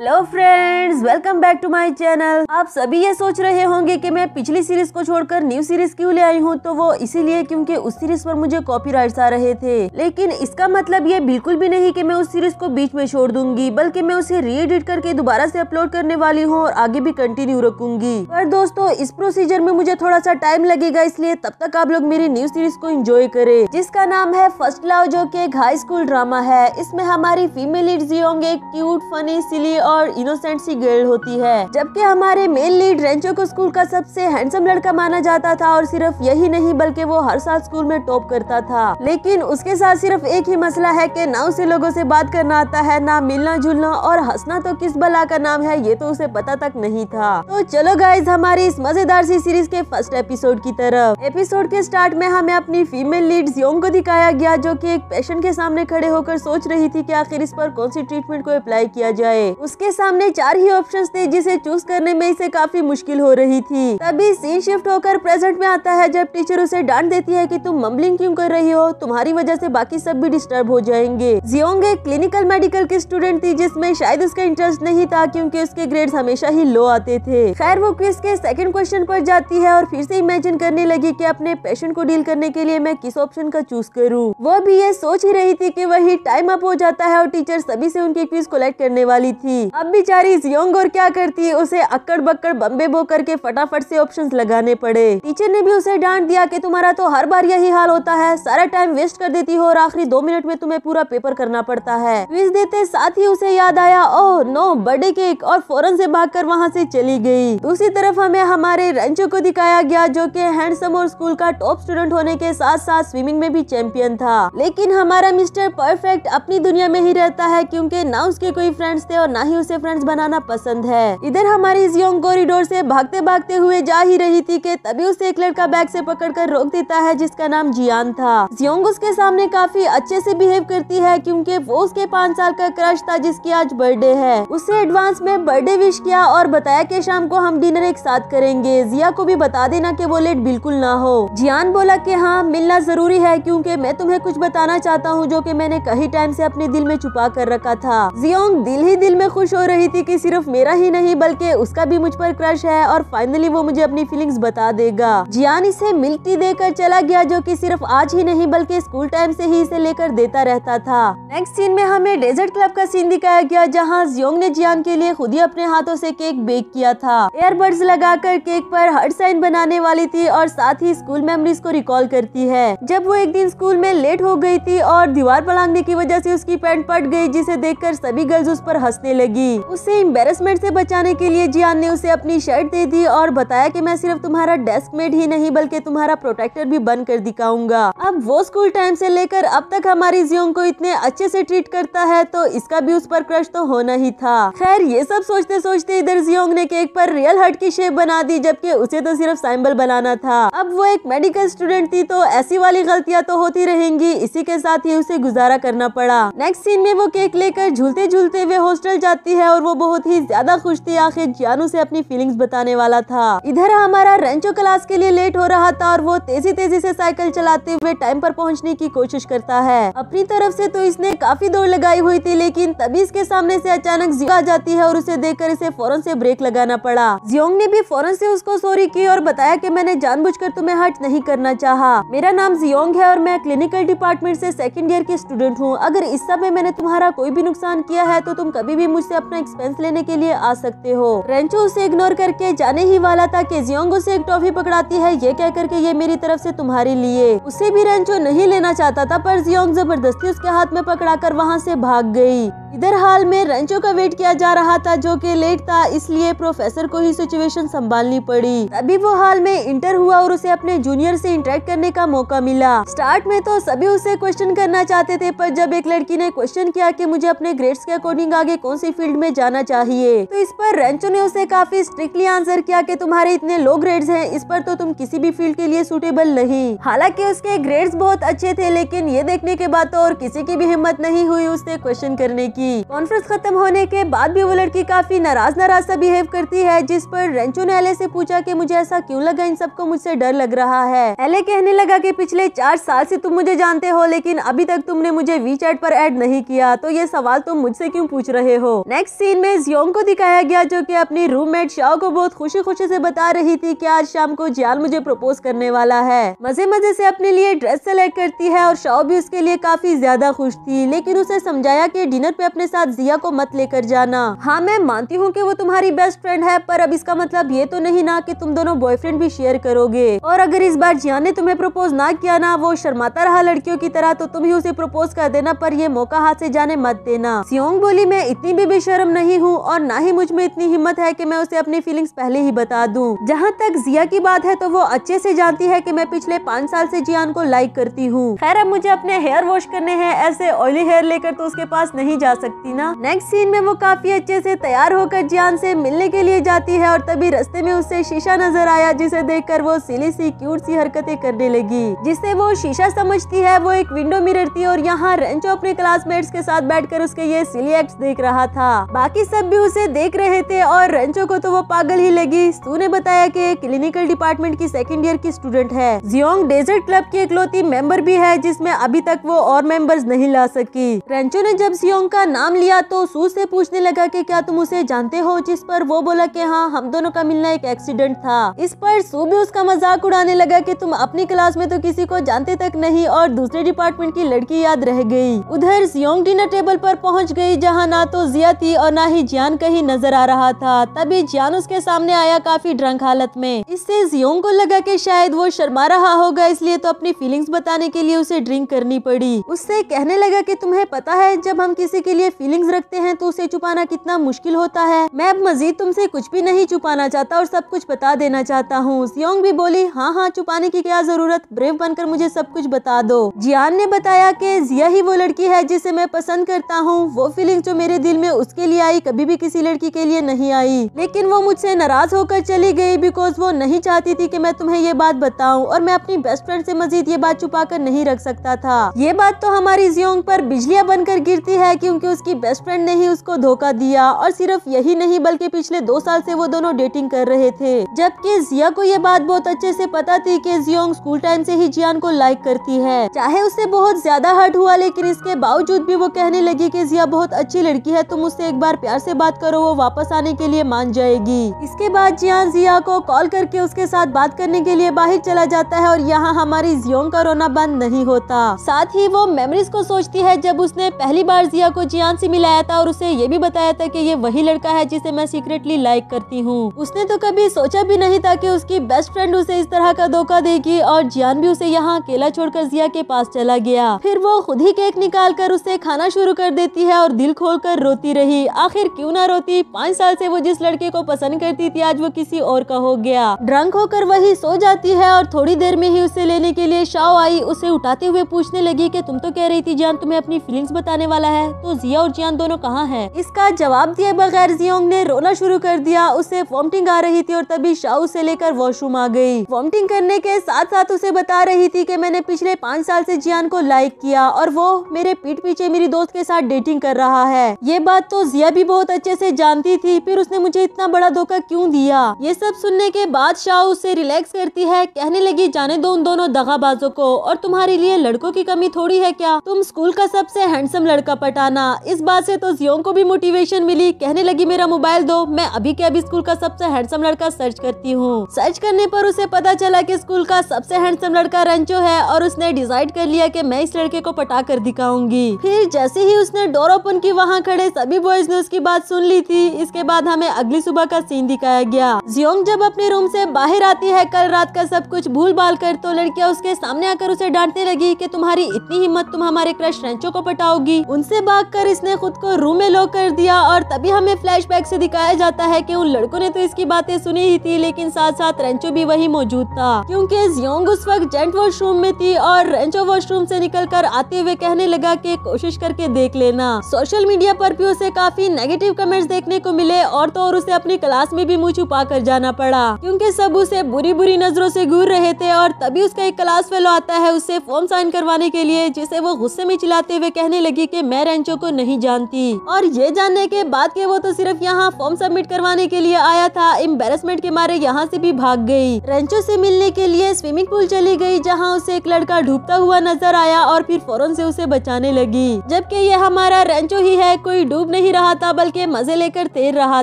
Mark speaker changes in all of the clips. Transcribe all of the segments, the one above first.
Speaker 1: Hello friends welcome back to my channel आप सभी ये सोच रहे होंगे कि मैं पिछली सीरीज को छोड़कर न्यू सीरीज क्यों ले आई हूँ तो वो इसीलिए क्योंकि उस सीरीज पर मुझे कॉपीराइट्स आ रहे थे लेकिन इसका मतलब ये बिल्कुल भी नहीं कि मैं उस सीरीज को बीच में छोड़ दूंगी बल्कि मैं उसे रीएडिट करके दोबारा ऐसी अपलोड करने वाली हूँ और आगे भी कंटिन्यू रखूंगी पर दोस्तों इस प्रोसीजर में मुझे थोड़ा सा टाइम लगेगा इसलिए तब तक आप लोग मेरी न्यू सीरीज को इंजॉय करे जिसका नाम है फर्स्ट लाव जो की एक हाई स्कूल ड्रामा है इसमें हमारी फीमेल लीड होंगे क्यूट फनी सिली और इनोसेंट सी गर्ल होती है जबकि हमारे मेल लीड रेंचो को स्कूल का सबसे हैंडसम लड़का माना जाता था और सिर्फ यही नहीं बल्कि वो हर साल स्कूल में टॉप करता था लेकिन उसके साथ सिर्फ एक ही मसला है की ना उसे लोगो ऐसी बात करना आता है ना मिलना जुलना और हंसना तो किस बला का नाम है ये तो उसे पता तक नहीं था तो चलो गाइज हमारी इस मजेदार सी सीरीज के फर्स्ट एपिसोड की तरफ एपिसोड के स्टार्ट में हमें अपनी फीमेल लीड जियोंग को दिखाया गया जो कि एक पेशेंट के सामने खड़े होकर सोच रही थी कि आखिर इस पर कौन सी ट्रीटमेंट को अप्लाई किया जाए उसके सामने चार ही ऑप्शन थे जिसे चूज करने में इसे काफी मुश्किल हो रही थी तभी सीन शिफ्ट होकर प्रेजेंट में आता है जब टीचर उसे डांट देती है की तुम मम्बलिंग क्यूँ कर रही हो तुम्हारी वजह से बाकी सब भी डिस्टर्ब हो जाएंगे जियोंग एक क्लिनिकल मेडिकल की स्टूडेंट थी जिसमें शायद उसका इंटरेस्ट नहीं था क्योंकि उसके ग्रेड हमेशा ही लो आते थे खैर वो क्विज के सेकंड क्वेश्चन पर जाती है और फिर से इमेजिन करने लगी कि अपने पेशेंट को डील करने के लिए मैं किस ऑप्शन का चूज करूं। वो भी ये सोच ही रही थी कि वही टाइम अप हो जाता है और टीचर सभी से उनकी क्विज कलेक्ट करने वाली थी अब बेचारी जियोंग और क्या करती है उसे अक्कड़ बक्कड़ बम्बे बो करके फटाफट से ऑप्शन लगाने पड़े टीचर ने भी उसे डांट दिया की तुम्हारा तो हर बार यही हाल होता है सारा टाइम वेस्ट कर देती हो और आखिरी दो मिनट में तुम्हें पूरा पेपर करना पड़ता है क्विज देते साथ ही उसे याद आया ओह नो बर्थडे केक और फौरन से कर वहाँ से चली गई दूसरी तरफ हमें हमारे रंचो को दिखाया गया जो कि हैंडसम और स्कूल का टॉप स्टूडेंट होने के साथ साथ स्विमिंग में भी चैंपियन था लेकिन हमारा मिस्टर परफेक्ट अपनी दुनिया में ही रहता है क्योंकि ना उसके कोई फ्रेंड्स थे और ना ही उसे फ्रेंड्स बनाना पसंद है इधर हमारी जियोंग कॉरिडोर से भागते भागते हुए जा ही रही थी के तभी उसे एक लड़का बैग से पकड़कर रोक देता है जिसका नाम जियान था जियोंग उसके सामने काफी अच्छे से बिहेव करती है क्योंकि वो उसके पाँच साल का क्रश था जिसकी आज बर्थडे है उसे एडवांस में बर्थडे विश किया और बताया की शाम को हम डिनर एक साथ करेंगे जिया को भी बता देना की वो लेट बिल्कुल ना हो जियान बोला की हाँ मिलना जरूरी है क्यूँकी मैं तुम्हें कुछ बताना चाहता हूँ जो की मैंने कहीं टाइम ऐसी अपने दिल में छुपा कर रखा था जियोंग दिल ही दिल में खुश हो रही थी कि सिर्फ मेरा ही नहीं बल्कि उसका भी मुझ पर क्रश है और फाइनली वो मुझे अपनी फीलिंग्स बता देगा जियान इसे मिल्टी देकर चला गया जो कि सिर्फ आज ही नहीं बल्कि स्कूल टाइम से ही इसे लेकर देता रहता था नेक्स्ट सीन में हमें डेजर्ट क्लब का सीन दिखाया गया जहाँ जियोंग ने जियान के लिए खुद ही अपने हाथों से केक बेक किया था एयरबड्स लगाकर केक पर हर्ट साइन बनाने वाली थी और साथ ही स्कूल मेमोरीज को रिकॉल करती है जब वो एक दिन स्कूल में लेट हो गई थी और दीवार पलांगने की वजह से उसकी पैंट पट गई जिसे देखकर सभी गर्ल्स उस पर हंसने लगी लगी उसे एम्बेरसमेंट से बचाने के लिए जियान ने उसे अपनी शर्ट दे दी और बताया कि मैं सिर्फ तुम्हारा डेस्क मेट ही नहीं बल्कि तुम्हारा प्रोटेक्टर भी बन कर दिखाऊंगा अब वो स्कूल टाइम से लेकर अब तक हमारी जियोंग को इतने अच्छे से ट्रीट करता है तो इसका भी उस पर क्रश तो होना ही था खैर ये सब सोचते सोचते इधर जियोंग ने केक पर रियल हर्ट की शेप बना दी जबकि उसे तो सिर्फ साइम्बल बनाना था अब वो एक मेडिकल स्टूडेंट थी तो ऐसी वाली गलतियाँ तो होती रहेंगी इसी के साथ ही उसे गुजारा करना पड़ा नेक्स्ट सीन में वो केक लेकर झूलते झूलते हुए हॉस्टल जाते जाती है और वो बहुत ही ज्यादा खुश थी आखिर जानू से अपनी फीलिंग्स बताने वाला था इधर हमारा रेंचो क्लास के लिए लेट हो रहा था और वो तेजी तेजी से साइकिल चलाते हुए टाइम पर पहुंचने की कोशिश करता है अपनी तरफ से तो इसने काफी दौड़ लगाई हुई थी लेकिन तभी इसके सामने से अचानक जियो आ जाती है और उसे देखकर इसे फौरन से ब्रेक लगाना पड़ा जियोंग ने भी फौरन से उसको सॉरी की और बताया की मैंने कर तुम्हें हर्ट नहीं करना चाह मेरा नाम जियोंग है और मैं क्लिनिकल डिपार्टमेंट ऐसी सेकेंड ईयर की स्टूडेंट हूँ अगर इस समय मैंने तुम्हारा कोई भी नुकसान किया है तो तुम कभी भी मुझसे से अपना एक्सपेंस लेने के लिए आ सकते हो रेंचो उसे इग्नोर करके जाने ही वाला था कि जियोंग उसे एक ट्रॉफी पकड़ाती है ये कह करके ये मेरी तरफ से तुम्हारे लिए उसे भी रेंचो नहीं लेना चाहता था पर जियोंग जबरदस्ती उसके हाथ में पकड़ा कर वहाँ से भाग गयी इधर हाल में रेंचो का वेट किया जा रहा था जो कि लेट था इसलिए प्रोफेसर को ही सिचुएशन संभालनी पड़ी तभी वो हाल में इंटर हुआ और उसे अपने जूनियर से इंटरेक्ट करने का मौका मिला स्टार्ट में तो सभी उसे क्वेश्चन करना चाहते थे पर जब एक लड़की ने क्वेश्चन किया कि मुझे अपने ग्रेड्स के अकॉर्डिंग आगे कौन सी फील्ड में जाना चाहिए तो इस पर रेंचो ने उसे काफी स्ट्रिक्टली आंसर किया कि तुम्हारे इतने लो ग्रेड्स हैं इस पर तो तुम किसी भी फील्ड के लिए सुटेबल नहीं हालांकि उसके ग्रेड्स बहुत अच्छे थे लेकिन ये देखने के बाद तो और किसी की भी हिम्मत नहीं हुई उसने क्वेश्चन करने की कॉन्फ्रेंस खत्म होने के बाद भी वो लड़की काफी नाराज नाराज सा बिहेव करती है जिस पर रेंचो ने एले से पूछा की मुझे ऐसा क्यूँ लगा इन सबको मुझसे डर लग रहा है एले कहने लगा की पिछले चार साल ऐसी तुम मुझे जानते हो लेकिन अभी तक तुमने मुझे वी पर एड नहीं किया तो ये सवाल तुम मुझसे क्यूँ पूछ रहे हो नेक्स्ट सीन में जियोंग को दिखाया गया जो की अपनी रूममेट शाओ को बहुत खुशी खुशी से बता रही थी की आज शाम को जियाल मुझे प्रपोज करने वाला है मजे मजे से अपने लिए ड्रेस सेलेक्ट करती है और शाओ भी उसके लिए काफी ज्यादा खुश थी लेकिन उसे समझाया की डिनर पे अपने साथ जिया को मत लेकर जाना हाँ मैं मानती हूँ की वो तुम्हारी बेस्ट फ्रेंड है पर अब इसका मतलब ये तो नहीं ना की तुम दोनों बॉयफ्रेंड भी शेयर करोगे और अगर इस बार जिया ने तुम्हें प्रपोज ना किया ना वो शर्माता रहा लड़कियों की तरह तो तुम ही उसे प्रपोज कर देना पर ये मौका हाथ से जाने मत देना सियोंग बोली मैं इतनी भी भी शर्म नहीं हूँ और ना ही मुझ में इतनी हिम्मत है कि मैं उसे अपनी फीलिंग्स पहले ही बता दूँ जहाँ तक जिया की बात है तो वो अच्छे से जानती है कि मैं पिछले पाँच साल से जियान को लाइक करती हूँ खैर अब मुझे अपने हेयर वॉश करने हैं ऐसे ऑयली हेयर लेकर तो उसके पास नहीं जा सकती ना नेक्स्ट सीन में वो काफी अच्छे से तैयार होकर जियान से मिलने के लिए जाती है और तभी रस्ते में उससे शीशा नजर आया जिसे कर वो सिली सी क्यूट सी हरकते करने लगी जिसे वो शीशा समझती है वो एक विंडो मिरर थी और यहाँ रेंचो अपने क्लासमेट्स के साथ कर उसके ये सिली एक्ट देख रहा था था बाकी सब भी उसे देख रहे थे और रेंचो को तो वो पागल ही लगी सू ने बताया कि क्लिनिकल डिपार्टमेंट की सेकेंड ईयर की स्टूडेंट है जियोंग डेजर्ट क्लब की इकलौती मेंबर भी है जिसमें अभी तक वो और मेंबर्स नहीं ला सकी रेंचो ने जब जियोंग का नाम लिया तो सू से पूछने लगा की क्या तुम उसे जानते हो जिस पर वो बोला की हाँ हम दोनों का मिलना एक एक्सीडेंट था इस पर सू भी उसका मजाक उड़ाने लगा की तुम अपनी क्लास में तो किसी को जानते तक नहीं और दूसरे डिपार्टमेंट की लड़की याद रह गयी उधर जियोंग डिनर टेबल आरोप पहुँच गयी जहाँ ना तो जिया आया थी और ना ही जियान कहीं नजर आ रहा था तभी जियान उसके सामने आया काफी ड्रंक हालत में इससे जियोंग को लगा कि शायद वो शर्मा रहा होगा इसलिए तो अपनी फीलिंग्स बताने के लिए उसे ड्रिंक करनी पड़ी उससे कहने लगा कि तुम्हें पता है जब हम किसी के लिए फीलिंग्स रखते हैं तो उसे छुपाना कितना मुश्किल होता है मैं अब मजीद तुमसे कुछ भी नहीं छुपाना चाहता और सब कुछ बता देना चाहता हूँ सियोंग भी बोली हाँ हाँ छुपाने की क्या जरूरत ब्रेव बनकर मुझे सब कुछ बता दो जियान ने बताया की जिया ही वो लड़की है जिसे मैं पसंद करता हूँ वो फीलिंग जो मेरे दिल में उसके लिए आई कभी भी किसी लड़की के लिए नहीं आई लेकिन वो मुझसे नाराज होकर चली गई बिकॉज वो नहीं चाहती थी की मैं तुम्हें ये बात बताऊँ और मैं अपनी बेस्ट फ्रेंड से मजीद ये बात छुपा कर नहीं रख सकता था ये बात तो हमारी जियोंग पर बिजलियाँ बनकर गिरती है क्योंकि उसकी बेस्ट फ्रेंड ने ही उसको धोखा दिया और सिर्फ यही नहीं बल्कि पिछले दो साल से वो दोनों डेटिंग कर रहे थे जबकि जिया को ये बात बहुत अच्छे से पता थी कि जियोंग स्कूल टाइम से ही जियान को लाइक करती है चाहे उससे बहुत ज्यादा हर्ट हुआ लेकिन इसके बावजूद भी वो कहने लगी कि जिया बहुत अच्छी लड़की है तुम उससे एक बार प्यार से बात करो वो वापस आने के लिए मान जाएगी इसके बाद जियान जिया को कॉल करके उसके साथ बात करने के लिए बाहर चला जाता है और यहाँ हमारी जियोंग का रोना बंद नहीं होता साथ ही वो मेमोरीज को सोचती है जब उसने पहली बार जिया को जियान से मिलाया था और उसे ये भी बताया था की ये वही लड़का है जिसे मैं सीक्रेटली लाइक करती हूँ उसने तो कभी सोचा भी नहीं था की उसकी बेस्ट फ्रेंड उसे इस तरह का धोखा देगी और जियान भी उसे यहाँ अकेला छोड़कर जिया के पास चला गया फिर वो खुद ही केक निकाल कर उसे खाना शुरू कर देती है और दिल खोल कर रोती रही आखिर क्यों ना रोती पाँच साल से वो जिस लड़के को पसंद करती थी आज वो किसी और का हो गया ड्रंक होकर वही सो जाती है और थोड़ी देर में ही उसे लेने के लिए शाओ आई उसे उठाते हुए पूछने लगी की तुम तो कह रही थी जियान तुम्हें अपनी फीलिंग्स बताने वाला है तो जिया और जियान दोनों कहाँ है इसका जवाब दिए बगैर जियोंग ने रोना शुरू कर दिया उसे वॉमिटिंग आ रही थी और तभी शाओ उसे लेकर वॉशरूम आ गई वॉमिटिंग करने के साथ साथ उसे बता रही थी कि मैंने पिछले पाँच साल से जियान को लाइक किया और वो मेरे पीठ पीछे मेरी दोस्त के साथ डेटिंग कर रहा है ये बात तो जिया भी बहुत अच्छे से जानती थी फिर उसने मुझे इतना बड़ा धोखा क्यों दिया ये सब सुनने के बाद शाह उसे रिलैक्स करती है कहने लगी जाने दो उन दोनों दगाबाजों को और तुम्हारे लिए लड़कों की कमी थोड़ी है क्या तुम स्कूल का सबसे हैंडसम लड़का पटाना इस बात से तो जियो को भी मोटिवेशन मिली कहने लगी मेरा मोबाइल दो मैं अभी के अभी स्कूल का सबसे हैंडसम लड़का सर्च करती हूँ सर्च करने पर उसे पता चला की स्कूल का सबसे हैंडसम लड़का रंचो है और उसने डिसाइड कर लिया की मैं इस लड़के को पटा कर दिखाऊंगी फिर जैसे ही उसने डोर ओपन की वहाँ खड़े सभी बॉयज ने उसकी बात सुन ली थी इसके बाद हमें अगली सुबह का सीन दिखाया गया जियोंग जब अपने रूम से बाहर आती है कल रात का सब कुछ भूल भाल कर तो लड़कियां उसके सामने आकर उसे डांटने लगी कि तुम्हारी इतनी हिम्मत तुम हमारे क्रश रेंचो को पटाओगी उनसे भाग कर इसने खुद को रूम में लो कर दिया और तभी हमें बैक से दिखाया जाता है की उन लड़कों ने तो इसकी बातें सुनी ही थी लेकिन साथ साथ रेंचो भी वही मौजूद था क्यूँकी जियोंग उस वक्त जेंट वॉशरूम में थी और रेंचो वॉशरूम ऐसी निकल कर आते हुए कहने लगा की कोशिश करके देख लेना सोशल मीडिया पर भी उसे काफी नेगेटिव कमेंट्स देखने को मिले और तो और उसे अपनी क्लास में भी मुंह छुपा कर जाना पड़ा क्योंकि सब उसे बुरी बुरी नजरों से घूर रहे थे और तभी उसका एक क्लास फेलो आता है उसे फॉर्म साइन करवाने के लिए जिसे वो गुस्से में चिल्लाते हुए कहने लगी की मैं रेंचो को नहीं जानती और ये जानने के बाद के वो तो सिर्फ यहाँ फॉर्म सबमिट करवाने के लिए आया था एम्बेरसमेंट के मारे यहाँ से भी भाग गई रेंचो से मिलने के लिए स्विमिंग पूल चली गई जहाँ उसे एक लड़का डूबता हुआ नजर आया और फिर फौरन से उसे बचाने लगी जबकि ये हमारा रेंचो ही है कोई डूब नहीं रहा था बल्कि मजे लेकर तैर रहा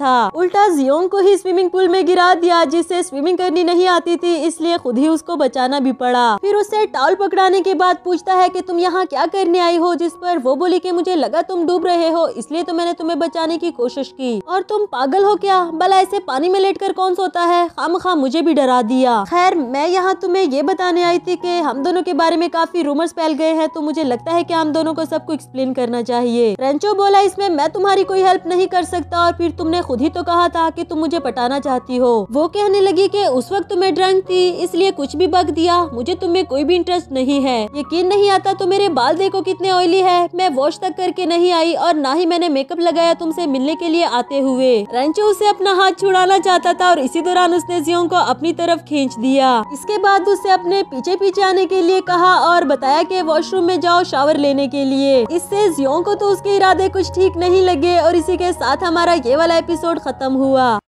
Speaker 1: था उल्टा जियोंग को ही स्विमिंग पूल में गिरा दिया जिससे स्विमिंग करनी नहीं आती थी इसलिए खुद ही उसको बचाना भी पड़ा फिर उससे टॉल पकड़ाने के बाद पूछता है की तुम यहाँ क्या करने आई हो जिस पर वो बोली की मुझे लगा तुम डूब रहे हो इसलिए तो मैंने तुम्हें बचाने की कोशिश की और तुम पागल हो क्या भला ऐसे पानी में लेट कर कौन सोता है खाम खाम मुझे भी डरा दिया खैर मैं यहाँ तुम्हें ये बताने आई थी कि हम दोनों के बारे में काफी रूमर्स फैल गए हैं तो मुझे लगता है कि हम दोनों को सबको एक्सप्लेन करना चाहिए रेंचो बोला इसमें मैं मैं तुम्हारी कोई हेल्प नहीं कर सकता और फिर तुमने खुद ही तो कहा था कि तुम मुझे पटाना चाहती हो वो कहने लगी कि उस वक्त तुम्हें ड्रंक थी इसलिए कुछ भी बग दिया मुझे तुम्हें कोई भी इंटरेस्ट नहीं है यकीन नहीं आता तो मेरे बाल देखो कितने ऑयली है मैं वॉश तक करके नहीं आई और ना ही मैंने मेकअप लगाया ऐसी मिलने के लिए आते हुए रंचो उसे अपना हाथ छुड़ाना चाहता था और इसी दौरान उसने जियो को अपनी तरफ खींच दिया इसके बाद उसे अपने पीछे पीछे आने के लिए कहा और बताया की वॉशरूम में जाओ शावर लेने के लिए इससे जियो को तो उसके इरादे कुछ ठीक नहीं लगे और इसी के साथ हमारा ये वाला एपिसोड खत्म हुआ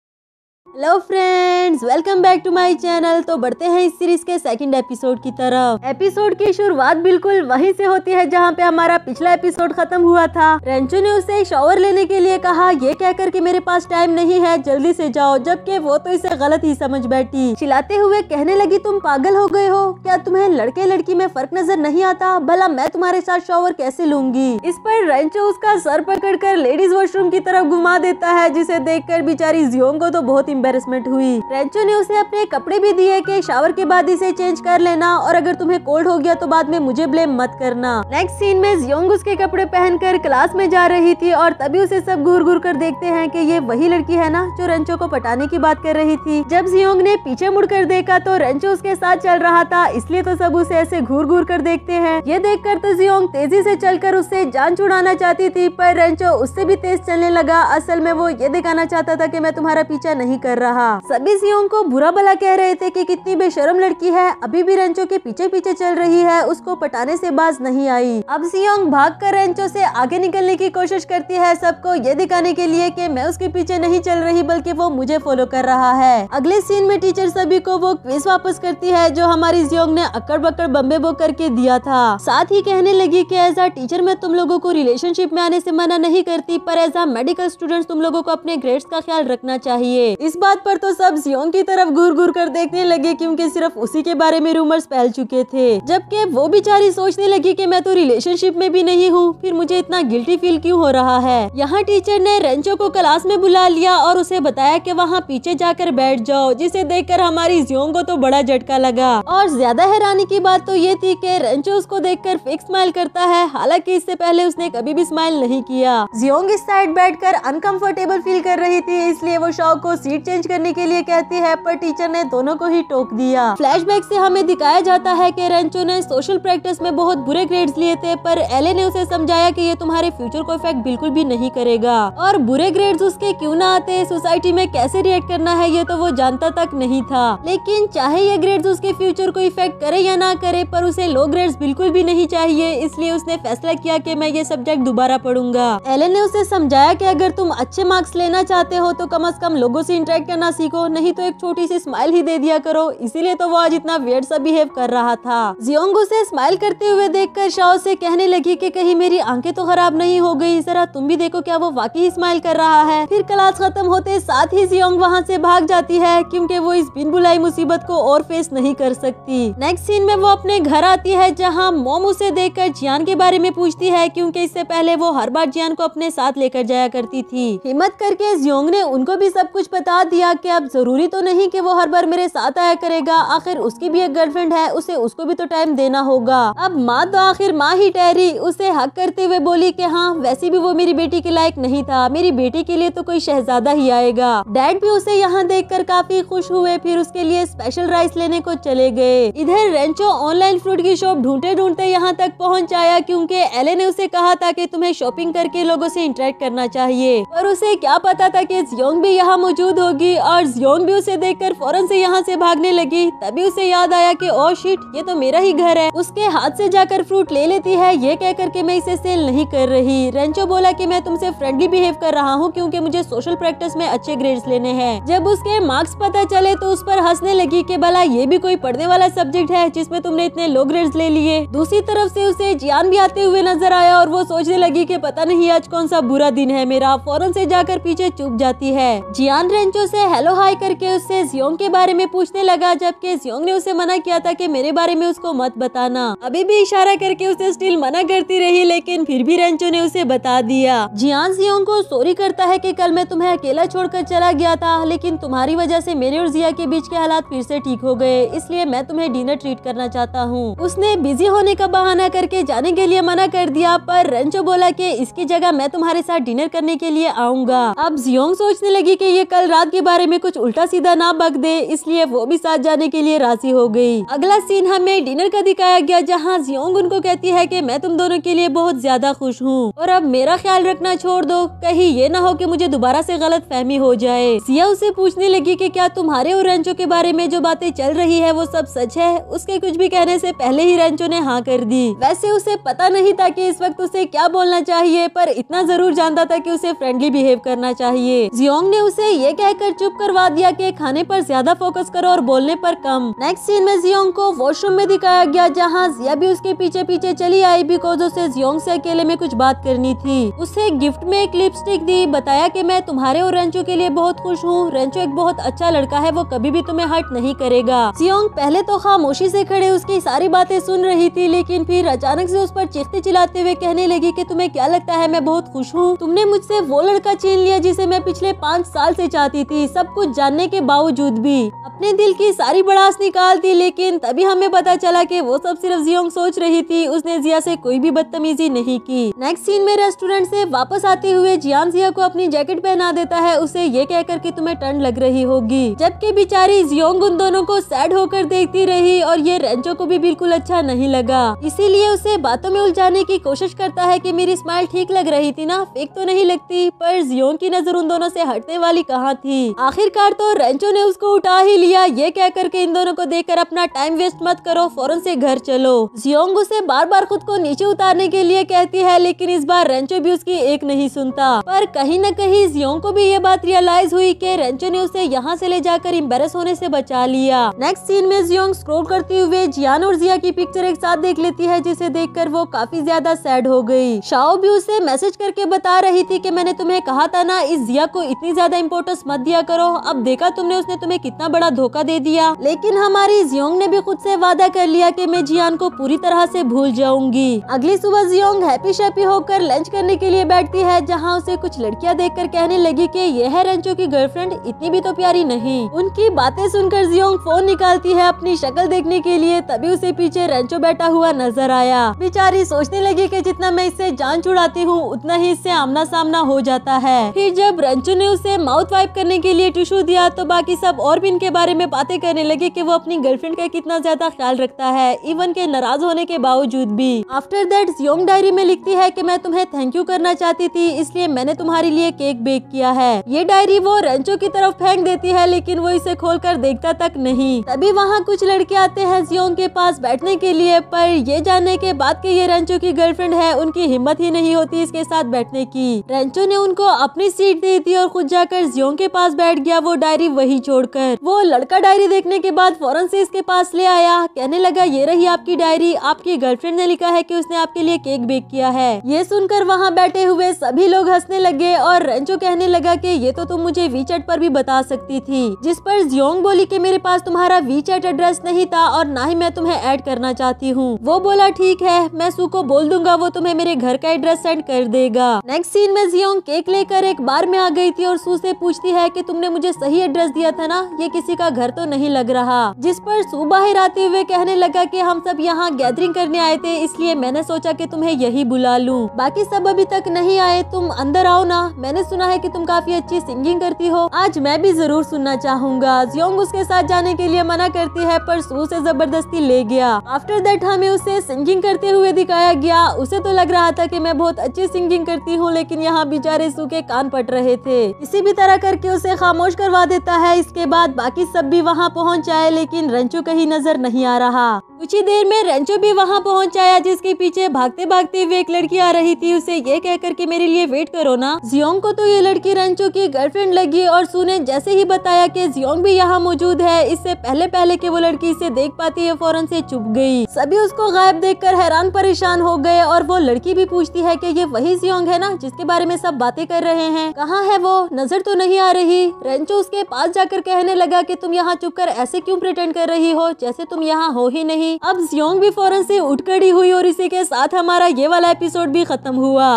Speaker 1: hello friends welcome back to my channel तो बढ़ते हैं इस सीरीज के सेकंड एपिसोड की तरफ एपिसोड की शुरुआत बिल्कुल वहीं से होती है जहां पे हमारा पिछला एपिसोड खत्म हुआ था रेंचो ने उसे शॉवर लेने के लिए कहा ये कहकर कि मेरे पास टाइम नहीं है जल्दी से जाओ जबकि वो तो इसे गलत ही समझ बैठी चिल्लाते हुए कहने लगी तुम पागल हो गए हो क्या तुम्हें लड़के लड़की में फर्क नजर नहीं आता भला मैं तुम्हारे साथ शॉवर कैसे लूंगी इस पर रेंचो उसका सर पकड़ कर लेडीज वॉशरूम की तरफ घुमा देता है जिसे देख कर बेचारी जियोंग को तो बहुत ही एम्बेसमेंट हुई रेंचो ने उसे अपने कपड़े भी दिए कि शावर के बाद इसे चेंज कर लेना और अगर तुम्हें कोल्ड हो गया तो बाद में मुझे ब्लेम मत करना नेक्स्ट सीन में जियोंग उसके कपड़े पहनकर क्लास में जा रही थी और तभी उसे सब घूर घूर कर देखते है की ये वही लड़की है ना जो रेंचो को पटाने की बात कर रही थी जब जियोंग ने पीछे मुड़ कर देखा तो रेंचो उसके साथ चल रहा था इसलिए तो सब उसे ऐसे घूर घूर कर देखते हैं ये देख कर तो जियोंग तेजी चल कर उससे जान छुड़ाना चाहती थी पर रेंचो उससे भी तेज चलने लगा असल में वो ये दिखाना चाहता था की मैं तुम्हारा पीछा नहीं कर कर रहा सभी सियोंग को बुरा भला कह रहे थे कि कितनी बेशरम लड़की है अभी भी रेंचो के पीछे पीछे चल रही है उसको पटाने से बाज नहीं आई अब सियोंग भाग कर रेंचो से आगे निकलने की कोशिश करती है सबको ये दिखाने के लिए कि मैं उसके पीछे नहीं चल रही बल्कि वो मुझे फॉलो कर रहा है अगले सीन में टीचर सभी को वो क्विज वापस करती है जो हमारी जियोंग ने अकड़ बकड़ बम्बे बो करके दिया था साथ ही कहने लगी की एज आ टीचर मैं तुम लोगो को रिलेशनशिप में आने ऐसी मना नहीं करती पर एज आ मेडिकल स्टूडेंट तुम लोगो को अपने ग्रेड्स का ख्याल रखना चाहिए इस बात पर तो सब जियोन की तरफ घूर घूर कर देखने लगे क्योंकि सिर्फ उसी के बारे में रूमर्स फैल चुके थे जबकि वो बेचारी सोचने लगी कि मैं तो रिलेशनशिप में भी नहीं हूँ फिर मुझे इतना गिल्टी फील क्यों हो रहा है यहाँ टीचर ने रेंचो को क्लास में बुला लिया और उसे बताया की वहाँ पीछे जाकर बैठ जाओ जिसे कर हमारी जियोंग को तो बड़ा झटका लगा और ज्यादा हैरानी की बात तो ये थी की रेंचो उसको कर फिक्स स्माइल करता है हालांकि इससे पहले उसने कभी भी स्माइल नहीं किया जियोंग इस साइड कर अनकंफर्टेबल फील कर रही थी इसलिए वो शव को सीट चेंज करने के लिए कहती है पर टीचर ने दोनों को ही टोक दिया फ्लैशबैक से हमें दिखाया जाता है कि रेंचो ने सोशल प्रैक्टिस में बहुत बुरे ग्रेड्स लिए थे पर एले ने उसे समझाया कि ये तुम्हारे फ्यूचर को इफेक्ट बिल्कुल भी नहीं करेगा और बुरे ग्रेड्स उसके क्यों ना आते सोसाइटी में कैसे रिएक्ट करना है ये तो वो जानता तक नहीं था लेकिन चाहे ये ग्रेड्स उसके फ्यूचर को इफेक्ट करे या ना करे पर उसे लो ग्रेड्स बिल्कुल भी नहीं चाहिए इसलिए उसने फैसला किया कि मैं ये सब्जेक्ट दोबारा पढ़ूंगा एलन ने उसे समझाया कि अगर तुम अच्छे मार्क्स लेना चाहते हो तो कम अज कम लोगों से इंटरेक्ट रिएक्ट करना सीखो नहीं तो एक छोटी सी स्माइल ही दे दिया करो इसीलिए तो वो आज इतना वेट सा बिहेव कर रहा था जियोंग उसे स्माइल करते हुए कर शाओ से कहने लगी की कहीं मेरी आंखें तो खराब नहीं हो गयी जरा तुम भी देखो क्या वो वाकई स्माइल कर रहा है फिर क्लास खत्म होते साथ ही जियोंग वहाँ ऐसी भाग जाती है क्यूँकी वो इस बिन बुलाई मुसीबत को और फेस नहीं कर सकती नेक्स्ट सीन में वो अपने घर आती है जहाँ मोम उसे देख कर जियान के बारे में पूछती है क्यूँकी इससे पहले वो हर बार जियान को अपने साथ लेकर जाया करती थी हिम्मत करके जियोंग ने उनको भी सब कुछ बता दिया कि अब ज़रूरी तो नहीं कि वो हर बार मेरे साथ आया करेगा आखिर उसकी भी एक गर्लफ्रेंड है उसे उसको भी तो टाइम देना होगा अब माँ तो आखिर माँ ही ठहरी उसे हक करते हुए बोली कि हाँ वैसे भी वो मेरी बेटी के लायक नहीं था मेरी बेटी के लिए तो कोई शहजादा ही आएगा डैड भी उसे यहाँ देख कर काफी खुश हुए फिर उसके लिए स्पेशल राइस लेने को चले गए इधर रेंचो ऑनलाइन फ्रूट की शॉप ढूंढते ढूंढते यहाँ तक पहुँच आया क्यूँकी एले ने उसे कहा था की तुम्हें शॉपिंग करके लोगो ऐसी इंटरेक्ट करना चाहिए और उसे क्या पता था की योंग भी यहाँ मौजूद होगी होगी और जियोन भी उसे देखकर फौरन से यहाँ से भागने लगी तभी उसे याद आया कि ओ शीट ये तो मेरा ही घर है उसके हाथ से जाकर फ्रूट ले लेती है ये कहकर के मैं इसे सेल नहीं कर रही रेंचो बोला कि मैं तुमसे फ्रेंडली बिहेव कर रहा हूँ क्यूँकी मुझे सोशल प्रैक्टिस में अच्छे ग्रेड लेने हैं जब उसके मार्क्स पता चले तो उस पर हंसने लगी की भला ये भी कोई पढ़ने वाला सब्जेक्ट है जिसमे तुमने इतने लो ग्रेड ले लिए दूसरी तरफ ऐसी उसे ज्ञान भी आते हुए नजर आया और वो सोचने लगी की पता नहीं आज कौन सा बुरा दिन है मेरा फौरन ऐसी जाकर पीछे चुप जाती है जियान रेंचो उसे हेलो हाई करके उससे जियोंग के बारे में पूछने लगा जबकि जियोंग ने उसे मना किया था कि मेरे बारे में उसको मत बताना अभी भी इशारा करके उसे स्टिल मना करती रही लेकिन फिर भी रेंचो ने उसे बता दिया जियान जियोंग को सॉरी करता है की कल मैं तुम्हें अकेला छोड़कर चला गया था लेकिन तुम्हारी वजह से मेरे और जिया के बीच के हालात फिर से ठीक हो गए इसलिए मैं तुम्हें डिनर ट्रीट करना चाहता हूँ उसने बिजी होने का बहाना करके जाने के लिए मना कर दिया पर रेंचो बोला की इसकी जगह मैं तुम्हारे साथ डिनर करने के लिए आऊंगा अब जियोंग सोचने लगी की ये कल रात के बारे में कुछ उल्टा सीधा ना बक दे इसलिए वो भी साथ जाने के लिए राजी हो गई अगला सीन हमें डिनर का दिखाया गया जहाँ जियोंग उनको कहती है कि मैं तुम दोनों के लिए बहुत ज्यादा खुश हूँ और अब मेरा ख्याल रखना छोड़ दो कहीं ये ना हो कि मुझे दोबारा से गलत फहमी हो जाए सिया उसे पूछने लगी कि क्या तुम्हारे और रेंचो के बारे में जो बातें चल रही है वो सब सच है उसके कुछ भी कहने से पहले ही रेंचो ने हाँ कर दी वैसे उसे पता नहीं था कि इस वक्त उसे क्या बोलना चाहिए पर इतना जरूर जानता था कि उसे फ्रेंडली बिहेव करना चाहिए जियोंग ने उसे ये कह कर चुप करवा दिया कि खाने पर ज्यादा फोकस करो और बोलने पर कम नेक्स्ट सीन में जियोंग को वॉशरूम में दिखाया गया जहाँ जिया भी उसके पीछे पीछे चली आई बिकॉज उसे जियोंग से अकेले में कुछ बात करनी थी उसे गिफ्ट में एक लिपस्टिक दी बताया की मैं तुम्हारे और रेंचो के लिए बहुत खुश हूँ रेंचो एक बहुत अच्छा लड़का है वो कभी भी तुम्हें हर्ट नहीं करेगा जियोंग पहले तो खामोशी ऐसी खड़े उसकी सारी बातें सुन रही थी लेकिन फिर अचानक ऐसी उस पर चिखते चिल्लाते हुए कहने लगी की तुम्हें क्या लगता है मैं बहुत खुश हूँ तुमने मुझसे वो लड़का छीन लिया जिसे मैं पिछले पाँच साल से चाहती थी सब कुछ जानने के बावजूद भी अपने दिल की सारी बड़ास निकाल दी लेकिन तभी हमें पता चला कि वो सब सिर्फ जियोंग सोच रही थी उसने जिया से कोई भी बदतमीजी नहीं की नेक्स्ट सीन में रेस्टोरेंट से वापस आते हुए जियान जिया को अपनी जैकेट पहना देता है उसे ये कहकर कि तुम्हें ठंड लग रही होगी जबकि बेचारी जियोंग उन दोनों को सैड होकर देखती रही और ये रेंचो को भी बिल्कुल अच्छा नहीं लगा इसीलिए उसे बातों में उलझाने की कोशिश करता है की मेरी स्माइल ठीक लग रही थी ना फेक तो नहीं लगती पर जियोंग की नजर उन दोनों से हटने वाली कहाँ थी थी आखिरकार तो रेंचो ने उसको उठा ही लिया ये कह के इन दोनों को देखकर अपना टाइम वेस्ट मत करो फौरन से घर चलो जियोंग उसे बार बार खुद को नीचे उतारने के लिए कहती है लेकिन इस बार रेंचो भी उसकी एक नहीं सुनता पर कहीं न कहीं जियोंग को भी ये बात रियलाइज हुई की रेंचो ने उसे यहाँ से ले जाकर इम्बेरस होने से बचा लिया नेक्स्ट सीन में जियोंग स्क्रोल करते हुए जियान और जिया की पिक्चर एक साथ देख लेती है जिसे कर वो काफी ज्यादा सैड हो गयी शाओ भी उसे मैसेज करके बता रही थी की मैंने तुम्हें कहा था ना इस जिया को इतनी ज्यादा इम्पोर्टेंस मत दिया करो अब देखा तुमने उसने तुम्हें कितना बड़ा धोखा दे दिया लेकिन हमारी जियोंग ने भी खुद से वादा कर लिया कि मैं जियान को पूरी तरह से भूल जाऊंगी अगली सुबह जियोंग हैप्पी शैपी होकर लंच करने के लिए बैठती है जहाँ उसे कुछ लड़कियाँ देख कर कहने लगी की यह है की गर्लफ्रेंड इतनी भी तो प्यारी नहीं उनकी बातें सुनकर जियोंग फोन निकालती है अपनी शक्ल देखने के लिए तभी उसे पीछे रेंचो बैठा हुआ नजर आया बेचारी सोचने लगी कि जितना मैं इससे जान छुड़ाती हूँ उतना ही इससे आमना सामना हो जाता है फिर जब रंचो ने उसे माउथ वाइप करने के लिए टिशू दिया तो बाकी सब और भी इनके बारे में बातें करने लगे कि वो अपनी गर्लफ्रेंड का कितना ज्यादा ख्याल रखता है इवन के नाराज होने के बावजूद भी आफ्टर दैट योंग डायरी में लिखती है की मैं तुम्हें थैंक यू करना चाहती थी इसलिए मैंने तुम्हारे लिए केक बेक किया है ये डायरी वो रंचो की तरफ फेंक देती है लेकिन वो इसे खोल कर देखता तक नहीं तभी वहाँ कुछ लड़के आते हैं जियोंग के पास बैठने के लिए पर ये जानने के बाद के ये रंचो की गर्लफ्रेंड है उनकी हिम्मत ही नहीं होती इसके साथ बैठने की रंचो ने उनको अपनी सीट दे दी और खुद जाकर जियोंग के पास पास बैठ गया वो डायरी वही छोड़कर वो लड़का डायरी देखने के बाद फौरन से इसके पास ले आया कहने लगा ये रही आपकी डायरी आपकी गर्लफ्रेंड ने लिखा है कि उसने आपके लिए केक बेक किया है ये सुनकर वहाँ बैठे हुए सभी लोग हंसने लगे और रंजो कहने लगा की ये तो तुम मुझे चैट पर भी बता सकती थी जिस पर जियोंग बोली की मेरे पास तुम्हारा चैट एड्रेस नहीं था और ना ही मैं तुम्हें ऐड करना चाहती हूँ वो बोला ठीक है मैं सू को बोल दूंगा वो तुम्हें मेरे घर का एड्रेस सेंड कर देगा नेक्स्ट सीन में जियोंग केक लेकर एक बार में आ गई थी और सू से पूछती है की कि तुमने मुझे सही एड्रेस दिया था ना ये किसी का घर तो नहीं लग रहा जिस पर सुबह आते हुए कहने लगा कि हम सब यहाँ गैदरिंग करने आए थे इसलिए मैंने सोचा कि तुम्हें यही बुला लूँ बाकी सब अभी तक नहीं आए तुम अंदर आओ ना मैंने सुना है की तुम काफी अच्छी सिंगिंग करती हो आज मैं भी जरूर सुनना चाहूंगा जियोंग उसके साथ जाने के लिए मना करती है पर सू ऐसी जबरदस्ती ले गया आफ्टर दैट हमें उसे सिंगिंग करते हुए दिखाया गया उसे तो लग रहा था की मैं बहुत अच्छी सिंगिंग करती हूँ लेकिन यहाँ बेचारे सू के कान पट रहे थे इसी भी तरह करके उसे उसे खामोश करवा देता है इसके बाद बाकी सब भी वहाँ पहुँच जाए लेकिन रंचो कहीं नजर नहीं आ रहा कुछ ही देर में रंचो भी वहाँ पहुँच आया जिसके पीछे भागते भागते हुए एक लड़की आ रही थी उसे ये कहकर के मेरे लिए वेट करो ना जियोंग को तो ये लड़की रंचो की गर्लफ्रेंड लगी और सुने जैसे ही बताया की जियोंग भी यहाँ मौजूद है इससे पहले पहले की वो लड़की इसे देख पाती है फौरन ऐसी चुप गयी सभी उसको गायब देख हैरान परेशान हो गए और वो लड़की भी पूछती है की ये वही जियोंग है ना जिसके बारे में सब बातें कर रहे हैं कहाँ है वो नजर तो नहीं आ रही लगी रेंचो उसके पास जाकर कहने लगा कि तुम यहाँ चुप कर ऐसे क्यों प्रिटेंड कर रही हो जैसे तुम यहाँ हो ही नहीं अब जियोंग भी फौरन से उठ खड़ी हुई और इसी के साथ हमारा ये वाला एपिसोड भी खत्म हुआ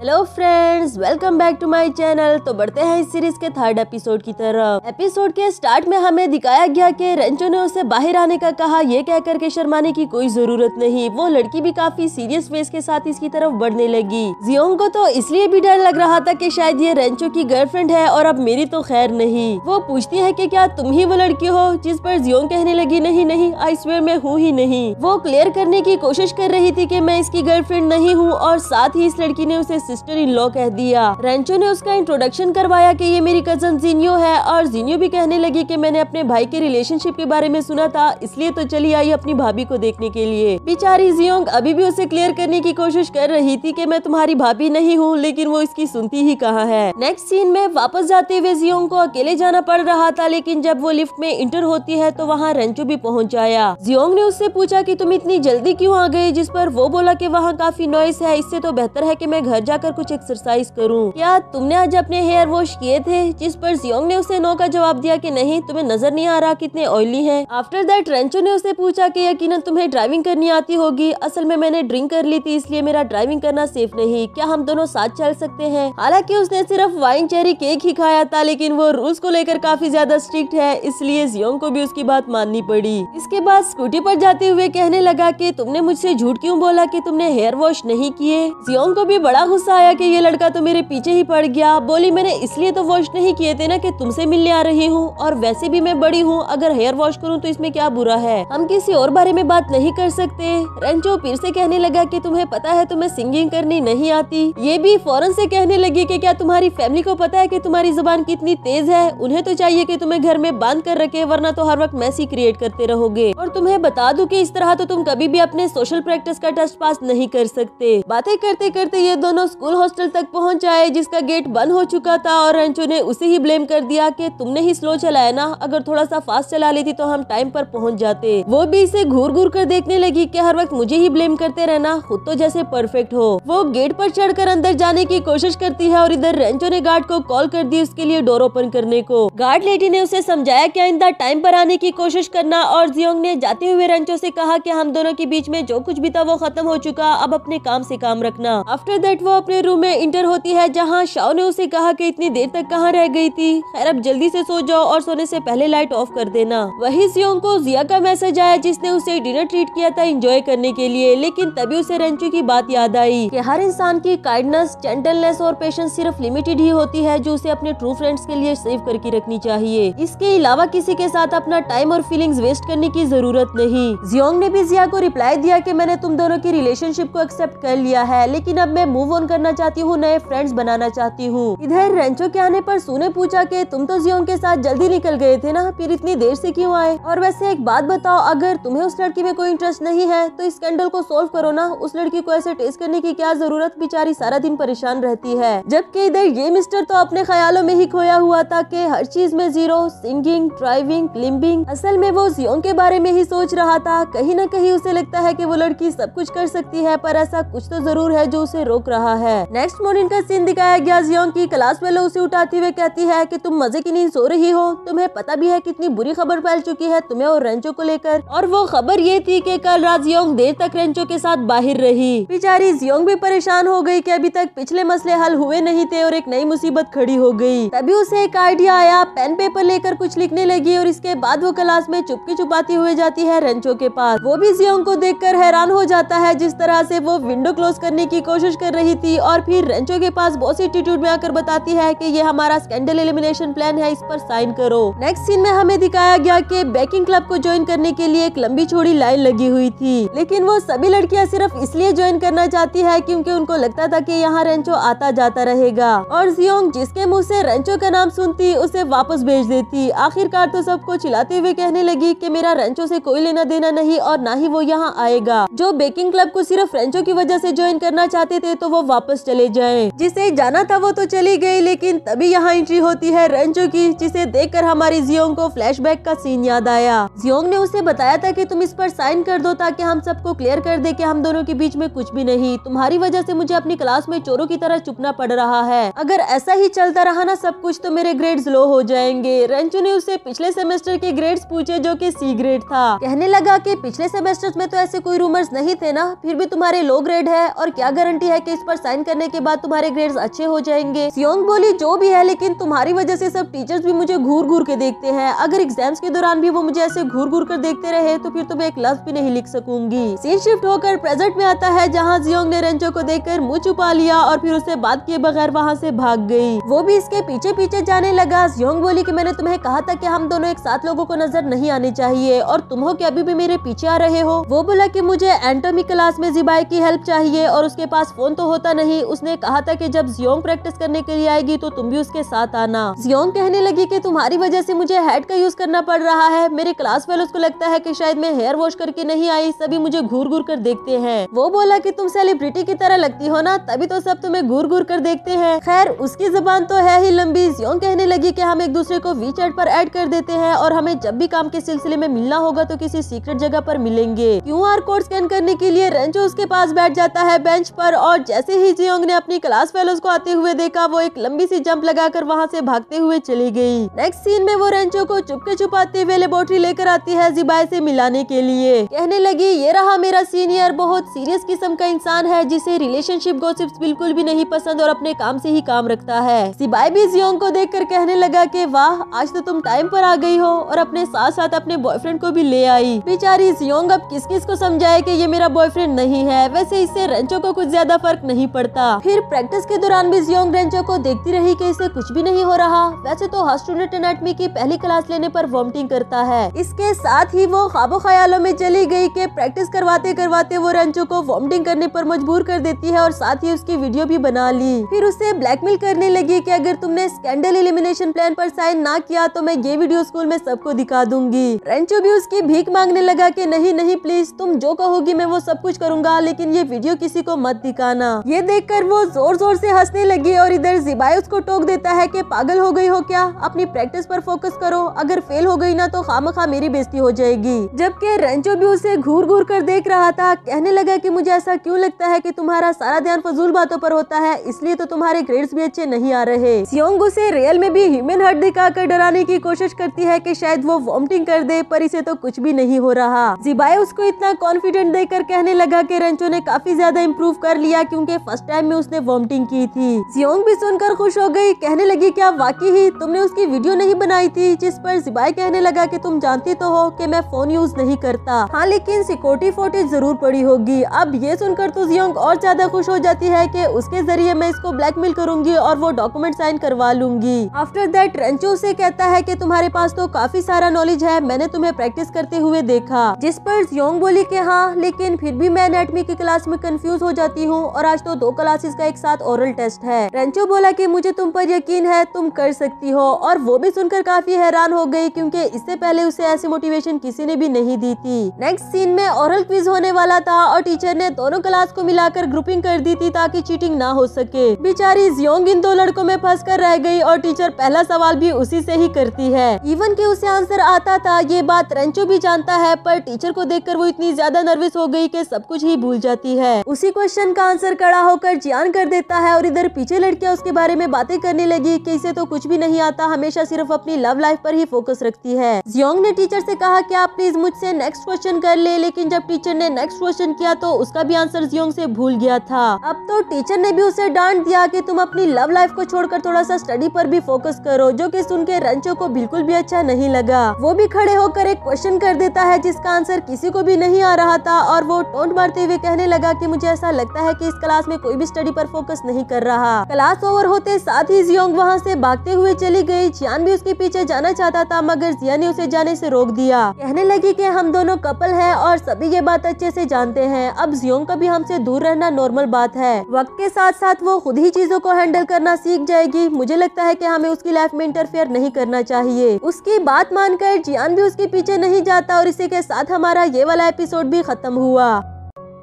Speaker 1: hello friends welcome back to my channel तो बढ़ते हैं इस सीरीज के थर्ड एपिसोड की तरफ एपिसोड के स्टार्ट में हमें दिखाया गया कि रेंचो ने उसे बाहर आने का कहा यह कहकर के शर्माने की कोई जरूरत नहीं वो लड़की भी काफी सीरियस फेस के साथ इसकी तरफ बढ़ने लगी जियोंग को तो इसलिए भी डर लग रहा था की शायद ये रेंचो की गर्लफ्रेंड है और अब मेरी तो खैर नहीं वो पूछती है की क्या तुम ही वो लड़की हो जिस पर जियोंग कहने लगी नहीं नहीं आई स्वेयर मैं हूँ ही नहीं वो क्लियर करने की कोशिश कर रही थी की मैं इसकी गर्लफ्रेंड नहीं हूँ और साथ ही इस लड़की ने उसे सिस्टर इन लॉ कह दिया रेंचो ने उसका इंट्रोडक्शन करवाया की ये मेरी कजन जीनियो है और जीनियो भी कहने लगी की मैंने अपने भाई के रिलेशनशिप के बारे में सुना था इसलिए तो चली आई अपनी भाभी को देखने के लिए बेचारी जियोंग अभी भी उसे क्लियर करने की कोशिश कर रही थी की मैं तुम्हारी भाभी नहीं हूँ लेकिन वो इसकी सुनती ही कहाँ है नेक्स्ट सीन में वापस जाते हुए जियोंग को अकेले जाना पड़ रहा था लेकिन जब वो लिफ्ट में इंटर होती है तो वहाँ रेंचो भी पहुँच जाया जियोंग ने उससे पूछा की तुम इतनी जल्दी क्यूँ आ गए जिस पर वो बोला की वहाँ काफी नॉइस है इससे तो बेहतर है की मैं घर जा जाकर कुछ एक्सरसाइज करूँ क्या तुमने आज अपने हेयर वॉश किए थे जिस पर जियोंग ने उसे नो का जवाब दिया की नहीं तुम्हें नजर नहीं आ रहा कितने ऑयली है आफ्टर दैट रेंचो ने उसे पूछा की यकीन तुम्हें ड्राइविंग करनी आती होगी असल में मैंने ड्रिंक कर ली थी इसलिए मेरा ड्राइविंग करना सेफ नहीं क्या हम दोनों साथ चल सकते हैं हालांकि उसने सिर्फ वाइन चेरी केक ही खाया था लेकिन वो रूल्स को लेकर काफी ज्यादा स्ट्रिक्ट है इसलिए जियोंग को भी उसकी बात माननी पड़ी इसके बाद स्कूटी पर जाते हुए कहने लगा कि तुमने मुझसे झूठ क्यों बोला कि तुमने हेयर वॉश नहीं किए जियोंग को भी बड़ा गुस्सा गुस्सा आया कि ये लड़का तो मेरे पीछे ही पड़ गया बोली मैंने इसलिए तो वॉश नहीं किए थे ना कि तुमसे मिलने आ रही हूँ और वैसे भी मैं बड़ी हूँ अगर हेयर वॉश करूँ तो इसमें क्या बुरा है हम किसी और बारे में बात नहीं कर सकते रेंचो फिर से कहने लगा कि तुम्हें पता है तुम्हें सिंगिंग करनी नहीं आती ये भी फौरन से कहने लगी की क्या तुम्हारी फैमिली को पता है की तुम्हारी जुबान कितनी तेज है उन्हें तो चाहिए की तुम्हें घर में बांध कर रखे वरना तो हर वक्त मैसी क्रिएट करते रहोगे और तुम्हें बता दू की इस तरह तो तुम कभी भी अपने सोशल प्रैक्टिस का टच पास नहीं कर सकते बातें करते करते ये दोनों स्कूल हॉस्टल तक पहुंच आए जिसका गेट बंद हो चुका था और रेंचो ने उसे ही ब्लेम कर दिया कि तुमने ही स्लो चलाया ना अगर थोड़ा सा फास्ट चला लेती तो हम टाइम पर पहुंच जाते वो भी इसे घूर घूर कर देखने लगी कि हर वक्त मुझे ही ब्लेम करते रहना खुद तो जैसे परफेक्ट हो वो गेट पर चढ़कर अंदर जाने की कोशिश करती है और इधर रेंचो ने गार्ड को कॉल कर दी उसके लिए डोर ओपन करने को गार्ड लेडी ने उसे समझाया की आइंदा टाइम पर आने की कोशिश करना और जियोंग ने जाते हुए रेंचो से कहा की हम दोनों के बीच में जो कुछ भी था वो खत्म हो चुका अब अपने काम से काम रखना आफ्टर दैट वो अपने रूम में इंटर होती है जहां शाओ ने उसे कहा कि इतनी देर तक कहाँ रह गई थी खैर अब जल्दी से सो जाओ और सोने से पहले लाइट ऑफ कर देना वही सियोंग को जिया का मैसेज आया जिसने उसे डिनर ट्रीट किया था इंजॉय करने के लिए लेकिन तभी उसे रेंचू की बात याद आई की हर इंसान की काइंडनेस जेंटलनेस और पेशेंस सिर्फ लिमिटेड ही होती है जो उसे अपने ट्रू फ्रेंड्स के लिए सेव करके रखनी चाहिए इसके अलावा किसी के साथ अपना टाइम और फीलिंग वेस्ट करने की जरूरत नहीं जियोंग ने भी जिया को रिप्लाई दिया की मैंने तुम दोनों की रिलेशनशिप को एक्सेप्ट कर लिया है लेकिन अब मैं मूव ऑन कर करना चाहती हूँ नए फ्रेंड्स बनाना चाहती हूँ इधर रेंचो के आने पर सू ने पूछा कि तुम तो जियो के साथ जल्दी निकल गए थे ना फिर इतनी देर से क्यों आए और वैसे एक बात बताओ अगर तुम्हें उस लड़की में कोई इंटरेस्ट नहीं है तो इस स्कैंडल को सोल्व करो ना उस लड़की को ऐसे टेस्ट करने की क्या जरूरत बेचारी सारा दिन परेशान रहती है जबकि इधर ये मिस्टर तो अपने ख्यालों में ही खोया हुआ था की हर चीज में जीरो सिंगिंग ड्राइविंग क्लिम्बिंग असल में वो जियो के बारे में ही सोच रहा था कहीं ना कहीं उसे लगता है की वो लड़की सब कुछ कर सकती है पर ऐसा कुछ तो जरूर है जो उसे रोक रहा है है नेक्स्ट मॉर्निंग का सीन दिखाया गया जियोंग की क्लास वेलो उसे उठाती हुए कहती है की तुम मजे की नींद सो रही हो तुम्हें पता भी है कितनी बुरी खबर फैल चुकी है तुम्हें और रेंचो को लेकर और वो खबर ये थी की कल रात जियोंग देर तक रेंचो के साथ बाहर रही बेचारी जियोंग भी परेशान हो गयी की अभी तक पिछले मसले हल हुए नहीं थे और एक नई मुसीबत खड़ी हो गयी तभी उसे एक आइडिया आया पेन पेपर लेकर कुछ लिखने लगी और इसके बाद वो क्लास में चुपके छुपाती हुए जाती है रेंचो के पास वो भी जियोंग को देख हैरान हो जाता है जिस तरह ऐसी वो विंडो क्लोज करने की कोशिश कर रही थी थी और फिर रेंचो के पास बॉस एटीट्यूड में आकर बताती है कि ये हमारा स्कैंडल एलिमिनेशन प्लान है इस पर साइन करो नेक्स्ट सीन में हमें दिखाया गया कि बैकिंग क्लब को ज्वाइन करने के लिए एक लंबी छोड़ी लाइन लगी हुई थी लेकिन वो सभी लड़कियाँ सिर्फ इसलिए ज्वाइन करना चाहती है क्यूँकी उनको लगता था की यहाँ रेंचो आता जाता रहेगा और जियोंग जिसके मुँह ऐसी रेंचो का नाम सुनती उसे वापस भेज देती आखिरकार तो सबको चिल्लाते हुए कहने लगी की मेरा रेंचो ऐसी कोई लेना देना नहीं और ना ही वो यहाँ आएगा जो बेकिंग क्लब को सिर्फ रेंचो की वजह से ज्वाइन करना चाहते थे तो वो वापस चले जाएं। जिसे जाना था वो तो चली गई लेकिन तभी यहाँ एंट्री होती है रंजो की जिसे देखकर हमारी जियोंग को फ्लैशबैक का सीन याद आया जियोंग ने उसे बताया था कि तुम इस पर साइन कर दो ताकि हम सबको क्लियर कर दे कि हम दोनों के बीच में कुछ भी नहीं तुम्हारी वजह से मुझे अपनी क्लास में चोरों की तरह चुपना पड़ रहा है अगर ऐसा ही चलता रहा ना सब कुछ तो मेरे ग्रेड लो हो जाएंगे रंजू ने उसे पिछले सेमेस्टर के ग्रेड पूछे जो की सी ग्रेड था कहने लगा की पिछले सेमेस्टर में तो ऐसे कोई रूमर्स नहीं थे ना फिर भी तुम्हारे लो ग्रेड है और क्या गारंटी है कि इस पर साइन करने के बाद तुम्हारे ग्रेड्स अच्छे हो जाएंगे सियोंग बोली जो भी है लेकिन तुम्हारी वजह से सब टीचर्स भी मुझे घूर घूर के देखते हैं अगर एग्जाम्स के दौरान भी वो मुझे ऐसे घूर घूर कर देखते रहे तो फिर तो मैं एक लफ्ज भी नहीं लिख सकूंगी सीन शिफ्ट होकर प्रेजेंट में आता है जहाँ जियोंग ने रेंचो को कर मुँह छुपा लिया और फिर उसे बात किए बगैर वहाँ ऐसी भाग गई वो भी इसके पीछे पीछे जाने लगा जियोंग बोली की मैंने तुम्हें कहा था की हम दोनों एक साथ लोगो को नजर नहीं आने चाहिए और तुम हो की अभी भी मेरे पीछे आ रहे हो वो बोला की मुझे एंटोमी क्लास में जिबाई की हेल्प चाहिए और उसके पास फोन तो होता नहीं उसने कहा था कि जब जियोंग प्रैक्टिस करने के लिए आएगी तो तुम भी उसके साथ आना जियोंग कहने लगी कि तुम्हारी वजह से मुझे हेड का यूज करना पड़ रहा है मेरे क्लास फेलोज को लगता है कि शायद मैं हेयर वॉश करके नहीं आई सभी मुझे घूर घूर कर देखते हैं वो बोला कि तुम सेलिब्रिटी की तरह लगती हो ना तभी तो सब तुम्हें घूर घूर कर देखते हैं खैर उसकी जबान तो है ही लंबी जियोंग कहने लगी कि हम एक दूसरे को वी चैट पर एड कर देते हैं और हमें जब भी काम के सिलसिले में मिलना होगा तो किसी सीक्रेट जगह पर मिलेंगे क्यू आर कोड स्कैन करने के लिए रंजो उसके पास बैठ जाता है बेंच पर और जैसे ही ही जियोंग ने अपनी क्लास फेलोज को आते हुए देखा वो एक लंबी सी जंप लगाकर वहाँ से भागते हुए चली गई नेक्स्ट सीन में वो रेंचो को चुपके छुपाते हुए लेबोरेटरी लेकर आती है जिबाय से मिलाने के लिए कहने लगी ये रहा मेरा सीनियर बहुत सीरियस किस्म का इंसान है जिसे रिलेशनशिप गोसिप्स बिल्कुल भी नहीं पसंद और अपने काम से ही काम रखता है सिबाई भी जियोंग को देख कहने लगा की वाह आज तो तुम टाइम आरोप आ गई हो और अपने साथ साथ अपने बॉयफ्रेंड को भी ले आई बेचारी जियोंग अब किस किस को समझाए की ये मेरा बॉयफ्रेंड नहीं है वैसे इससे रेंचो को कुछ ज्यादा फर्क नहीं पड़ता फिर प्रैक्टिस के दौरान भी जियोंग रेंजो को देखती रही की इसे कुछ भी नहीं हो रहा वैसे तो हर स्टूडेंट एनाटमी की पहली क्लास लेने आरोप वॉमिटिंग करता है इसके साथ ही वो खाबो ख्यालों में चली गयी के प्रैक्टिस करवाते करवाते वो रेंचो को वॉमिटिंग करने आरोप मजबूर कर देती है और साथ ही उसकी वीडियो भी बना ली फिर उसे ब्लैकमेल करने लगी कि अगर तुमने स्कैंडल इलिमिनेशन प्लान पर साइन ना किया तो मैं ये वीडियो स्कूल में सबको दिखा दूंगी रेंचो भी उसकी भीख मांगने लगा कि नहीं नहीं प्लीज तुम जो कहोगी मैं वो सब कुछ करूंगा लेकिन ये वीडियो किसी को मत दिखाना ये देखकर वो जोर जोर से हंसने लगी और इधर जिबाई उसको टोक देता है कि पागल हो गई हो क्या अपनी प्रैक्टिस पर फोकस करो अगर फेल हो गई ना तो खाम खा मेरी बेजती हो जाएगी जबकि रंजो भी उसे घूर घूर कर देख रहा था कहने लगा की मुझे ऐसा क्यूँ लगता है की तुम्हारा सारा ध्यान फजूल बातों पर होता है इसलिए तो तुम्हारे ग्रेड्स भी अच्छे नहीं आ रहे सियोंग उसे रियल में भी ह्यूमन हर्ट दिखाकर डराने की कोशिश करती है की शायद वो वॉमिटिंग कर दे पर इसे तो कुछ भी नहीं हो रहा जिबाए उसको इतना कॉन्फिडेंट देकर कहने लगा की रंचो ने काफी ज्यादा इम्प्रूव कर लिया क्यूँकी लास्ट टाइम में उसने वॉमिटिंग की थी सियोंग भी सुनकर खुश हो गई कहने लगी क्या वाकई ही तुमने उसकी वीडियो नहीं बनाई थी जिस पर जिबाई कहने लगा की तुम जानती तो हो कि मैं फोन यूज नहीं करता हाँ लेकिन सिक्योरिटी फोटेज जरूर पड़ी होगी अब ये सुनकर तो जियोंग और ज्यादा खुश हो जाती है की उसके जरिए मैं इसको ब्लैकमेल करूंगी और वो डॉक्यूमेंट साइन करवा लूंगी आफ्टर दैट रेंचो उसे कहता है की तुम्हारे पास तो काफी सारा नॉलेज है मैंने तुम्हें प्रैक्टिस करते हुए देखा जिस पर जियोंग बोली की हाँ लेकिन फिर भी मैं एनेटमी की क्लास में कंफ्यूज हो जाती हूँ और आज तो दो क्लासेस का एक साथ ओरल टेस्ट है रेंचो बोला की मुझे तुम पर यकीन है तुम कर सकती हो और वो भी सुनकर काफी हैरान हो गई क्योंकि इससे पहले उसे ऐसी मोटिवेशन किसी ने भी नहीं दी थी नेक्स्ट सीन में ओरल क्विज होने वाला था और टीचर ने दोनों क्लास को मिलाकर ग्रुपिंग कर दी थी ताकि चीटिंग ना हो सके बेचारी जियोंग इन दो लड़कों में फंस कर रह गई और टीचर पहला सवाल भी उसी से ही करती है इवन के उसे आंसर आता था ये बात रेंचो भी जानता है पर टीचर को देखकर वो इतनी ज्यादा नर्वस हो गई कि सब कुछ ही भूल जाती है उसी क्वेश्चन का आंसर कड़ा होकर जान कर देता है और इधर पीछे लड़कियां उसके बारे में बातें करने लगी कि इसे तो कुछ भी नहीं आता हमेशा सिर्फ अपनी लव लाइफ पर ही फोकस रखती है जियोंग ने टीचर से कहा कि आप प्लीज मुझसे नेक्स्ट क्वेश्चन कर ले लेकिन जब टीचर ने नेक्स्ट क्वेश्चन किया तो उसका भी आंसर जियोंग से भूल गया था अब तो टीचर ने भी उसे डांट दिया की तुम अपनी लव लाइफ को छोड़कर थोड़ा सा स्टडी पर भी फोकस करो जो की सुन के रंचो को बिल्कुल भी अच्छा नहीं लगा वो भी खड़े होकर एक क्वेश्चन कर देता है जिसका आंसर किसी को भी नहीं आ रहा था और वो टोंट मारते हुए कहने लगा की मुझे ऐसा लगता है की इस क्लास में में कोई भी स्टडी पर फोकस नहीं कर रहा क्लास ओवर होते साथ ही जियोंग वहाँ से भागते हुए चली गई जियान भी उसके पीछे जाना चाहता था मगर जिया ने उसे जाने से रोक दिया कहने लगी कि हम दोनों कपल हैं और सभी ये बात अच्छे से जानते हैं अब जियोंग का भी हमसे दूर रहना नॉर्मल बात है वक्त के साथ साथ वो खुद ही चीजों को हैंडल करना सीख जाएगी मुझे लगता है की हमें उसकी लाइफ में इंटरफेयर नहीं करना चाहिए उसकी बात मानकर जियान भी उसके पीछे नहीं जाता और इसी के साथ हमारा ये वाला एपिसोड भी खत्म हुआ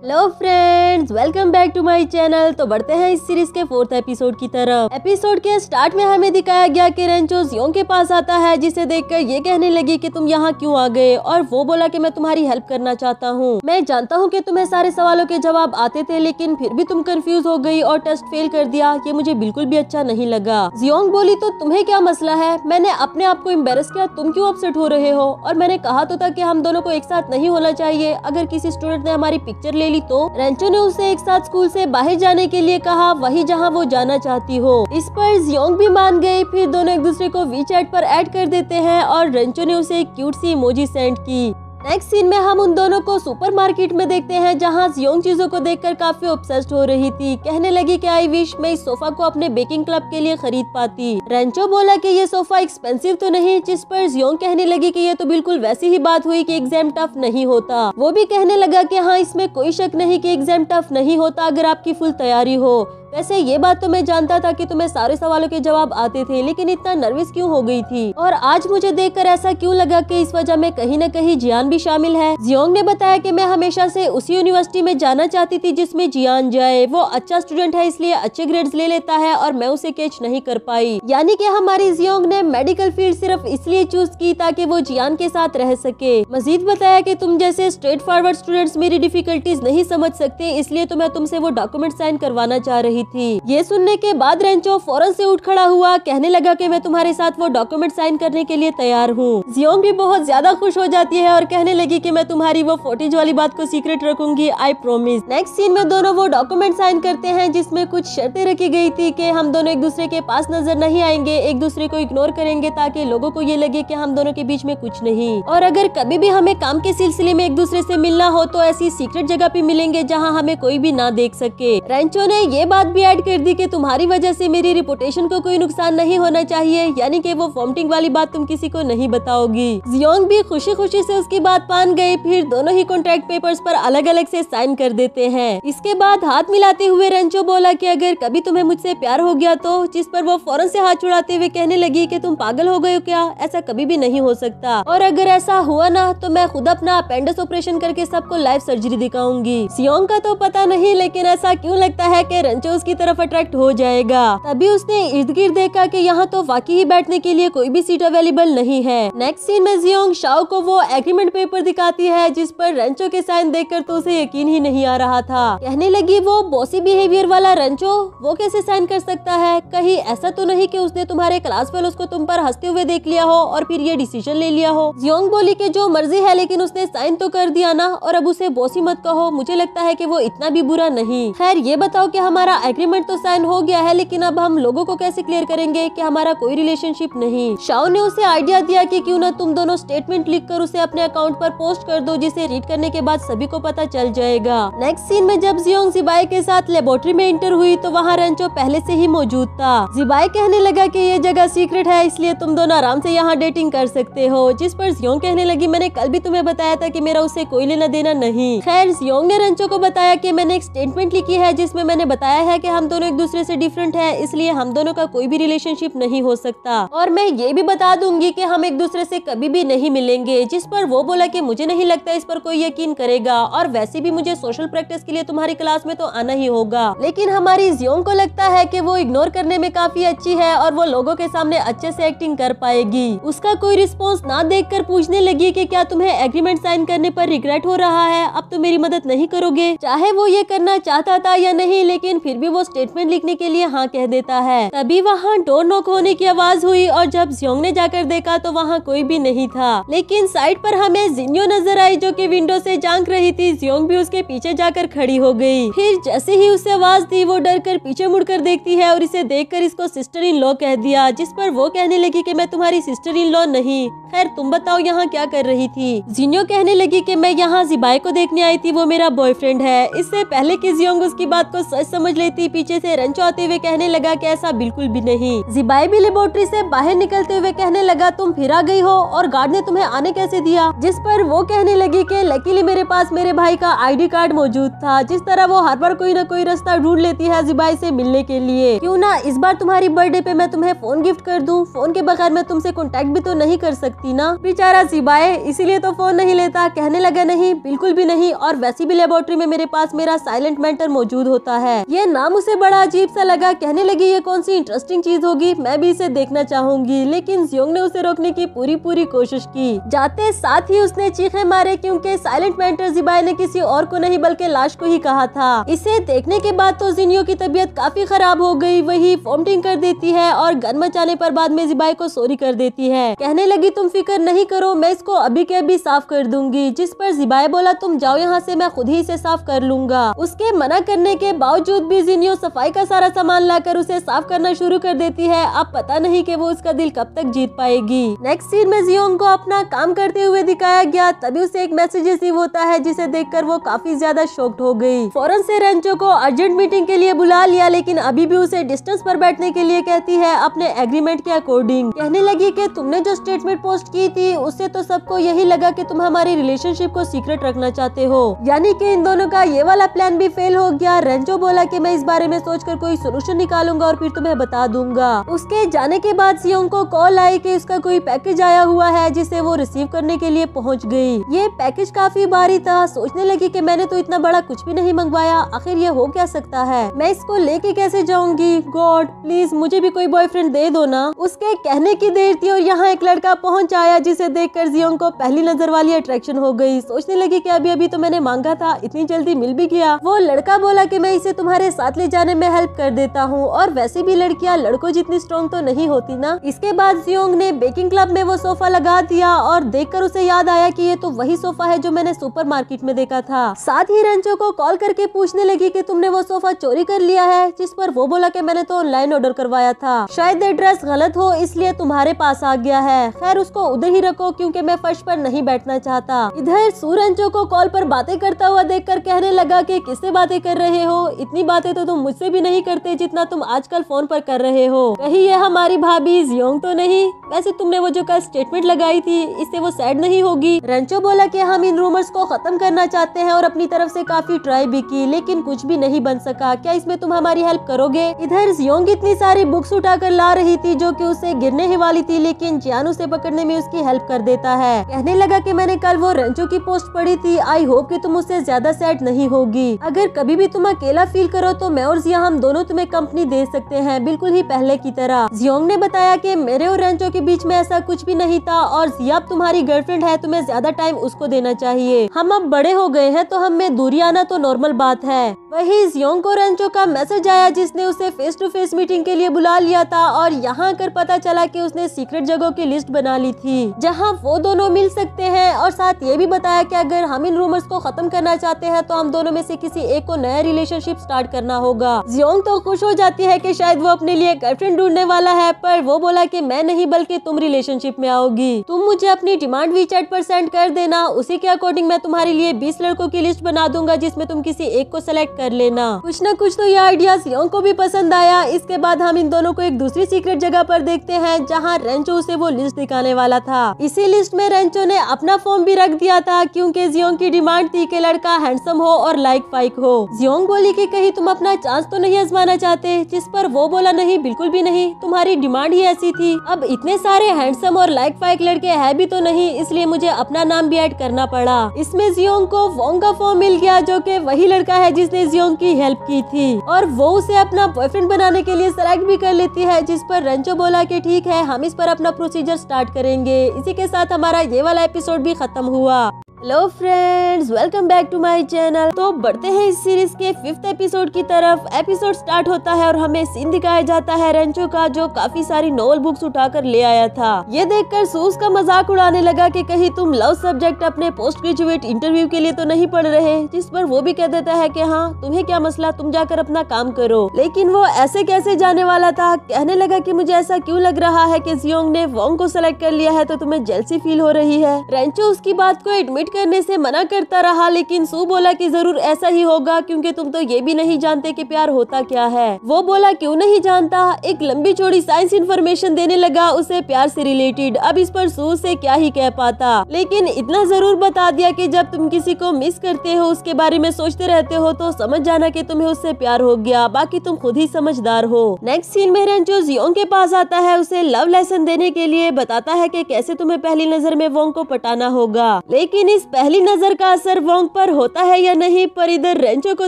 Speaker 1: hello friends welcome back to my channel तो बढ़ते हैं इस सीरीज के फोर्थ एपिसोड की तरफ एपिसोड के स्टार्ट में हमें दिखाया गया कि रेंचो जियोंग के पास आता है जिसे देखकर ये कहने लगी कि तुम यहाँ क्यों आ गए और वो बोला कि मैं तुम्हारी हेल्प करना चाहता हूँ मैं जानता हूँ की तुम्हें सारे सवालों के जवाब आते थे लेकिन फिर भी तुम कन्फ्यूज हो गयी और टेस्ट फेल कर दिया ये मुझे बिल्कुल भी अच्छा नहीं लगा जियोंग बोली तो तुम्हें क्या मसला है मैंने अपने आप को एम्बेरस किया तुम क्यूँ अपसेट हो रहे हो और मैंने कहा तो था की हम दोनों को एक साथ नहीं होना चाहिए अगर किसी स्टूडेंट ने हमारी पिक्चर ले मिली तो रेंचो ने उसे एक साथ स्कूल से बाहर जाने के लिए कहा वही जहाँ वो जाना चाहती हो इस पर जियोंग भी मान गए फिर दोनों एक दूसरे को वी पर ऐड कर देते हैं और रेंचो ने उसे क्यूट सी इमोजी सेंड की नेक्स्ट सीन में हम उन दोनों को सुपरमार्केट में देखते हैं जहां जियोंग चीजों को देखकर काफी ऑब्सेस्ड हो रही थी कहने लगी कि आई विश मैं इस सोफा को अपने बेकिंग क्लब के लिए खरीद पाती रेंचो बोला कि ये सोफा एक्सपेंसिव तो नहीं जिस पर जियोंग कहने लगी कि ये तो बिल्कुल वैसी ही बात हुई कि एग्जाम टफ नहीं होता वो भी कहने लगा की हाँ इसमें कोई शक नहीं की एग्जाम टफ नहीं होता अगर आपकी फुल तैयारी हो वैसे ये बात तो मैं जानता था कि तुम्हें सारे सवालों के जवाब आते थे लेकिन इतना नर्वस क्यों हो गई थी और आज मुझे देखकर ऐसा क्यों लगा कि इस वजह में कहीं न कहीं जियान भी शामिल है जियोंग ने बताया कि मैं हमेशा से उसी यूनिवर्सिटी में जाना चाहती थी जिसमें जियान जाए वो अच्छा स्टूडेंट है इसलिए अच्छे ग्रेड ले लेता है और मैं उसे कैच नहीं कर पाई यानी की हमारी जियोंग ने मेडिकल फील्ड सिर्फ इसलिए चूज की ताकि वो जियान के साथ रह सके मजीद बताया की तुम जैसे स्ट्रेट फॉरवर्ड स्टूडेंट्स मेरी डिफिकल्टीज नहीं समझ सकते इसलिए तो मैं तुमसे वो डॉक्यूमेंट साइन करवाना चाह रही की थी ये सुनने के बाद रेंचो फौरन से उठ खड़ा हुआ कहने लगा कि मैं तुम्हारे साथ वो डॉक्यूमेंट साइन करने के लिए तैयार हूँ जियोंग भी बहुत ज्यादा खुश हो जाती है और कहने लगी की मैं तुम्हारी वो फोटेज वाली बात को सीक्रेट रखूंगी आई प्रोमिस नेक्स्ट सीन में दोनों वो डॉक्यूमेंट साइन करते हैं जिसमे कुछ शर्तें रखी गयी थी की हम दोनों एक दूसरे के पास नजर नहीं आएंगे एक दूसरे को इग्नोर करेंगे ताकि लोगो को ये लगे की हम दोनों के बीच में कुछ नहीं और अगर कभी भी हमें काम के सिलसिले में एक दूसरे से मिलना हो तो ऐसी सीक्रेट जगह पे मिलेंगे जहाँ हमें कोई भी ना देख सके रेंचो ने ये बात भी ऐड कर दी कि तुम्हारी वजह से मेरी रिपोर्टेशन को कोई नुकसान नहीं होना चाहिए यानी कि वो फॉमटिंग वाली बात तुम किसी को नहीं बताओगी जियोंग भी खुशी खुशी से उसकी बात मान गए फिर दोनों ही कॉन्ट्रैक्ट पेपर्स पर अलग अलग से साइन कर देते हैं इसके बाद हाथ मिलाते हुए रंचो बोला की अगर कभी तुम्हें मुझसे प्यार हो गया तो जिस पर वो फौरन से हाथ छुड़ाते हुए कहने लगी की तुम पागल हो गए क्या ऐसा कभी भी नहीं हो सकता और अगर ऐसा हुआ ना तो मैं खुद अपना अपेंडस ऑपरेशन करके सबको लाइव सर्जरी दिखाऊंगी सियोंग का तो पता नहीं लेकिन ऐसा क्यों लगता है कि रंचो उसकी तरफ अट्रैक्ट हो जाएगा तभी उसने इर्द गिर्द देखा की यहाँ तो वाकई ही बैठने के लिए कोई भी सीट अवेलेबल नहीं है नेक्स्ट सीन में जियोंग शाओ को वो एग्रीमेंट पेपर दिखाती है जिस पर रंचो के साइन कर तो उसे यकीन ही नहीं आ रहा था कहने लगी वो बॉसी बिहेवियर वाला रंचो वो कैसे साइन कर सकता है कहीं ऐसा तो नहीं कि उसने तुम्हारे क्लास फेलोज को तुम पर हंसते हुए देख लिया हो और फिर ये डिसीजन ले लिया हो जियोंग बोली की जो मर्जी है लेकिन उसने साइन तो कर दिया ना और अब उसे बॉसी मत कहो मुझे लगता है की वो इतना भी बुरा नहीं खैर ये बताओ की हमारा एग्रीमेंट तो साइन हो गया है लेकिन अब हम लोगों को कैसे क्लियर करेंगे कि हमारा कोई रिलेशनशिप नहीं शाओ ने उसे आइडिया दिया कि क्यों ना तुम दोनों स्टेटमेंट लिख कर उसे अपने अकाउंट पर पोस्ट कर दो जिसे रीड करने के बाद सभी को पता चल जाएगा नेक्स्ट सीन में जब जियोंग जिबाई के साथ लेबोरेटरी में इंटर हुई तो वहाँ रेंचो पहले से ही मौजूद था जिबाई कहने लगा की ये जगह सीक्रेट है इसलिए तुम दोनों आराम से यहाँ डेटिंग कर सकते हो जिस पर जियोंग कहने लगी मैंने कल भी तुम्हें बताया था की मेरा उसे कोई लेना देना नहीं खैर जियोंग ने रेंचो को बताया की मैंने एक स्टेटमेंट लिखी है जिसमे मैंने बताया है है कि हम दोनों एक दूसरे से डिफरेंट है इसलिए हम दोनों का कोई भी रिलेशनशिप नहीं हो सकता और मैं ये भी बता दूंगी कि हम एक दूसरे से कभी भी नहीं मिलेंगे जिस पर वो बोला कि मुझे नहीं लगता इस पर कोई यकीन करेगा और वैसे भी मुझे सोशल प्रैक्टिस के लिए तुम्हारी क्लास में तो आना ही होगा लेकिन हमारी जियोंग को लगता है की वो इग्नोर करने में काफी अच्छी है और वो लोगो के सामने अच्छे ऐसी एक्टिंग कर पाएगी उसका कोई रिस्पॉन्स ना देख कर पूछने लगी की क्या तुम्हें एग्रीमेंट साइन करने आरोप रिग्रेट हो रहा है अब तुम तो मेरी मदद नहीं करोगे चाहे वो ये करना चाहता था या नहीं लेकिन फिर भी वो स्टेटमेंट लिखने के लिए हाँ कह देता है तभी वहाँ डोर नॉक होने की आवाज हुई और जब जियोंग ने जाकर देखा तो वहाँ कोई भी नहीं था लेकिन साइड पर हमें जिनियो नजर आई जो कि विंडो से झांक रही थी जियोंग भी उसके पीछे जाकर खड़ी हो गई फिर जैसे ही उसे आवाज दी वो डर कर पीछे मुड़कर देखती है और इसे देख कर इसको सिस्टर इन लॉ कह दिया जिस पर वो कहने लगी की मैं तुम्हारी सिस्टर इन लॉ नहीं खैर तुम बताओ यहाँ क्या कर रही थी जिनियो कहने लगी की मैं यहाँ जिबाई को देखने आई थी वो मेरा बॉयफ्रेंड है इससे पहले की जियोंग उसकी बात को सच समझ लेती थी पीछे से चौते हुए कहने लगा कि ऐसा बिल्कुल भी नहीं जिबाई भी लेबोरेटरी से बाहर निकलते हुए कहने लगा तुम फिर आ गई हो और गार्ड ने तुम्हें आने कैसे दिया जिस पर वो कहने लगी कि लकीली मेरे पास मेरे भाई का आईडी कार्ड मौजूद था जिस तरह वो हर बार कोई ना कोई रास्ता ढूंढ लेती है जिबाई से मिलने के लिए क्यूँ ना इस बार तुम्हारी बर्थडे पे मैं तुम्हें फोन गिफ्ट कर दूँ फोन के बगैर मैं ऐसी कॉन्टेक्ट भी तो नहीं कर सकती ना बेचारा जिबाए इसीलिए तो फोन नहीं लेता कहने लगा नहीं बिल्कुल भी नहीं और वैसी भी लेबोरेटरी में मेरे पास मेरा साइलेंट मेंटर मौजूद होता है ये ना नाम उसे बड़ा अजीब सा लगा कहने लगी ये कौन सी इंटरेस्टिंग चीज होगी मैं भी इसे देखना चाहूंगी लेकिन जियोंग ने उसे रोकने की पूरी पूरी कोशिश की जाते साथ ही उसने चीखे मारे क्योंकि साइलेंट मेंटर जिबाई ने किसी और को नहीं बल्कि लाश को ही कहा था इसे देखने के बाद तो जिनियो की तबीयत काफी खराब हो गई वही वॉमिटिंग कर देती है और गन मचाने पर बाद में जिबाई को सोरी कर देती है कहने लगी तुम फिक्र नहीं करो मैं इसको अभी के अभी साफ कर दूंगी जिस पर जिबाई बोला तुम जाओ यहाँ से मैं खुद ही इसे साफ कर लूंगा उसके मना करने के बावजूद भी सीनियो सफाई का सारा सामान लाकर उसे साफ करना शुरू कर देती है अब पता नहीं कि वो उसका दिल कब तक जीत पाएगी नेक्स्ट सीन में जियोंग को अपना काम करते हुए दिखाया गया तभी उसे एक मैसेज रिसीव होता है जिसे कर वो काफी ज्यादा शॉक्ड हो गयी फौरन ऐसी रेंचो को अर्जेंट मीटिंग के लिए बुला लिया लेकिन अभी भी उसे डिस्टेंस आरोप बैठने के लिए कहती है अपने एग्रीमेंट के अकॉर्डिंग कहने लगी की तुमने जो स्टेटमेंट पोस्ट की थी उससे तो सबको यही लगा की तुम हमारी रिलेशनशिप को सीक्रेट रखना चाहते हो यानी कि इन दोनों का ये वाला प्लान भी फेल हो गया रेंचो बोला कि मैं इस इस बारे में सोचकर कोई सोल्यूशन निकालूंगा और फिर तुम्हें बता दूंगा उसके जाने के बाद सी को कॉल आई कि उसका कोई पैकेज आया हुआ है जिसे वो रिसीव करने के लिए पहुंच गई ये पैकेज काफी भारी था सोचने लगी कि मैंने तो इतना बड़ा कुछ भी नहीं मंगवाया आखिर ये हो क्या सकता है मैं इसको लेके कैसे जाऊंगी गॉड प्लीज मुझे भी कोई बॉयफ्रेंड दे दो ना उसके कहने की देर थी और यहाँ एक लड़का पहुँच आया जिसे देख कर जियोंग को पहली नजर वाली अट्रैक्शन हो गई सोचने लगी की अभी अभी तो मैंने मांगा था इतनी जल्दी मिल भी गया वो लड़का बोला की मैं इसे तुम्हारे साथ साथ ले जाने में हेल्प कर देता हूँ और वैसे भी लड़कियाँ लड़कों जितनी स्ट्रॉन्ग तो नहीं होती ना इसके बाद जियोंग ने बेकिंग क्लब में वो सोफा लगा दिया और देख उसे याद आया की ये तो वही सोफा है जो मैंने सुपर मार्केट में देखा था साथ ही रंजो को कॉल करके पूछने लगी की तुमने वो सोफा चोरी कर लिया है जिस पर वो बोला की मैंने तो ऑनलाइन ऑर्डर करवाया था शायद एड्रेस गलत हो इसलिए तुम्हारे पास आ गया है खैर उसको उधर ही रखो क्योंकि मैं फर्श पर नहीं बैठना चाहता इधर सूरंजो को कॉल पर बातें करता हुआ देखकर कहने लगा कि किससे बातें कर रहे हो इतनी बातें तो तुम मुझसे भी नहीं करते जितना तुम आजकल फोन पर कर रहे हो कहीं ये हमारी भाभी जियोंग तो नहीं वैसे तुमने वो जो कल स्टेटमेंट लगाई थी इससे वो सैड नहीं होगी रंचो बोला की हम इन रूमर्स को खत्म करना चाहते हैं और अपनी तरफ से काफी ट्राई भी की लेकिन कुछ भी नहीं बन सका क्या इसमें तुम हमारी हेल्प करोगे इधर जियोंग इतनी सारी बुक्स कर ला रही थी जो की उसे गिरने ही वाली थी लेकिन जियान उसे पकड़ने में उसकी हेल्प कर देता है कहने लगा की मैंने कल वो रंचो की पोस्ट पढ़ी थी आई होप की तुम उससे ज्यादा सैड नहीं होगी अगर कभी भी तुम अकेला फील करो तो तो मैं और जिया हम दोनों तुम्हें कंपनी दे सकते हैं बिल्कुल ही पहले की तरह जियोंग ने बताया की मेरे और रेंचो के बीच में ऐसा कुछ भी नहीं था और जिया अब तुम्हारी गर्लफ्रेंड है तुम्हें ज्यादा टाइम उसको देना चाहिए हम अब बड़े हो गए हैं तो हमें दूरी आना तो नॉर्मल बात है वही जियोंग को रेंचो का मैसेज आया जिसने उसे फेस टू फेस मीटिंग के लिए बुला लिया था और यहाँ कर पता चला की उसने सीक्रेट जगहों की लिस्ट बना ली थी जहाँ वो दोनों मिल सकते हैं और साथ ये भी बताया की अगर हम इन रूमर्स को खत्म करना चाहते हैं तो हम दोनों में से किसी एक को नया रिलेशनशिप स्टार्ट करना करना होगा जियोंग तो खुश हो जाती है की शायद वो अपने लिए गर्लफ्रेंड ढूंढने वाला है पर वो बोला की मैं नहीं बल्कि तुम रिलेशनशिप में आओगी तुम मुझे अपनी डिमांड वी चैट पर सेंड कर देना उसी के अकॉर्डिंग मैं तुम्हारे लिए बीस लड़कों की लिस्ट बना दूंगा जिसमें तुम किसी एक को सिलेक्ट कर लेना कुछ न कुछ तो यह आइडिया जियोंग को भी पसंद आया इसके बाद हम इन दोनों को एक दूसरी सीक्रेट जगह आरोप देखते हैं जहाँ रेंचो उसे वो लिस्ट दिखाने वाला था इसी लिस्ट में रेंचो ने अपना फॉर्म भी रख दिया था क्यूँकी जियोंग की डिमांड थी की लड़का हैंडसम हो और लाइक फाइक हो जियोंग बोली की कहीं तुम अपने अपना चांस तो नहीं आजमाना चाहते जिस पर वो बोला नहीं बिल्कुल भी नहीं तुम्हारी डिमांड ही ऐसी थी अब इतने सारे हैंडसम और लाइक फाइक लड़के है भी तो नहीं इसलिए मुझे अपना नाम भी एड करना पड़ा इसमें जियोंग को वोंग का फॉर्म मिल गया जो की वही लड़का है जिसने जियोंग की हेल्प की थी और वो उसे अपना बॉयफ्रेंड बनाने के लिए सेलेक्ट भी कर लेती है जिस पर रंजो बोला की ठीक है हम इस पर अपना प्रोसीजर स्टार्ट करेंगे इसी के साथ हमारा ये वाला एपिसोड भी खत्म हुआ hello friends welcome back to my channel तो बढ़ते हैं इस सीरीज के फिफ्थ एपिसोड की तरफ एपिसोड स्टार्ट होता है और हमें सीन दिखाया जाता है रेंचो का जो काफी सारी नॉवल बुक्स उठाकर ले आया था ये देखकर सूस का मजाक उड़ाने लगा कि कहीं तुम लव सब्जेक्ट अपने पोस्ट ग्रेजुएट इंटरव्यू के लिए तो नहीं पढ़ रहे जिस पर वो भी कह देता है की हाँ तुम्हें क्या मसला तुम जाकर अपना काम करो लेकिन वो ऐसे कैसे जाने वाला था कहने लगा की मुझे ऐसा क्यूँ लग रहा है की जियोंग ने वोंग को सिलेक्ट कर लिया है तो तुम्हें जेलसी फील हो रही है रेंचो उसकी बात को एडमिट करने से मना करता रहा लेकिन सू बोला कि जरूर ऐसा ही होगा क्योंकि तुम तो ये भी नहीं जानते कि प्यार होता क्या है वो बोला क्यों नहीं जानता एक लंबी चौड़ी साइंस इन्फॉर्मेशन देने लगा उसे प्यार से रिलेटेड अब इस पर सू से क्या ही कह पाता लेकिन इतना जरूर बता दिया कि जब तुम किसी को मिस करते हो उसके बारे में सोचते रहते हो तो समझ जाना की तुम्हें उससे प्यार हो गया बाकी तुम खुद ही समझदार हो नेक्स्ट सीन में रेंचो जियो के पास आता है उसे लव लेसन देने के लिए बताता है की कैसे तुम्हें पहली नजर में वोंग को पटाना होगा लेकिन इस इस पहली नज़र का असर वोंग पर होता है या नहीं पर इधर रेंचो को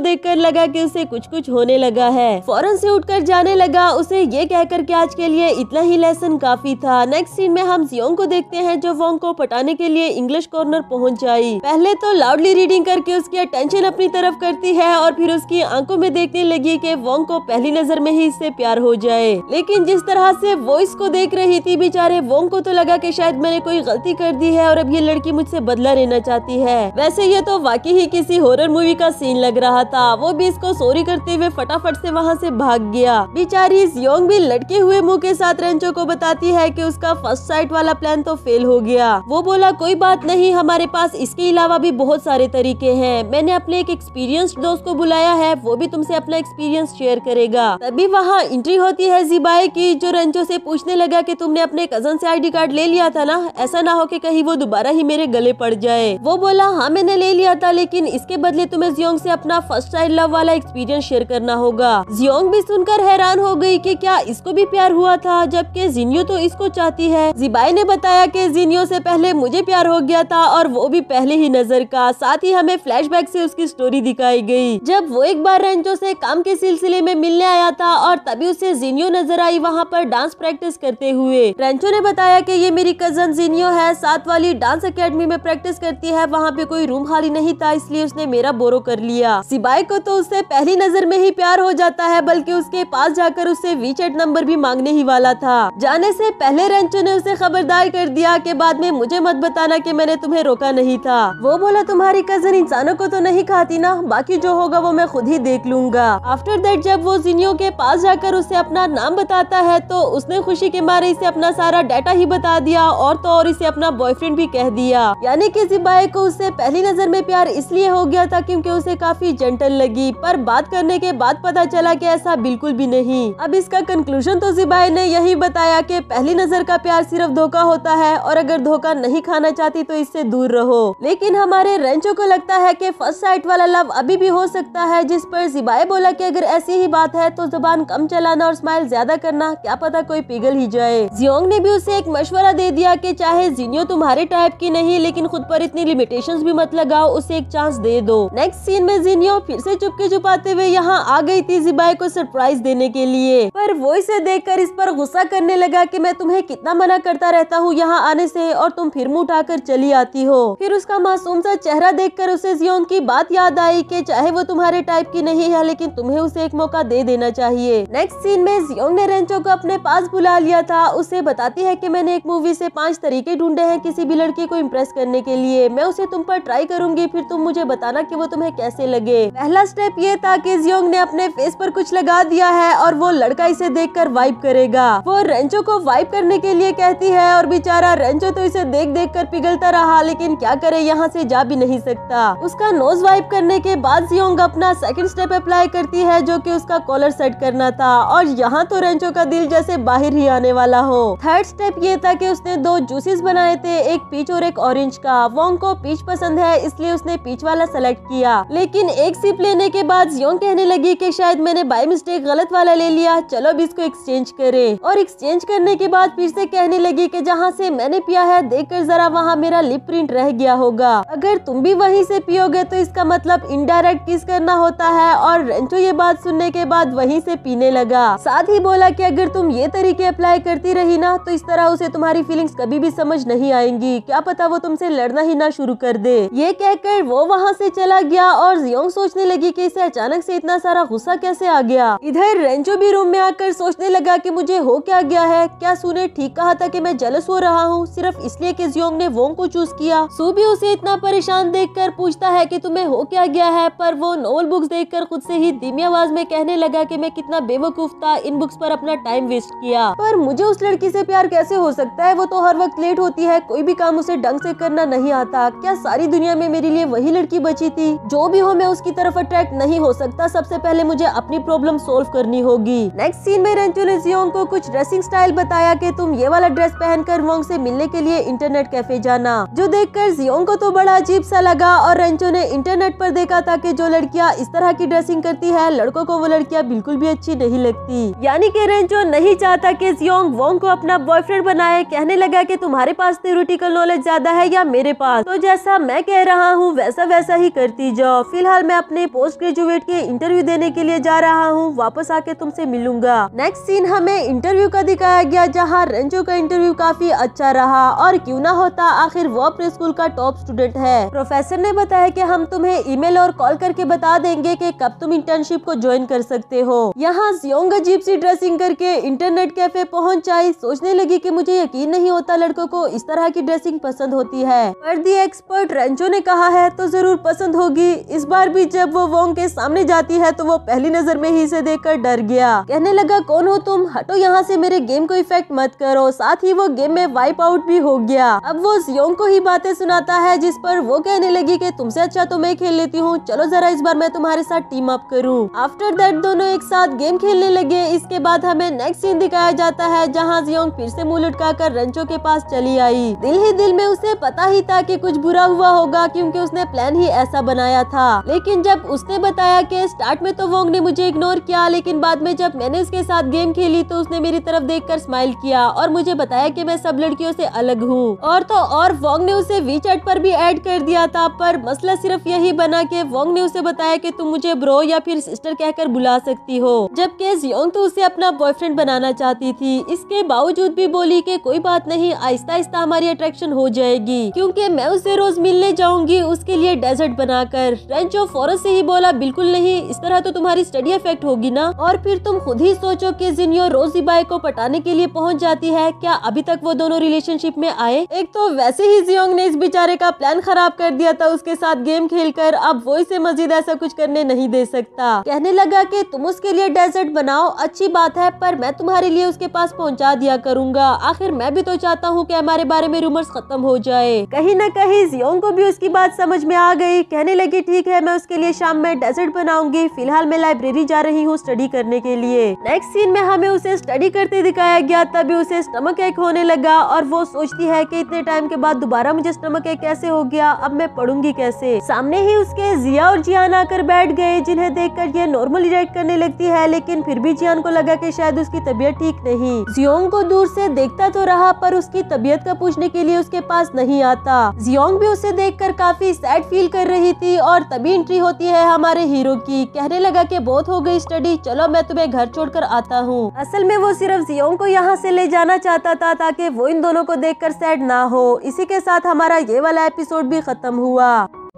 Speaker 1: देखकर लगा कि उसे कुछ कुछ होने लगा है फौरन से उठकर जाने लगा उसे ये कहकर कि आज के लिए इतना ही लेसन काफी था नेक्स्ट सीन में हम सियोंग को देखते हैं जो वोंग को पटाने के लिए इंग्लिश कॉर्नर पहुंच जाए पहले तो लाउडली रीडिंग करके उसकी अटेंशन अपनी तरफ करती है और फिर उसकी आंखों में देखने लगी की वोंग को पहली नजर में ही इससे प्यार हो जाए लेकिन जिस तरह से वॉइस को देख रही थी बेचारे वोंग को तो लगा की शायद मैंने कोई गलती कर दी है और अब ये लड़की मुझसे बदला लेना जाती है वैसे ये तो वाकई ही किसी हॉरर मूवी का सीन लग रहा था वो भी इसको सोरी करते हुए फटाफट से वहाँ से भाग गया बेचारी इस योंग भी लटके हुए मुंह के साथ रेंचो को बताती है कि उसका फर्स्ट साइट वाला प्लान तो फेल हो गया वो बोला कोई बात नहीं हमारे पास इसके अलावा भी बहुत सारे तरीके हैं मैंने अपने एक एक्सपीरियंस दोस्त को बुलाया है वो भी तुमसे अपना एक्सपीरियंस शेयर करेगा तभी वहाँ एंट्री होती है जिबाए की जो रेंचो ऐसी पूछने लगा की तुमने अपने कजन ऐसी आई कार्ड ले लिया था ना ऐसा ना हो की कहीं वो दोबारा ही मेरे गले पड़ जाए वो बोला हाँ मैंने ले लिया था लेकिन इसके बदले तुम्हें जियोंग से अपना फर्स्ट टाइम लव वाला एक्सपीरियंस शेयर करना होगा जियोंग भी सुनकर हैरान हो गई कि क्या इसको भी प्यार हुआ था जबकि जिनियो तो इसको चाहती है जिबाई ने बताया की जिनियो से पहले मुझे प्यार हो गया था और वो भी पहले ही नजर का साथ ही हमें फ्लैश बैक उसकी स्टोरी दिखाई गयी जब वो एक बार रेंचो ऐसी काम के सिलसिले में मिलने आया था और तभी उसे जीनियो नजर आई वहाँ पर डांस प्रैक्टिस करते हुए रेंचो ने बताया की ये मेरी कजन जीनियो है साथ वाली डांस अकेडमी में प्रैक्टिस कर सकती है वहाँ पे कोई रूम खाली नहीं था इसलिए उसने मेरा बोरो कर लिया सिबाई को तो उससे पहली नजर में ही प्यार हो जाता है बल्कि उसके पास जाकर उससे वीचेट नंबर भी मांगने ही वाला था जाने से पहले रेंचो ने उसे खबरदार कर दिया के बाद में मुझे मत बताना कि मैंने तुम्हें रोका नहीं था वो बोला तुम्हारी कजन इंसानों को तो नहीं खाती ना बाकी जो होगा वो मैं खुद ही देख लूंगा आफ्टर दैट जब वो जिनियो के पास जाकर उसे अपना नाम बताता है तो उसने खुशी के मारे इसे अपना सारा डाटा ही बता दिया और तो और इसे अपना बॉयफ्रेंड भी कह दिया यानी कि बाई को उससे पहली नज़र में प्यार इसलिए हो गया था क्योंकि उसे काफी जेंटल लगी पर बात करने के बाद पता चला कि ऐसा बिल्कुल भी नहीं अब इसका कंक्लूजन तो जिबाई ने यही बताया कि पहली नज़र का प्यार सिर्फ धोखा होता है और अगर धोखा नहीं खाना चाहती तो इससे दूर रहो लेकिन हमारे रेंचो को लगता है की फर्स्ट साइट वाला लव अभी भी हो सकता है जिस पर जिबाई बोला की अगर ऐसी ही बात है तो जुबान कम चलाना और स्माइल ज्यादा करना क्या पता कोई पिघल ही जाए जियोंग ने भी उसे एक मशवरा दे दिया की चाहे जीनियो तुम्हारे टाइप की नहीं लेकिन खुद पर अपनी लिमिटेशंस भी मत लगाओ उसे एक चांस दे दो नेक्स्ट सीन में जीनियो फिर से चुपके छुपाते हुए यहाँ आ गई थी जिबाई को सरप्राइज देने के लिए पर वो इसे देखकर इस पर गुस्सा करने लगा की मैं तुम्हें कितना मना करता रहता हूँ यहाँ आने से और तुम फिर मुँह कर चली आती हो फिर उसका मासूम सा चेहरा कर उसे जियोन की बात याद आई की चाहे वो तुम्हारे टाइप की नहीं है लेकिन तुम्हें उसे एक मौका दे देना चाहिए नेक्स्ट सीन में जियोंग ने रेंचो को अपने पास बुला लिया था उसे बताती है की मैंने एक मूवी से पांच तरीके ढूंढे हैं किसी भी लड़की को इम्प्रेस करने के लिए मैं उसे तुम पर ट्राई करूंगी फिर तुम मुझे बताना कि वो तुम्हें कैसे लगे पहला स्टेप ये था कि जियोंग ने अपने फेस पर कुछ लगा दिया है और वो लड़का इसे देख कर वाइप करेगा वो रेंचो को वाइप करने के लिए कहती है और बेचारा रेंचो तो इसे देख देख कर पिघलता रहा लेकिन क्या करे यहाँ से जा भी नहीं सकता उसका नोज वाइप करने के बाद जियोंग अपना सेकेंड स्टेप अप्लाई करती है जो की उसका कॉलर सेट करना था और यहाँ तो रेंचो का दिल जैसे बाहर ही आने वाला हो थर्ड स्टेप ये था की उसने दो जूसेस बनाए थे एक पीच और एक ऑरेंज का वोंग योंग को पीच पसंद है इसलिए उसने पीच वाला सेलेक्ट किया लेकिन एक सिप लेने के बाद योंग कहने लगी कि शायद मैंने बाई मिस्टेक गलत वाला ले लिया चलो अब इसको एक्सचेंज करें और एक्सचेंज करने के बाद फिर से कहने लगी कि जहाँ से मैंने पिया है कर जरा वहाँ मेरा लिप प्रिंट रह गया होगा अगर तुम भी वही से पियोगे तो इसका मतलब इनडायरेक्ट किस करना होता है और रेंचो ये बात सुनने के बाद वही से पीने लगा साथ ही बोला की अगर तुम ये तरीके अप्लाई करती रही ना तो इस तरह उसे तुम्हारी फीलिंग्स कभी भी समझ नहीं आएंगी क्या पता वो तुमसे लड़ना ही ना करना शुरू कर दे ये कहकर वो वहाँ से चला गया और जियोंग सोचने लगी कि इसे अचानक से इतना सारा गुस्सा कैसे आ गया इधर रेंचो भी रूम में आकर सोचने लगा कि मुझे हो क्या गया है क्या सुने ठीक कहा था कि मैं जलस हो रहा हूँ सिर्फ इसलिए कि जियोंग ने वोंग को चूज किया सू भी उसे इतना परेशान कर पूछता है की तुम्हें हो क्या गया है पर वो नॉवल बुक्स कर खुद ऐसी ही धीमी आवाज में कहने लगा की मैं कितना बेवकूफ था इन बुक्स आरोप अपना टाइम वेस्ट किया पर मुझे उस लड़की ऐसी प्यार कैसे हो सकता है वो तो हर वक्त लेट होती है कोई भी काम उसे ढंग ऐसी करना नहीं आता था क्या सारी दुनिया में मेरे लिए वही लड़की बची थी जो भी हो मैं उसकी तरफ अट्रैक्ट नहीं हो सकता सबसे पहले मुझे अपनी प्रॉब्लम सोल्व करनी होगी नेक्स्ट सीन में ने जियोंग को कुछ ड्रेसिंग स्टाइल बताया की तुम ये वाला ड्रेस कर वोंग से मिलने के लिए इंटरनेट कैफे जाना जो देखकर जियोंग को तो बड़ा अजीब सा लगा और रेंचो ने इंटरनेट पर देखा था की जो लड़कियाँ इस तरह की ड्रेसिंग करती है लड़को को वो लड़कियाँ बिल्कुल भी अच्छी नहीं लगती यानी कि रेंचो नहीं चाहता की जियोंग वोंग को अपना बॉयफ्रेंड बनाए कहने लगा कि तुम्हारे पास थियोरिटिकल नॉलेज ज्यादा है या मेरे पास तो जैसा मैं कह रहा हूँ वैसा वैसा ही करती जाओ फिलहाल मैं अपने पोस्ट ग्रेजुएट के इंटरव्यू देने के लिए जा रहा हूँ वापस आके तुमसे मिलूंगा नेक्स्ट सीन हमें इंटरव्यू का दिखाया गया जहाँ रंजू का इंटरव्यू काफी अच्छा रहा और क्यों ना होता आखिर वो अपने स्कूल का टॉप स्टूडेंट है प्रोफेसर ने बताया की हम तुम्हें मेल और कॉल करके बता देंगे की कब तुम इंटर्नशिप को ज्वाइन कर सकते हो यहाँ सियोंग अजीब सी ड्रेसिंग करके इंटरनेट कैफे पहुँच आई सोचने लगी की मुझे यकीन नहीं होता लड़कों को इस तरह की ड्रेसिंग पसंद होती है पर हिंदी एक्सपर्ट रेंजो ने कहा है तो ज़रूर पसंद होगी इस बार भी जब वो वोंग के सामने जाती है तो वो पहली नज़र में ही इसे देखकर डर गया कहने लगा कौन हो तुम हटो यहाँ से मेरे गेम को इफेक्ट मत करो साथ ही वो गेम में वाइप आउट भी हो गया अब वो जियोंग को ही बातें सुनाता है जिस पर वो कहने लगी की तुमसे अच्छा तो मैं खेल लेती हूँ चलो जरा इस बार मैं तुम्हारे साथ टीम अप करूँ आफ्टर दैट दोनों एक साथ गेम खेलने लगे इसके बाद हमें नेक्स्ट सीन दिखाया जाता है जहाँ जियोंग फिर से मुंह लुटका कर रंचो के पास चली आई दिल ही दिल में उसे पता ही था कि ही कुछ बुरा हुआ होगा क्योंकि उसने प्लान ही ऐसा बनाया था लेकिन जब उसने बताया कि स्टार्ट में तो वोंग ने मुझे इग्नोर किया लेकिन बाद में जब मैंने उसके साथ गेम खेली तो उसने मेरी तरफ देख स्माइल किया और मुझे बताया की मैं सब लड़कियों ऐसी अलग हूँ और तो और वोंग ने उसे वी पर भी एड कर दिया था पर मसला सिर्फ यही बना की वोंग ने उसे बताया की तुम मुझे ब्रो या फिर सिस्टर कहकर बुला सकती हो जबकि जियोंग तो उसे अपना बॉयफ्रेंड बनाना चाहती थी इसके बावजूद भी बोली कि कोई बात नहीं आहिस्ता आहिस्ता हमारी अट्रैक्शन हो जाएगी क्योंकि मैं मैं उसे रोज मिलने जाऊंगी उसके लिए डेजर्ट बनाकर रेंचो फॉरेस्ट से ही बोला बिल्कुल नहीं इस तरह तो तुम्हारी स्टडी इफेक्ट होगी ना और फिर तुम खुद ही सोचो कि जिनियो रोजी बाई को पटाने के लिए पहुंच जाती है क्या अभी तक वो दोनों रिलेशनशिप में आए एक तो वैसे ही जियोंग ने इस बेचारे का प्लान खराब कर दिया था उसके साथ गेम कर अब वो इसे मजीद ऐसा कुछ करने नहीं दे सकता कहने लगा की तुम उसके लिए डेजर्ट बनाओ अच्छी बात है पर मैं तुम्हारे लिए उसके पास पहुँचा दिया करूंगा आखिर मैं भी तो चाहता हूँ की हमारे बारे में रूमर्स खत्म हो जाए कहीं न कहीं जियोंग को भी उसकी बात समझ में आ गई कहने लगी ठीक है मैं उसके लिए शाम में डेजर्ट बनाऊंगी फिलहाल मैं लाइब्रेरी जा रही हूँ स्टडी करने के लिए नेक्स्ट सीन में हमें उसे स्टडी करते दिखाया गया तभी उसे स्टमक एक होने लगा और वो सोचती है की इतने टाइम के बाद दोबारा मुझे स्टमक एक कैसे हो गया अब मैं पढ़ूंगी कैसे सामने ही उसके जिया और जियान आकर बैठ गए जिन्हें कर ये नॉर्मल रिएक्ट करने लगती है लेकिन फिर भी जियान को लगा की शायद उसकी तबीयत ठीक नहीं जियोंग को दूर से देखता तो रहा पर उसकी तबीयत का पूछने के लिए उसके पास नहीं आता जियोंग भी उसे देखकर काफी सैड फील कर रही थी और तभी एंट्री होती है हमारे हीरो की कहने लगा कि बहुत हो गई स्टडी चलो मैं तुम्हें घर छोड़कर आता हूँ असल में वो सिर्फ जियोंग को यहाँ से ले जाना चाहता था ताकि वो इन दोनों को देखकर सैड ना हो इसी के साथ हमारा ये वाला एपिसोड भी खत्म हुआ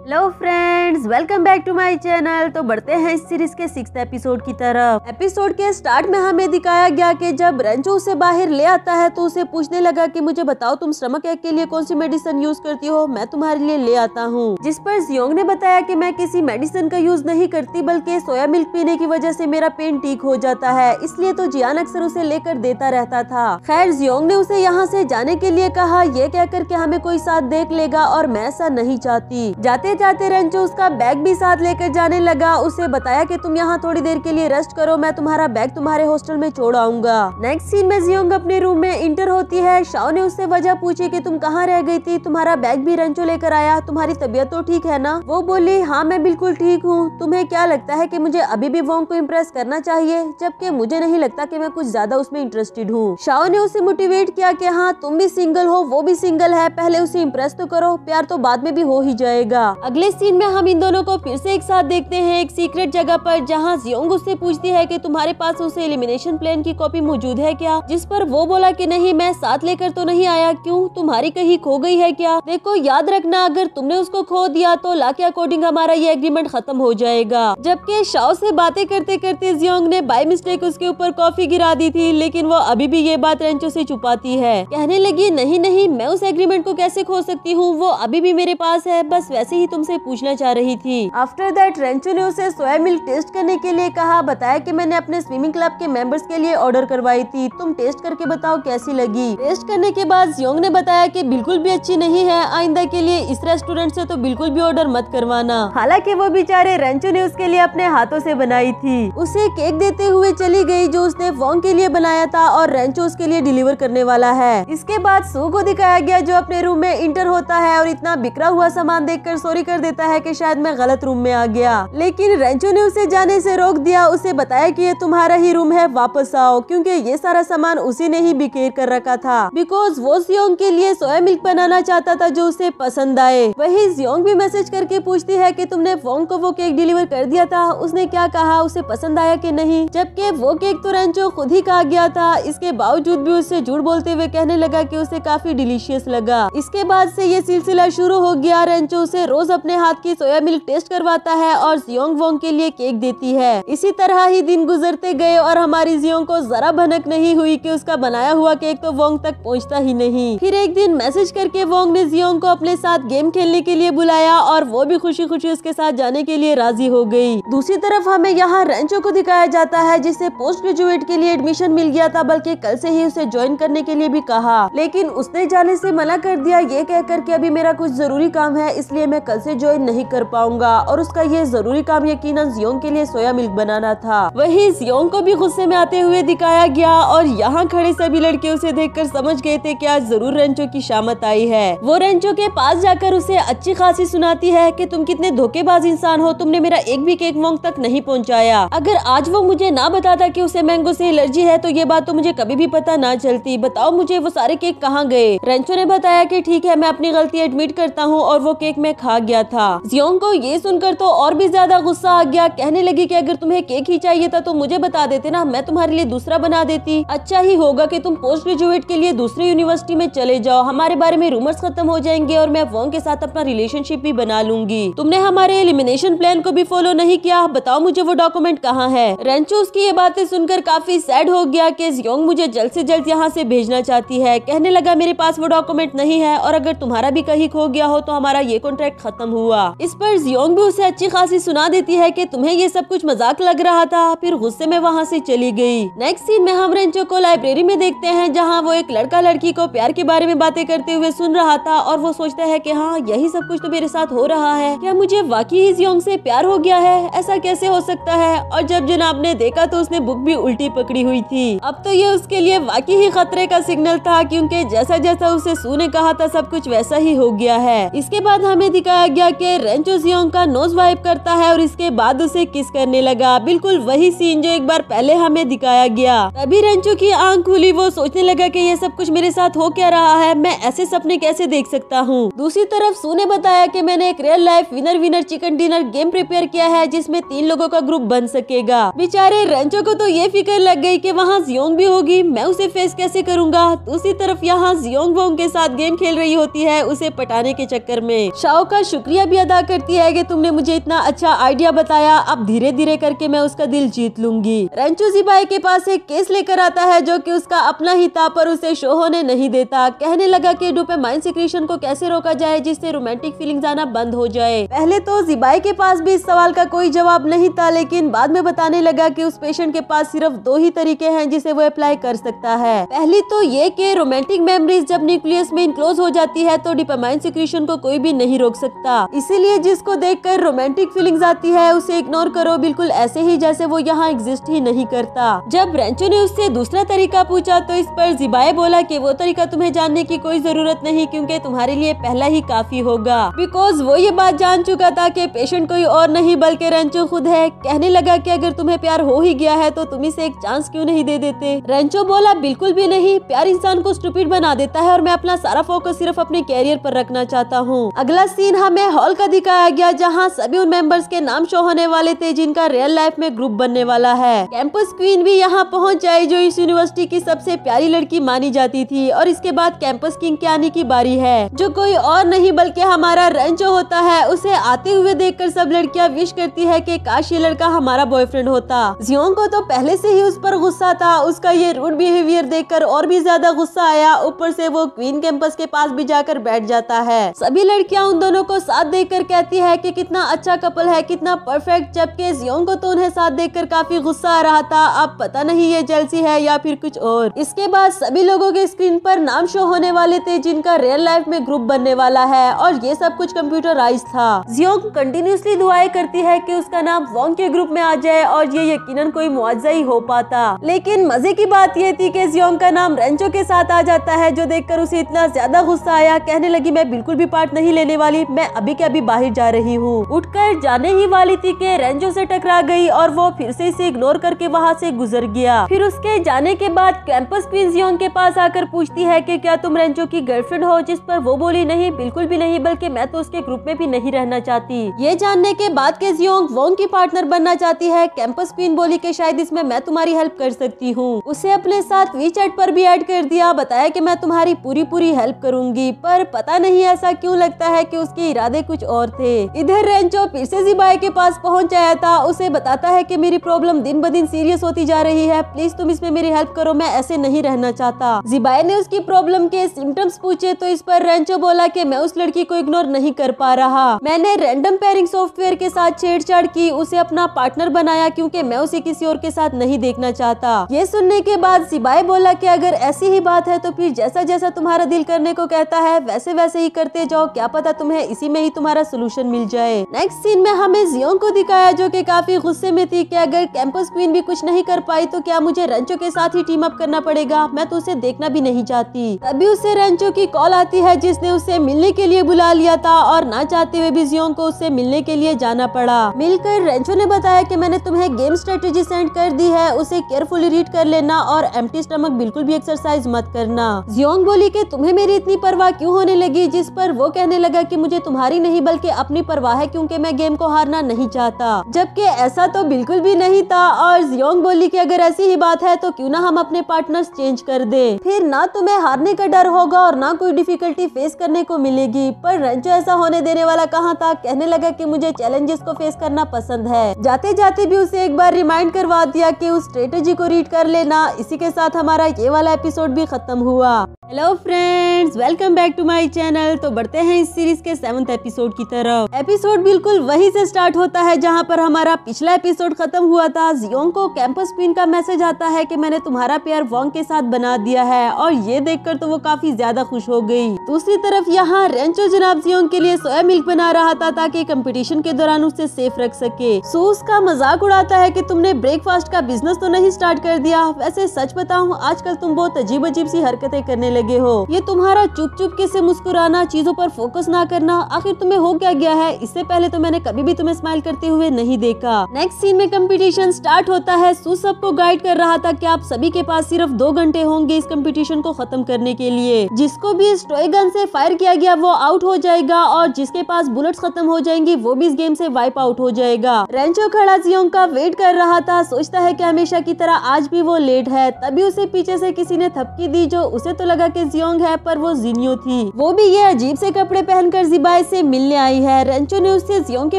Speaker 1: hello friends welcome back to my channel तो बढ़ते हैं इस सीरीज के सिक्स एपिसोड की तरफ एपिसोड के स्टार्ट में हमें दिखाया गया कि जब रंजू उसे बाहर ले आता है तो उसे पूछने लगा कि मुझे बताओ तुम स्टमक एग के लिए कौन सी मेडिसिन यूज करती हो मैं तुम्हारे लिए ले आता हूँ जिस पर जियोंग ने बताया की मैं किसी मेडिसिन का यूज नहीं करती बल्कि सोया मिल्क पीने की वजह ऐसी मेरा पेन ठीक हो जाता है इसलिए तो जियान अक्सर उसे लेकर देता रहता था खैर जियोंग ने उसे यहाँ ऐसी जाने के लिए कहा यह कहकर के हमें कोई साथ देख लेगा और मैं ऐसा नहीं चाहती जाते जाते रंग उसका बैग भी साथ लेकर जाने लगा उसे बताया कि तुम यहाँ थोड़ी देर के लिए रेस्ट करो मैं तुम्हारा बैग तुम्हारे हॉस्टल में छोड़ आऊंगा नेक्स्ट सीन में जियोंग अपने रूम में इंटर होती है शाओ ने उससे वजह पूछी की तुम कहाँ रह गई थी तुम्हारा बैग भी रंचो लेकर आया तुम्हारी तबीयत तो ठीक है ना वो बोली हाँ मैं बिल्कुल ठीक हूँ तुम्हें क्या लगता है की मुझे अभी भी वोंग को इम्प्रेस करना चाहिए जबकि मुझे नहीं लगता की मैं कुछ ज्यादा उसमें इंटरेस्टेड हूँ शाओ ने उसे मोटिवेट किया की हाँ तुम भी सिंगल हो वो भी सिंगल है पहले उसे इम्प्रेस तो करो प्यार तो बाद में भी हो ही जाएगा अगले सीन में हम इन दोनों को फिर से एक साथ देखते हैं एक सीक्रेट जगह पर जहां जियोंग उससे पूछती है कि तुम्हारे पास उसे एलिमिनेशन प्लान की कॉपी मौजूद है क्या जिस पर वो बोला कि नहीं मैं साथ लेकर तो नहीं आया क्यों तुम्हारी कहीं खो गई है क्या देखो याद रखना अगर तुमने उसको खो दिया तो ला के अकॉर्डिंग हमारा ये एग्रीमेंट खत्म हो जाएगा जबकि शाओ से बातें करते करते जियोंग ने बाई मिस्टेक उसके ऊपर कॉफी गिरा दी थी लेकिन वो अभी भी ये बात रेंचो से छुपाती है कहने लगी नहीं नहीं मैं उस एग्रीमेंट को कैसे खो सकती हूँ वो अभी भी मेरे पास है बस वैसे ही तुमसे पूछना चाह रही थी आफ्टर दैट रेंचो ने उसे सोया मिल्क टेस्ट करने के लिए कहा बताया की मैंने अपने स्विमिंग क्लब के मेंबर्स के लिए ऑर्डर करवाई थी तुम टेस्ट करके बताओ कैसी लगी टेस्ट करने के बाद योंग ने बताया की बिल्कुल भी अच्छी नहीं है आइंदा के लिए इस रेस्टोरेंट से तो बिल्कुल भी ऑर्डर मत करवाना हालांकि वो बेचारे रेंचो ने उसके लिए अपने हाथों से बनाई थी उसे केक देते हुए चली गयी जो उसने वोंग के लिए बनाया था और रेंचो उसके लिए डिलीवर करने वाला है इसके बाद सो को दिखाया गया जो अपने रूम में इंटर होता है और इतना बिखरा हुआ सामान देखकर सोरी सॉरी कर देता है कि शायद मैं गलत रूम में आ गया लेकिन रेंचो ने उसे जाने से रोक दिया उसे बताया कि ये तुम्हारा ही रूम है वापस आओ क्योंकि ये सारा सामान उसी ने ही बिखेर कर रखा था बिकॉज वो सियोंग के लिए सोया मिल्क बनाना चाहता था जो उसे पसंद आए वही जियोंग भी मैसेज करके पूछती है की तुमने वोंग को वो केक डिलीवर कर दिया था उसने क्या कहा उसे पसंद आया की नहीं जबकि वो केक तो रेंचो खुद ही कहा गया था इसके बावजूद भी उससे झूठ बोलते हुए कहने लगा की उसे काफी डिलीशियस लगा इसके बाद से ये सिलसिला शुरू हो गया रेंचो उसे रोज रोज अपने हाथ की सोया मिल्क टेस्ट करवाता है और जियोंग वोंग के लिए केक देती है इसी तरह ही दिन गुजरते गए और हमारी जियोंग को जरा भनक नहीं हुई कि उसका बनाया हुआ केक तो वोंग तक पहुंचता ही नहीं फिर एक दिन मैसेज करके वोंग ने जियोंग को अपने साथ गेम खेलने के लिए बुलाया और वो भी खुशी खुशी उसके साथ जाने के लिए राजी हो गयी दूसरी तरफ हमें यहाँ रेंचो को दिखाया जाता है जिसे पोस्ट ग्रेजुएट के लिए एडमिशन मिल गया था बल्कि कल ऐसी ही उसे ज्वाइन करने के लिए भी कहा लेकिन उसने जाने ऐसी मना कर दिया ये कहकर के अभी मेरा कुछ जरूरी काम है इसलिए मैं कल साल से ज्वाइन नहीं कर पाऊंगा और उसका ये जरूरी काम यकीन जियोंग के लिए सोया मिल्क बनाना था वही जियोंग को भी गुस्से में आते हुए दिखाया गया और यहाँ खड़े सभी लड़के उसे कर समझ गए थे की आज जरूर रेंचो की शामत आई है वो रेंचो के पास जाकर उसे अच्छी खासी सुनाती है की तुम कितने धोखेबाज इंसान हो तुमने मेरा एक भी केक मोंग तक नहीं पहुँचाया अगर आज वो मुझे ना बताता की उसे मैंगो ऐसी एलर्जी है तो ये बात तो मुझे कभी भी पता ना चलती बताओ मुझे वो सारे केक कहाँ गए रेंचो ने बताया की ठीक है मैं अपनी गलती एडमिट करता हूँ और वो केक मैं खा गया था जियोंग को ये सुनकर तो और भी ज्यादा गुस्सा आ गया कहने लगी की अगर तुम्हें केक ही चाहिए था तो मुझे बता देते ना मैं तुम्हारे लिए दूसरा बना देती अच्छा ही होगा की तुम पोस्ट ग्रेजुएट के लिए दूसरी यूनिवर्सिटी में चले जाओ हमारे बारे में रूमर्स खत्म हो जाएंगे और मैं वोंग के साथ अपना रिलेशनशिप भी बना लूंगी तुमने हमारे एलिमिनेशन प्लान को भी फॉलो नहीं किया बताओ मुझे वो डॉक्यूमेंट कहाँ है रेंचो उसकी ये बातें सुनकर काफी सैड हो गया कि जियोंग मुझे जल्द से जल्द यहाँ से भेजना चाहती है कहने लगा मेरे पास वो डॉक्यूमेंट नहीं है और अगर तुम्हारा भी कहीं खो गया हो तो हमारा ये कॉन्ट्रैक्ट खत्म खत्म हुआ इस पर जियोंग भी उसे अच्छी खासी सुना देती है कि तुम्हें ये सब कुछ मजाक लग रहा था फिर गुस्से में वहाँ से चली गई नेक्स्ट सीन में हम रेंचो को लाइब्रेरी में देखते हैं जहाँ वो एक लड़का लड़की को प्यार के बारे में बातें करते हुए सुन रहा था और वो सोचता है की हाँ यही सब कुछ तो मेरे साथ हो रहा है क्या मुझे वाकई ही जियोंग से प्यार हो गया है ऐसा कैसे हो सकता है और जब जनाब ने देखा तो उसने बुक भी उल्टी पकड़ी हुई थी अब तो ये उसके लिए वाकई ही खतरे का सिग्नल था क्योंकि जैसा जैसा उसे सू ने कहा था सब कुछ वैसा ही हो गया है इसके बाद हमें दिखाया गया कि रेंचो जियोंग का नोज वाइप करता है और इसके बाद उसे किस करने लगा बिल्कुल वही सीन जो एक बार पहले हमें दिखाया गया तभी रेंचो की आंख खुली वो सोचने लगा कि ये सब कुछ मेरे साथ हो क्या रहा है मैं ऐसे सपने कैसे देख सकता हूँ दूसरी तरफ सू ने बताया की मैंने एक real life winner winner chicken dinner game prepare किया है जिसमे तीन लोगों का ग्रुप बन सकेगा बेचारे रेंचो को तो ये फिक्र लग गई की वहाँ जियोंग भी होगी मैं उसे फेस कैसे करूँगा दूसरी तरफ यहाँ जियोंग वोंग के साथ गेम खेल रही होती है उसे पटाने के चक्कर में शाओ का शुक्रिया भी अदा करती है कि तुमने मुझे इतना अच्छा आइडिया बताया अब धीरे धीरे करके मैं उसका दिल जीत लूंगी रेंचू जिबाई के पास एक केस लेकर आता है जो की उसका अपना ही था पर उसे शो होने नहीं देता कहने लगा की माइंड सिक्रेशन को कैसे रोका जाए जिससे रोमांटिक फीलिंग आना बंद हो जाए पहले तो जिबाई के पास भी इस सवाल का कोई जवाब नहीं था लेकिन बाद में बताने लगा की उस पेशेंट के पास सिर्फ दो ही तरीके हैं जिसे वो अप्लाई कर सकता है पहली तो ये की रोमांटिक मेमोरीज जब न्यूक्लियस में इंक्लोज हो जाती है तो डिपामाइन सिक्रेशन को कोई भी नहीं रोक सकता सकता इसीलिए जिसको देख कर रोमांटिक फीलिंग्स आती है उसे इग्नोर करो बिल्कुल ऐसे ही जैसे वो यहाँ एग्जिस्ट ही नहीं करता जब रेंचो ने उससे दूसरा तरीका पूछा तो इस पर जिबाए बोला की वो तरीका तुम्हें जानने की कोई जरूरत नहीं क्यूँकी तुम्हारे लिए पहला ही काफी होगा बिकॉज वो ये बात जान चुका था की पेशेंट कोई और नहीं बल्कि रेंचो खुद है कहने लगा की अगर तुम्हें प्यार हो ही गया है तो तुम इसे एक चांस क्यों नहीं दे देते रेंचो बोला बिल्कुल भी नहीं प्यार इंसान को स्टूपिड बना देता है और मैं अपना सारा फोकस सिर्फ अपने कैरियर पर रखना चाहता हूँ अगला सीन यहाँ में हॉल का दिखाया गया जहाँ सभी उन मेंबर्स के नाम शो होने वाले थे जिनका रियल लाइफ में ग्रुप बनने वाला है कैंपस क्वीन भी यहाँ पहुँच जाए जो इस यूनिवर्सिटी की सबसे प्यारी लड़की मानी जाती थी और इसके बाद कैंपस किंग के आने की बारी है जो कोई और नहीं बल्कि हमारा रन होता है उसे आते हुए देख सब लड़कियाँ विश करती है की काश ये लड़का हमारा बॉयफ्रेंड होता जियोंग को तो पहले ऐसी ही उस पर गुस्सा था उसका ये रूड बिहेवियर देख और भी ज्यादा गुस्सा आया ऊपर ऐसी वो क्वीन कैंपस के पास भी जाकर बैठ जाता है सभी लड़कियाँ उन दोनों को साथ देखकर कहती है कि कितना अच्छा कपल है कितना परफेक्ट जबकि जियोंग को तो उन्हें साथ देखकर काफी गुस्सा आ रहा था अब पता नहीं ये जेलसी है या फिर कुछ और इसके बाद सभी लोगों के स्क्रीन पर नाम शो होने वाले थे जिनका रियल लाइफ में ग्रुप बनने वाला है और ये सब कुछ कंप्यूटराइज था जियोंग कंटिन्यूसली दुआएं करती है की उसका नाम वोंग के ग्रुप में आ जाए और ये यकीन कोई मुआवजा ही हो पाता लेकिन मजे की बात ये थी की जियोंग का नाम रेंचो के साथ आ जाता है जो देख उसे इतना ज्यादा गुस्सा आया कहने लगी मैं बिल्कुल भी पार्ट नहीं लेने वाली मैं अभी के अभी बाहर जा रही हूँ उठकर जाने ही वाली थी के रेंजो से टकरा गई और वो फिर से इसे इग्नोर करके वहाँ से गुजर गया फिर उसके जाने के बाद कैंपस क्वीन के पास आकर पूछती है की क्या तुम रेंजो की गर्लफ्रेंड हो जिस पर वो बोली नहीं बिल्कुल भी नहीं बल्कि मैं तो उसके ग्रुप में भी नहीं रहना चाहती ये जानने के बाद के जियोंग वोंग की पार्टनर बनना चाहती है कैंपस क्वीन बोली के शायद इसमें मैं तुम्हारी हेल्प कर सकती हूँ उसे अपने साथ वी चैट पर भी ऐड कर दिया बताया की मैं तुम्हारी पूरी पूरी हेल्प करूंगी पर पता नहीं ऐसा क्यूँ लगता है की उसकी इरादे कुछ और थे इधर रेंचो फिर से जिबाए के पास पहुंच आया था उसे बताता है कि मेरी प्रॉब्लम दिन ब दिन सीरियस होती जा रही है प्लीज तुम इसमें मेरी हेल्प करो मैं ऐसे नहीं रहना चाहता जिबाए ने उसकी प्रॉब्लम के सिम्टम्स पूछे तो इस पर रेंचो बोला की मैं उस लड़की को इग्नोर नहीं कर पा रहा मैंने रेंडम पेरिंग सॉफ्टवेयर के साथ छेड़छाड़ की उसे अपना पार्टनर बनाया क्यूँकी मैं उसे किसी और के साथ नहीं देखना चाहता ये सुनने के बाद सिबाई बोला की अगर ऐसी ही बात है तो फिर जैसा जैसा तुम्हारा दिल करने को कहता है वैसे वैसे ही करते जाओ क्या पता तुम्हें इसी इसी में ही तुम्हारा सोल्यूशन मिल जाए नेक्स्ट सीन में हमें जियो को दिखाया जो की काफी गुस्से में थी की अगर कैंपस क्वीन भी कुछ नहीं कर पाई तो क्या मुझे रंचो के साथ ही टीम अप करना पड़ेगा मैं तो उसे देखना भी नहीं चाहती तभी उसे रंचो की कॉल आती है जिसने उसे मिलने के लिए बुला लिया था और ना चाहते हुए भी जियो को उससे मिलने के लिए जाना पड़ा मिलकर रेंचो ने बताया कि मैंने तुम्हें गेम स्ट्रेटेजी सेंड कर दी है उसे केयरफुली रीड कर लेना और एम स्टमक बिल्कुल भी एक्सरसाइज मत करना जियोंग बोली कि तुम्हें मेरी इतनी परवाह क्यूँ होने लगी जिस पर वो कहने लगा की मुझे तुम्हारे तुम्हारी नहीं बल्कि अपनी परवाह है क्योंकि मैं गेम को हारना नहीं चाहता जबकि ऐसा तो बिल्कुल भी नहीं था और जियोंग बोली की अगर ऐसी ही बात है तो क्यूँ ना हम अपने पार्टनर चेंज कर दे फिर ना तुम्हें हारने का डर होगा और ना कोई डिफिकल्टी फेस करने को मिलेगी पर रंजो ऐसा होने देने वाला कहा था कहने लगा की मुझे चैलेंजेस को फेस करना पसंद है जाते जाते भी उसे एक बार रिमाइंड करवा दिया की उस स्ट्रेटेजी को रीड कर लेना इसी के साथ हमारा ये वाला एपिसोड भी खत्म हुआ hello friends welcome back to my channel तो बढ़ते हैं इस सीरीज के सेवन सेवेंथ एपिसोड की तरफ एपिसोड बिल्कुल वही से स्टार्ट होता है जहाँ पर हमारा पिछला एपिसोड खत्म हुआ था जियोंग को कैंपस क्वीन का मैसेज आता है की मैंने तुम्हारा प्यार वॉन्ग के साथ बना दिया है और ये देख तो वो काफी ज्यादा खुश हो गयी दूसरी तरफ यहाँ रेंचो जनाब जियोंग के लिए सोया मिल्क बना रहा था ताकि कम्पिटिशन के दौरान उसे सेफ रख सके सो का मजाक उड़ाता है की तुमने ब्रेकफास्ट का बिजनेस तो नहीं स्टार्ट कर दिया वैसे सच बताऊँ आजकल तुम बहुत अजीब अजीब सी हरकतें करने लगे हो ये तुम्हारा चुप चुप के से मुस्कुराना चीजों पर फोकस ना करना आखिर तुम्हें हो क्या गया है इससे पहले तो मैंने कभी भी तुम्हें स्माइल करते हुए नहीं देखा नेक्स्ट सीन में कंपटीशन स्टार्ट होता है सू सबको गाइड कर रहा था कि आप सभी के पास सिर्फ दो घंटे होंगे इस कंपटीशन को खत्म करने के लिए जिसको भी इस टॉय गन से फायर किया गया वो आउट हो जाएगा और जिसके पास बुलेट खत्म हो जाएंगी वो भी इस गेम ऐसी वाइप आउट हो जाएगा रेंचो खड़ा जियोंग का वेट कर रहा था सोचता है की हमेशा की तरह आज भी वो लेट है तभी उसे पीछे ऐसी किसी ने थपकी दी जो उसे तो लगा की जियोंग है पर वो जीनियो थी वो भी ये अजीब से कपड़े पहनकर जिबाई राय से मिलने आई है रेंचो ने उससे जियोंग के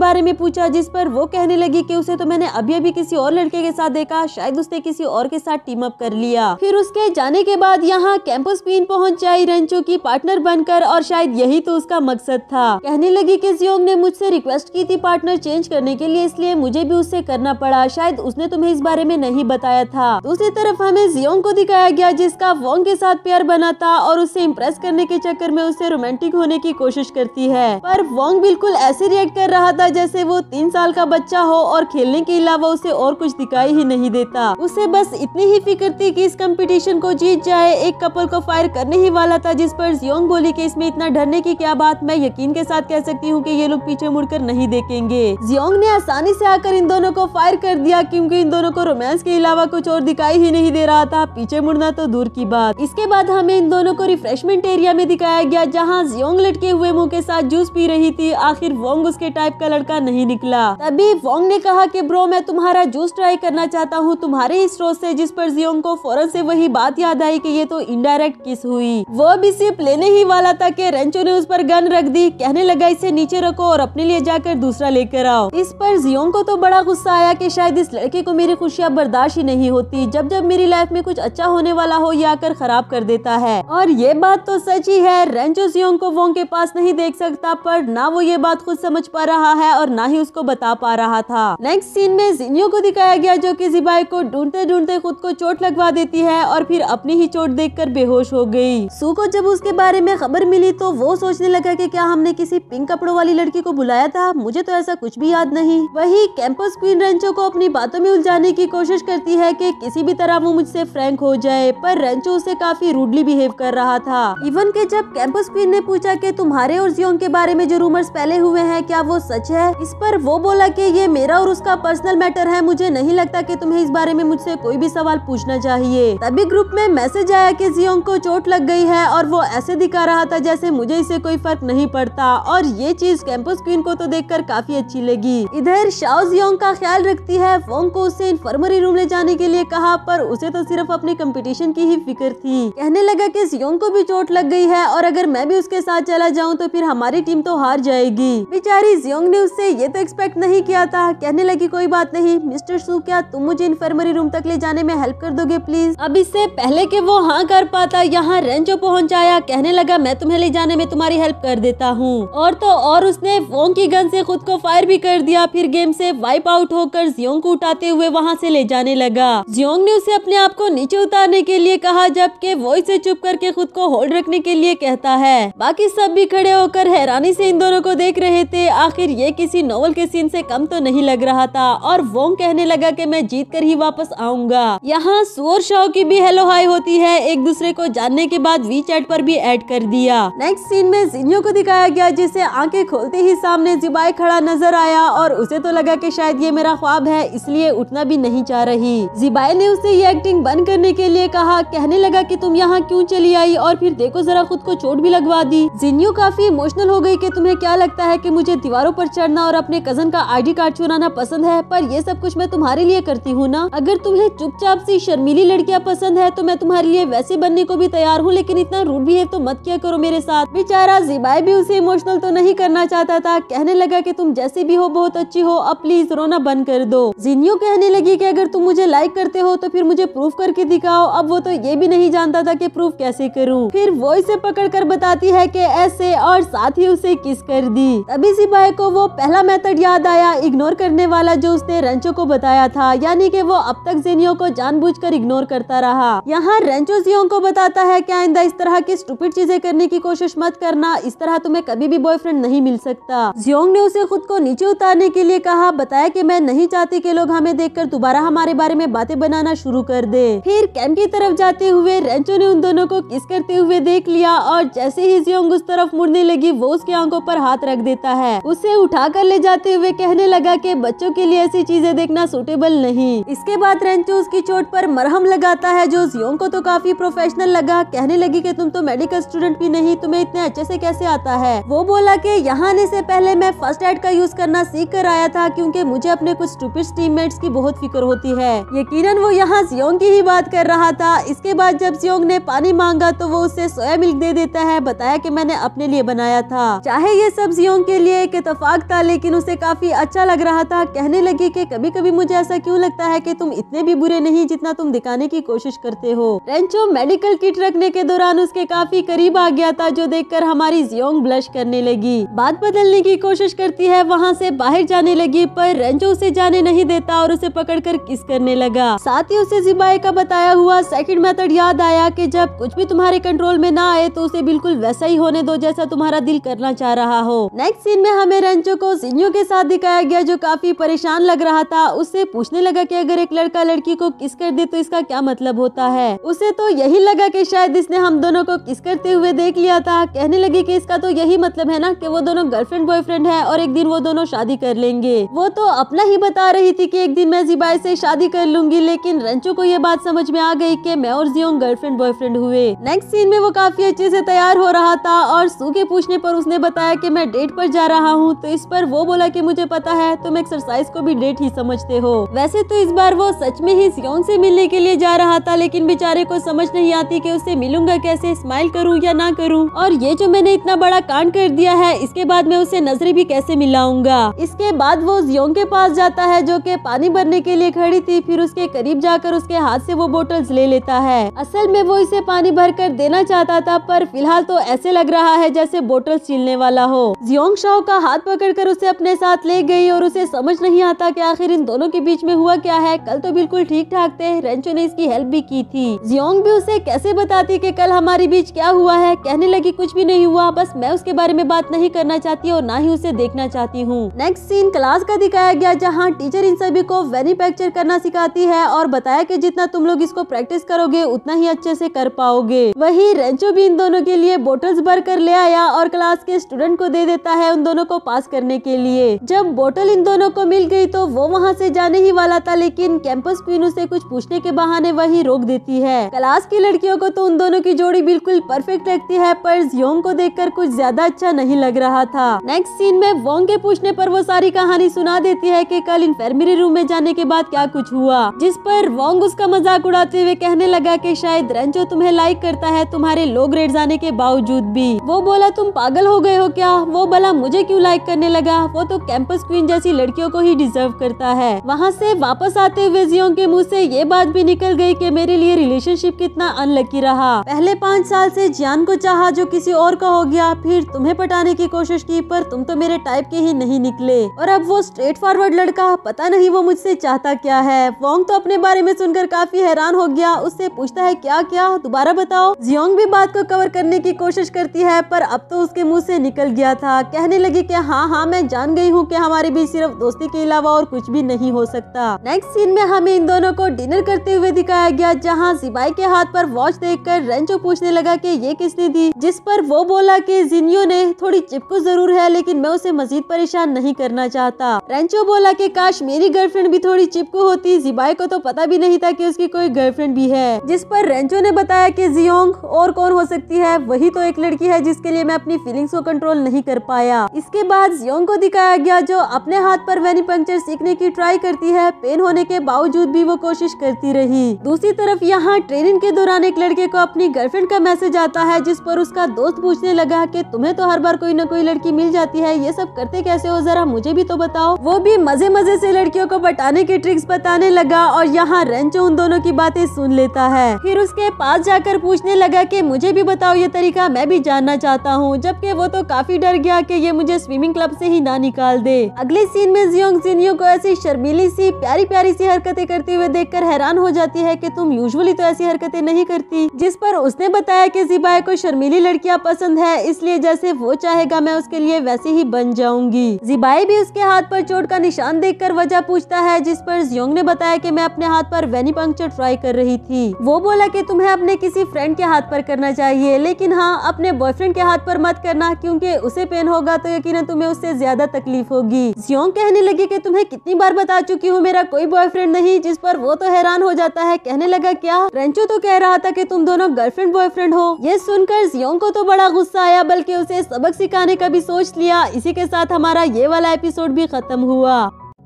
Speaker 1: बारे में पूछा जिस पर वो कहने लगी कि उसे तो मैंने अभी अभी किसी और लड़के के साथ देखा शायद उसने किसी और के साथ टीम अप कर लिया फिर उसके जाने के बाद यहाँ कैंपस क्वीन पहुँच जाई रेंचो की पार्टनर बनकर और शायद यही तो उसका मकसद था कहने लगी की जियोंग ने मुझसे रिक्वेस्ट की थी पार्टनर चेंज करने के लिए इसलिए मुझे भी उससे करना पड़ा शायद उसने तुम्हें इस बारे में नहीं बताया था दूसरी तरफ हमें जियोंग को दिखाया गया जिसका वोंग के साथ प्यार बना था और उससे इम्प्रेस करने के चक्कर में उससे रोमांटिक होने की कोशिश करती है है पर वोंग बिल्कुल ऐसे रिएक्ट कर रहा था जैसे वो तीन साल का बच्चा हो और खेलने के अलावा उसे और कुछ दिखाई ही नहीं देता उसे बस इतनी ही फिक्र थी कि इस कंपटीशन को जीत जाए एक कपल को फायर करने ही वाला था जिस पर जियोंग बोली कि इसमें इतना डरने की क्या बात मैं यकीन के साथ कह सकती हूँ कि ये लोग पीछे मुड़कर नहीं देखेंगे जियोंग ने आसानी से आकर इन दोनों को फायर कर दिया क्योंकि इन दोनों को रोमांस के अलावा कुछ और दिखाई ही नहीं दे रहा था पीछे मुड़ना तो दूर की बात इसके बाद हमें इन दोनों को रिफ्रेशमेंट एरिया में दिखाया गया जहाँ जियोंग लटके हुए मुँह के साथ जूस पी रही थी आखिर वोंग उसके टाइप का लड़का नहीं निकला तभी वोंग ने कहा कि ब्रो मैं तुम्हारा जूस ट्राई करना चाहता हूँ तुम्हारे इस रोज से जिस पर जियोंग को फौरन से वही बात याद आई कि ये तो इनडायरेक्ट किस हुई वो भी सिर्फ लेने ही वाला था कि रेंचो ने उस पर गन रख दी कहने लगा इसे नीचे रखो और अपने लिए जाकर दूसरा लेकर आओ इस पर जियोंग को तो बड़ा गुस्सा आया कि शायद इस लड़के को मेरी खुशियाँ बर्दाश्त ही नहीं होती जब जब मेरी लाइफ में कुछ अच्छा होने वाला हो ये आकर खराब कर देता है और ये बात तो सच ही है रेंचो जियोंग को वोंग के पास नहीं देख सकता किताब पर ना वो ये बात खुद समझ पा रहा है और ना ही उसको बता पा रहा था नेक्स्ट सीन में जिनियो को दिखाया गया जो की जिबाई को ढूंढते ढूंढते खुद को चोट लगवा देती है और फिर अपनी ही चोट देख कर बेहोश हो गयी सू को जब उसके बारे में खबर मिली तो वो सोचने लगा की क्या हमने किसी पिंक कपड़ों वाली लड़की को बुलाया था मुझे तो ऐसा कुछ भी याद नहीं वही कैंपस क्वीन रेंचो को अपनी बातों में उलझाने की कोशिश करती है कि किसी भी तरह वो मुझसे फ्रैंक हो जाए पर रेंचो उसे काफी रूडली बिहेव कर रहा था इवन के जब कैंपस क्वीन ने पूछा कि तुम्हारे और जियोंग के बारे में जो रूमर्स फैले हुए हैं क्या वो सच है इस पर वो बोला कि ये मेरा और उसका पर्सनल मैटर है मुझे नहीं लगता कि तुम्हें इस बारे में मुझसे कोई भी सवाल पूछना चाहिए तभी ग्रुप में मैसेज आया कि जियोंग को चोट लग गई है और वो ऐसे दिखा रहा था जैसे मुझे इसे कोई फर्क नहीं पड़ता और ये चीज कैंपस क्वीन को तो देख काफी अच्छी लगी इधर शाओ जियोंग का ख्याल रखती है फोंग को उसे इन्फर्मरी रूम ले जाने के लिए कहा पर उसे तो सिर्फ अपने कम्पिटिशन की ही फिक्र थी कहने लगा की जियोंग को भी चोट लग गई है और अगर मैं भी उसके साथ चला जाऊँ तो फिर हमारी टीम तो हार जाएगी बेचारी जियोंग ने उससे ये तो एक्सपेक्ट नहीं किया था कहने लगी कोई बात नहीं मिस्टर सू क्या तुम मुझे इन्फर्मरी रूम तक ले जाने में हेल्प कर दोगे प्लीज अब इससे पहले के वो हाँ कर पाता यहाँ रेंचो पहुँचाया कहने लगा मैं तुम्हें ले जाने में तुम्हारी हेल्प कर देता हूँ और तो और उसने वोंग की गन ऐसी खुद को फायर भी कर दिया फिर गेम ऐसी वाइप आउट होकर जियोंग को उठाते हुए वहाँ ऐसी ले जाने लगा जियोंग ने उसे अपने आप को नीचे उतारने के लिए कहा जबकि वो इसे चुप करके खुद को होल्ड रखने के लिए कहता है बाकी सब भी खड़े होकर हैरान हैरानी से इन दोनों को देख रहे थे आखिर ये किसी नॉवल के सीन से कम तो नहीं लग रहा था और वोंग कहने लगा कि मैं जीत कर ही वापस आऊंगा यहाँ सुअर शाह की भी हेलो हाई होती है एक दूसरे को जानने के बाद वी चैट पर भी ऐड कर दिया नेक्स्ट सीन में जिन्यो को दिखाया गया जिसे आंखें खोलते ही सामने जिबाई खड़ा नजर आया और उसे तो लगा की शायद ये मेरा ख्वाब है इसलिए उठना भी नहीं चाह रही जिबाई ने उसे ये एक्टिंग बंद करने के लिए कहा कहने लगा की तुम यहाँ क्यूँ चली आई और फिर देखो जरा खुद को चोट भी लगवा दी जिन्यू काफी इमोशनल हो गई कि तुम्हें क्या लगता है कि मुझे दीवारों पर चढ़ना और अपने कजन का आईडी कार्ड चुराना पसंद है पर ये सब कुछ मैं तुम्हारे लिए करती हूँ ना अगर तुम्हें चुपचाप सी शर्मीली लड़कियाँ पसंद है तो मैं तुम्हारे लिए वैसे बनने को भी तैयार हूँ लेकिन इतना रूट है तो मत क्या करो मेरे साथ बेचारा जिबाए भी उसे इमोशनल तो नहीं करना चाहता था कहने लगा की तुम जैसी भी हो बहुत अच्छी हो अब प्लीज रोना बंद कर दो जिनियो कहने लगी की अगर तुम मुझे लाइक करते हो तो फिर मुझे प्रूफ करके दिखाओ अब वो तो ये भी नहीं जानता था की प्रूफ कैसे करूँ फिर वो इसे पकड़ कर बताती है की ऐसे और साथ ही उसे किस कर दी तभी सिपाही को वो पहला मेथड याद आया इग्नोर करने वाला जो उसने रेंचो को बताया था यानी कि वो अब तक जेनियो को जानबूझकर इग्नोर करता रहा यहाँ रेंचो जियो को बताता है कि आइंदा इस तरह की स्टूपिड चीजें करने की कोशिश मत करना इस तरह तुम्हें कभी भी बॉयफ्रेंड नहीं मिल सकता जियोंग ने उसे खुद को नीचे उतारने के लिए कहा बताया की मैं नहीं चाहती के लोग हमें देख दोबारा हमारे बारे में बातें बनाना शुरू कर दे फिर कैंप की तरफ जाते हुए रेंचो ने उन दोनों को किस करते हुए देख लिया और जैसे ही जियोंग उस तरफ मुड़ने लगी वो उसकी आंखों पर हाथ रख देता है उसे उठा कर ले जाते हुए कहने लगा कि बच्चों के लिए ऐसी चीजें देखना सूटेबल नहीं इसके बाद रेंचो उसकी चोट पर मरहम लगाता है जो जियोंग को तो काफी प्रोफेशनल लगा कहने लगी कि तुम तो मेडिकल स्टूडेंट भी नहीं तुम्हें इतने अच्छे से कैसे आता है वो बोला कि यहाँ आने से पहले मैं फर्स्ट एड का यूज करना सीख कर आया था क्योंकि मुझे अपने कुछ स्टूपिड टीममेट्स की बहुत फिक्र होती है यकीनन वो यहाँ जियोंग की ही बात कर रहा था इसके बाद जब जियोंग ने पानी मांगा तो वो उसे सोया मिल्क दे देता है बताया कि मैंने अपने लिए बनाया था हाँ, चाहे ये सब के लिए एक इतफाक था लेकिन उसे काफी अच्छा लग रहा था कहने लगी कि कभी कभी मुझे ऐसा क्यों लगता है कि तुम इतने भी बुरे नहीं जितना तुम दिखाने की कोशिश करते हो रेंचो मेडिकल किट रखने के दौरान उसके काफी करीब आ गया था जो देख हमारी जियोंग ब्लश करने लगी बात बदलने की कोशिश करती है वहाँ ऐसी बाहर जाने लगी पर रेंचो उसे जाने नहीं देता और उसे कर किस करने लगा साथ ही उसे जिबाई का बताया हुआ सेकंड मेथड याद आया कि जब कुछ भी तुम्हारे कंट्रोल में ना आए तो उसे बिल्कुल वैसा ही होने दो जैसा तुम्हारा दिल कर करना चाह रहा हो नेक्स्ट सीन में हमें रंचो को सीनियो के साथ दिखाया गया जो काफी परेशान लग रहा था उससे पूछने लगा कि अगर एक लड़का लड़की को किस कर दे तो इसका क्या मतलब होता है उसे तो यही लगा कि शायद इसने हम दोनों को किस करते हुए देख लिया था कहने लगी कि इसका तो यही मतलब है ना कि वो दोनों गर्लफ्रेंड बॉयफ्रेंड है और एक दिन वो दोनों शादी कर लेंगे वो तो अपना ही बता रही थी कि एक दिन मैं जिबाई से शादी कर लूंगी लेकिन रंचो को ये बात समझ में आ गई कि मैं और जियो गर्लफ्रेंड बॉयफ्रेंड हुए नेक्स्ट सीन में वो काफी अच्छे से तैयार हो रहा था और सू के पूछने पर उसने बताया कि मैं डेट पर जा रहा हूँ तो इस पर वो बोला कि मुझे पता है तुम एक्सरसाइज को भी डेट ही समझते हो वैसे तो इस बार वो सच में ही सियोन से मिलने के लिए जा रहा था लेकिन बेचारे को समझ नहीं आती कि उससे मिलूंगा कैसे स्माइल करूँ या ना करूँ और ये जो मैंने इतना बड़ा कांड कर दिया है इसके बाद मैं उसे नजरे भी कैसे मिलाऊंगा इसके बाद वो जियोन के पास जाता है जो की पानी भरने के लिए खड़ी थी फिर उसके करीब जाकर उसके हाथ से वो बोटल्स ले लेता है असल में वो इसे पानी भर कर देना चाहता था पर फिलहाल तो ऐसे लग रहा है जैसे बोटल्स छीलने वाला हो जियोंग शाह का हाथ पकड़कर उसे अपने साथ ले गई और उसे समझ नहीं आता कि आखिर इन दोनों के बीच में हुआ क्या है कल तो बिल्कुल ठीक ठाक थे रेंचो ने इसकी हेल्प भी की थी जियोंग भी उसे कैसे बताती कि कल हमारे बीच क्या हुआ है कहने लगी कुछ भी नहीं हुआ बस मैं उसके बारे में बात नहीं करना चाहती और न ही उसे देखना चाहती हूँ नेक्स्ट सीन क्लास का दिखाया गया जहाँ टीचर इन सभी को वेनिफेक्चर करना सिखाती है और बताया की जितना तुम लोग इसको प्रैक्टिस करोगे उतना ही अच्छे से कर पाओगे वही रेंचो भी इन दोनों के लिए बोटल्स भर कर ले आया और क्लास के स्टूडेंट को दे देता है उन दोनों को पास करने के लिए जब बोतल इन दोनों को मिल गई तो वो वहाँ से जाने ही वाला था लेकिन कैंपस क्वीन उसे कुछ पूछने के बहाने वही रोक देती है क्लास की लड़कियों को तो उन दोनों की जोड़ी बिल्कुल परफेक्ट लगती है पर जियोंग को देखकर कुछ ज्यादा अच्छा नहीं लग रहा था नेक्स्ट सीन में वोंग के पूछने आरोप वो सारी कहानी सुना देती है की कल इन्फर्मरी रूम में जाने के बाद क्या कुछ हुआ जिस पर वोंग उसका मजाक उड़ाते हुए कहने लगा की शायद रंजो तुम्हें लाइक करता है तुम्हारे लो ग्रेड जाने के बावजूद भी वो बोला तुम पागल हो हो गए हो क्या वो भला मुझे क्यों लाइक करने लगा वो तो कैंपस क्वीन जैसी लड़कियों को ही डिजर्व करता है वहाँ से वापस आते हुए जियो के मुँह से ये बात भी निकल गई कि मेरे लिए रिलेशनशिप कितना अनलकी रहा पहले पाँच साल से जियान को चाहा जो किसी और का हो गया फिर तुम्हें पटाने की कोशिश की पर तुम तो मेरे टाइप के ही नहीं निकले और अब वो स्ट्रेट फॉरवर्ड लड़का पता नहीं वो मुझसे चाहता क्या है वोंग तो अपने बारे में सुनकर काफी हैरान हो गया उससे पूछता है क्या क्या दोबारा बताओ जियोंग भी बात को कवर करने की कोशिश करती है पर अब तो उसके मुँह से निकल गया था कहने लगी कि हाँ हाँ मैं जान गई हूँ कि हमारे बीच सिर्फ दोस्ती के अलावा और कुछ भी नहीं हो सकता नेक्स्ट सीन में हमें इन दोनों को डिनर करते हुए दिखाया गया जहाँ जिबाई के हाथ पर वॉच देख कर रेंचो पूछने लगा कि ये किसने दी जिस पर वो बोला की जिनियो ने थोड़ी चिपको तो जरूर है लेकिन मैं उसे मजीद परेशान नहीं करना चाहता रेंचो बोला की काश मेरी गर्लफ्रेंड भी थोड़ी चिपको होती जिबाई को तो पता भी नहीं था की उसकी कोई गर्लफ्रेंड भी है जिस पर रेंचो ने बताया की जियोंग और कौन हो सकती है वही तो एक लड़की है जिसके लिए मैं अपनी फीलिंग फीलिंग्स को कंट्रोल नहीं कर पाया इसके बाद योंग को दिखाया गया जो अपने हाथ पर वेनी पंक्चर सीखने की ट्राई करती है पेन होने के बावजूद भी वो कोशिश करती रही दूसरी तरफ यहाँ ट्रेनिंग के दौरान एक लड़के को अपनी गर्लफ्रेंड का मैसेज आता है जिस पर उसका दोस्त पूछने लगा की तुम्हें तो हर बार कोई न कोई लड़की मिल जाती है ये सब करते कैसे हो जरा मुझे भी तो बताओ वो भी मजे मजे से लड़कियों को बटाने के ट्रिक्स बताने लगा और यहाँ रेंचो उन दोनों की बातें सुन लेता है फिर उसके पास जाकर पूछने लगा की मुझे भी बताओ ये तरीका मैं भी जानना चाहता हूँ जबकि वो तो काफी डर गया कि ये मुझे स्विमिंग क्लब से ही ना निकाल दे अगले सीन में जियोंग जिनियो को ऐसी शर्मीली सी प्यारी प्यारी सी हरकतें करते हुए देखकर हैरान हो जाती है कि तुम यूजुअली तो ऐसी हरकतें नहीं करती जिस पर उसने बताया कि जिबाए को शर्मीली लड़कियाँ पसंद है इसलिए जैसे वो चाहेगा मैं उसके लिए वैसे ही बन जाऊंगी जिबाई भी उसके हाथ पर चोट का निशान कर वजह पूछता है जिस पर जियोंग ने बताया की मैं अपने हाथ पर वेनी पंक्चर ट्राई कर रही थी वो बोला की तुम्हें अपने किसी फ्रेंड के हाथ पर करना चाहिए लेकिन हाँ अपने बॉयफ्रेंड के हाथ पर मत करना करना क्योंकि उसे पेन होगा तो यकीन तुम्हें उससे ज्यादा तकलीफ होगी जियोंग कहने लगी की तुम्हें कितनी बार बता चुकी हूँ मेरा कोई बॉयफ्रेंड नहीं जिस पर वो तो हैरान हो जाता है कहने लगा क्या रेंचो तो कह रहा था की तुम दोनों गर्लफ्रेंड बॉयफ्रेंड हो ये सुनकर जियोंग को तो बड़ा गुस्सा आया बल्कि उसे सबक सिखाने का भी सोच लिया इसी के साथ हमारा ये वाला एपिसोड भी खत्म हुआ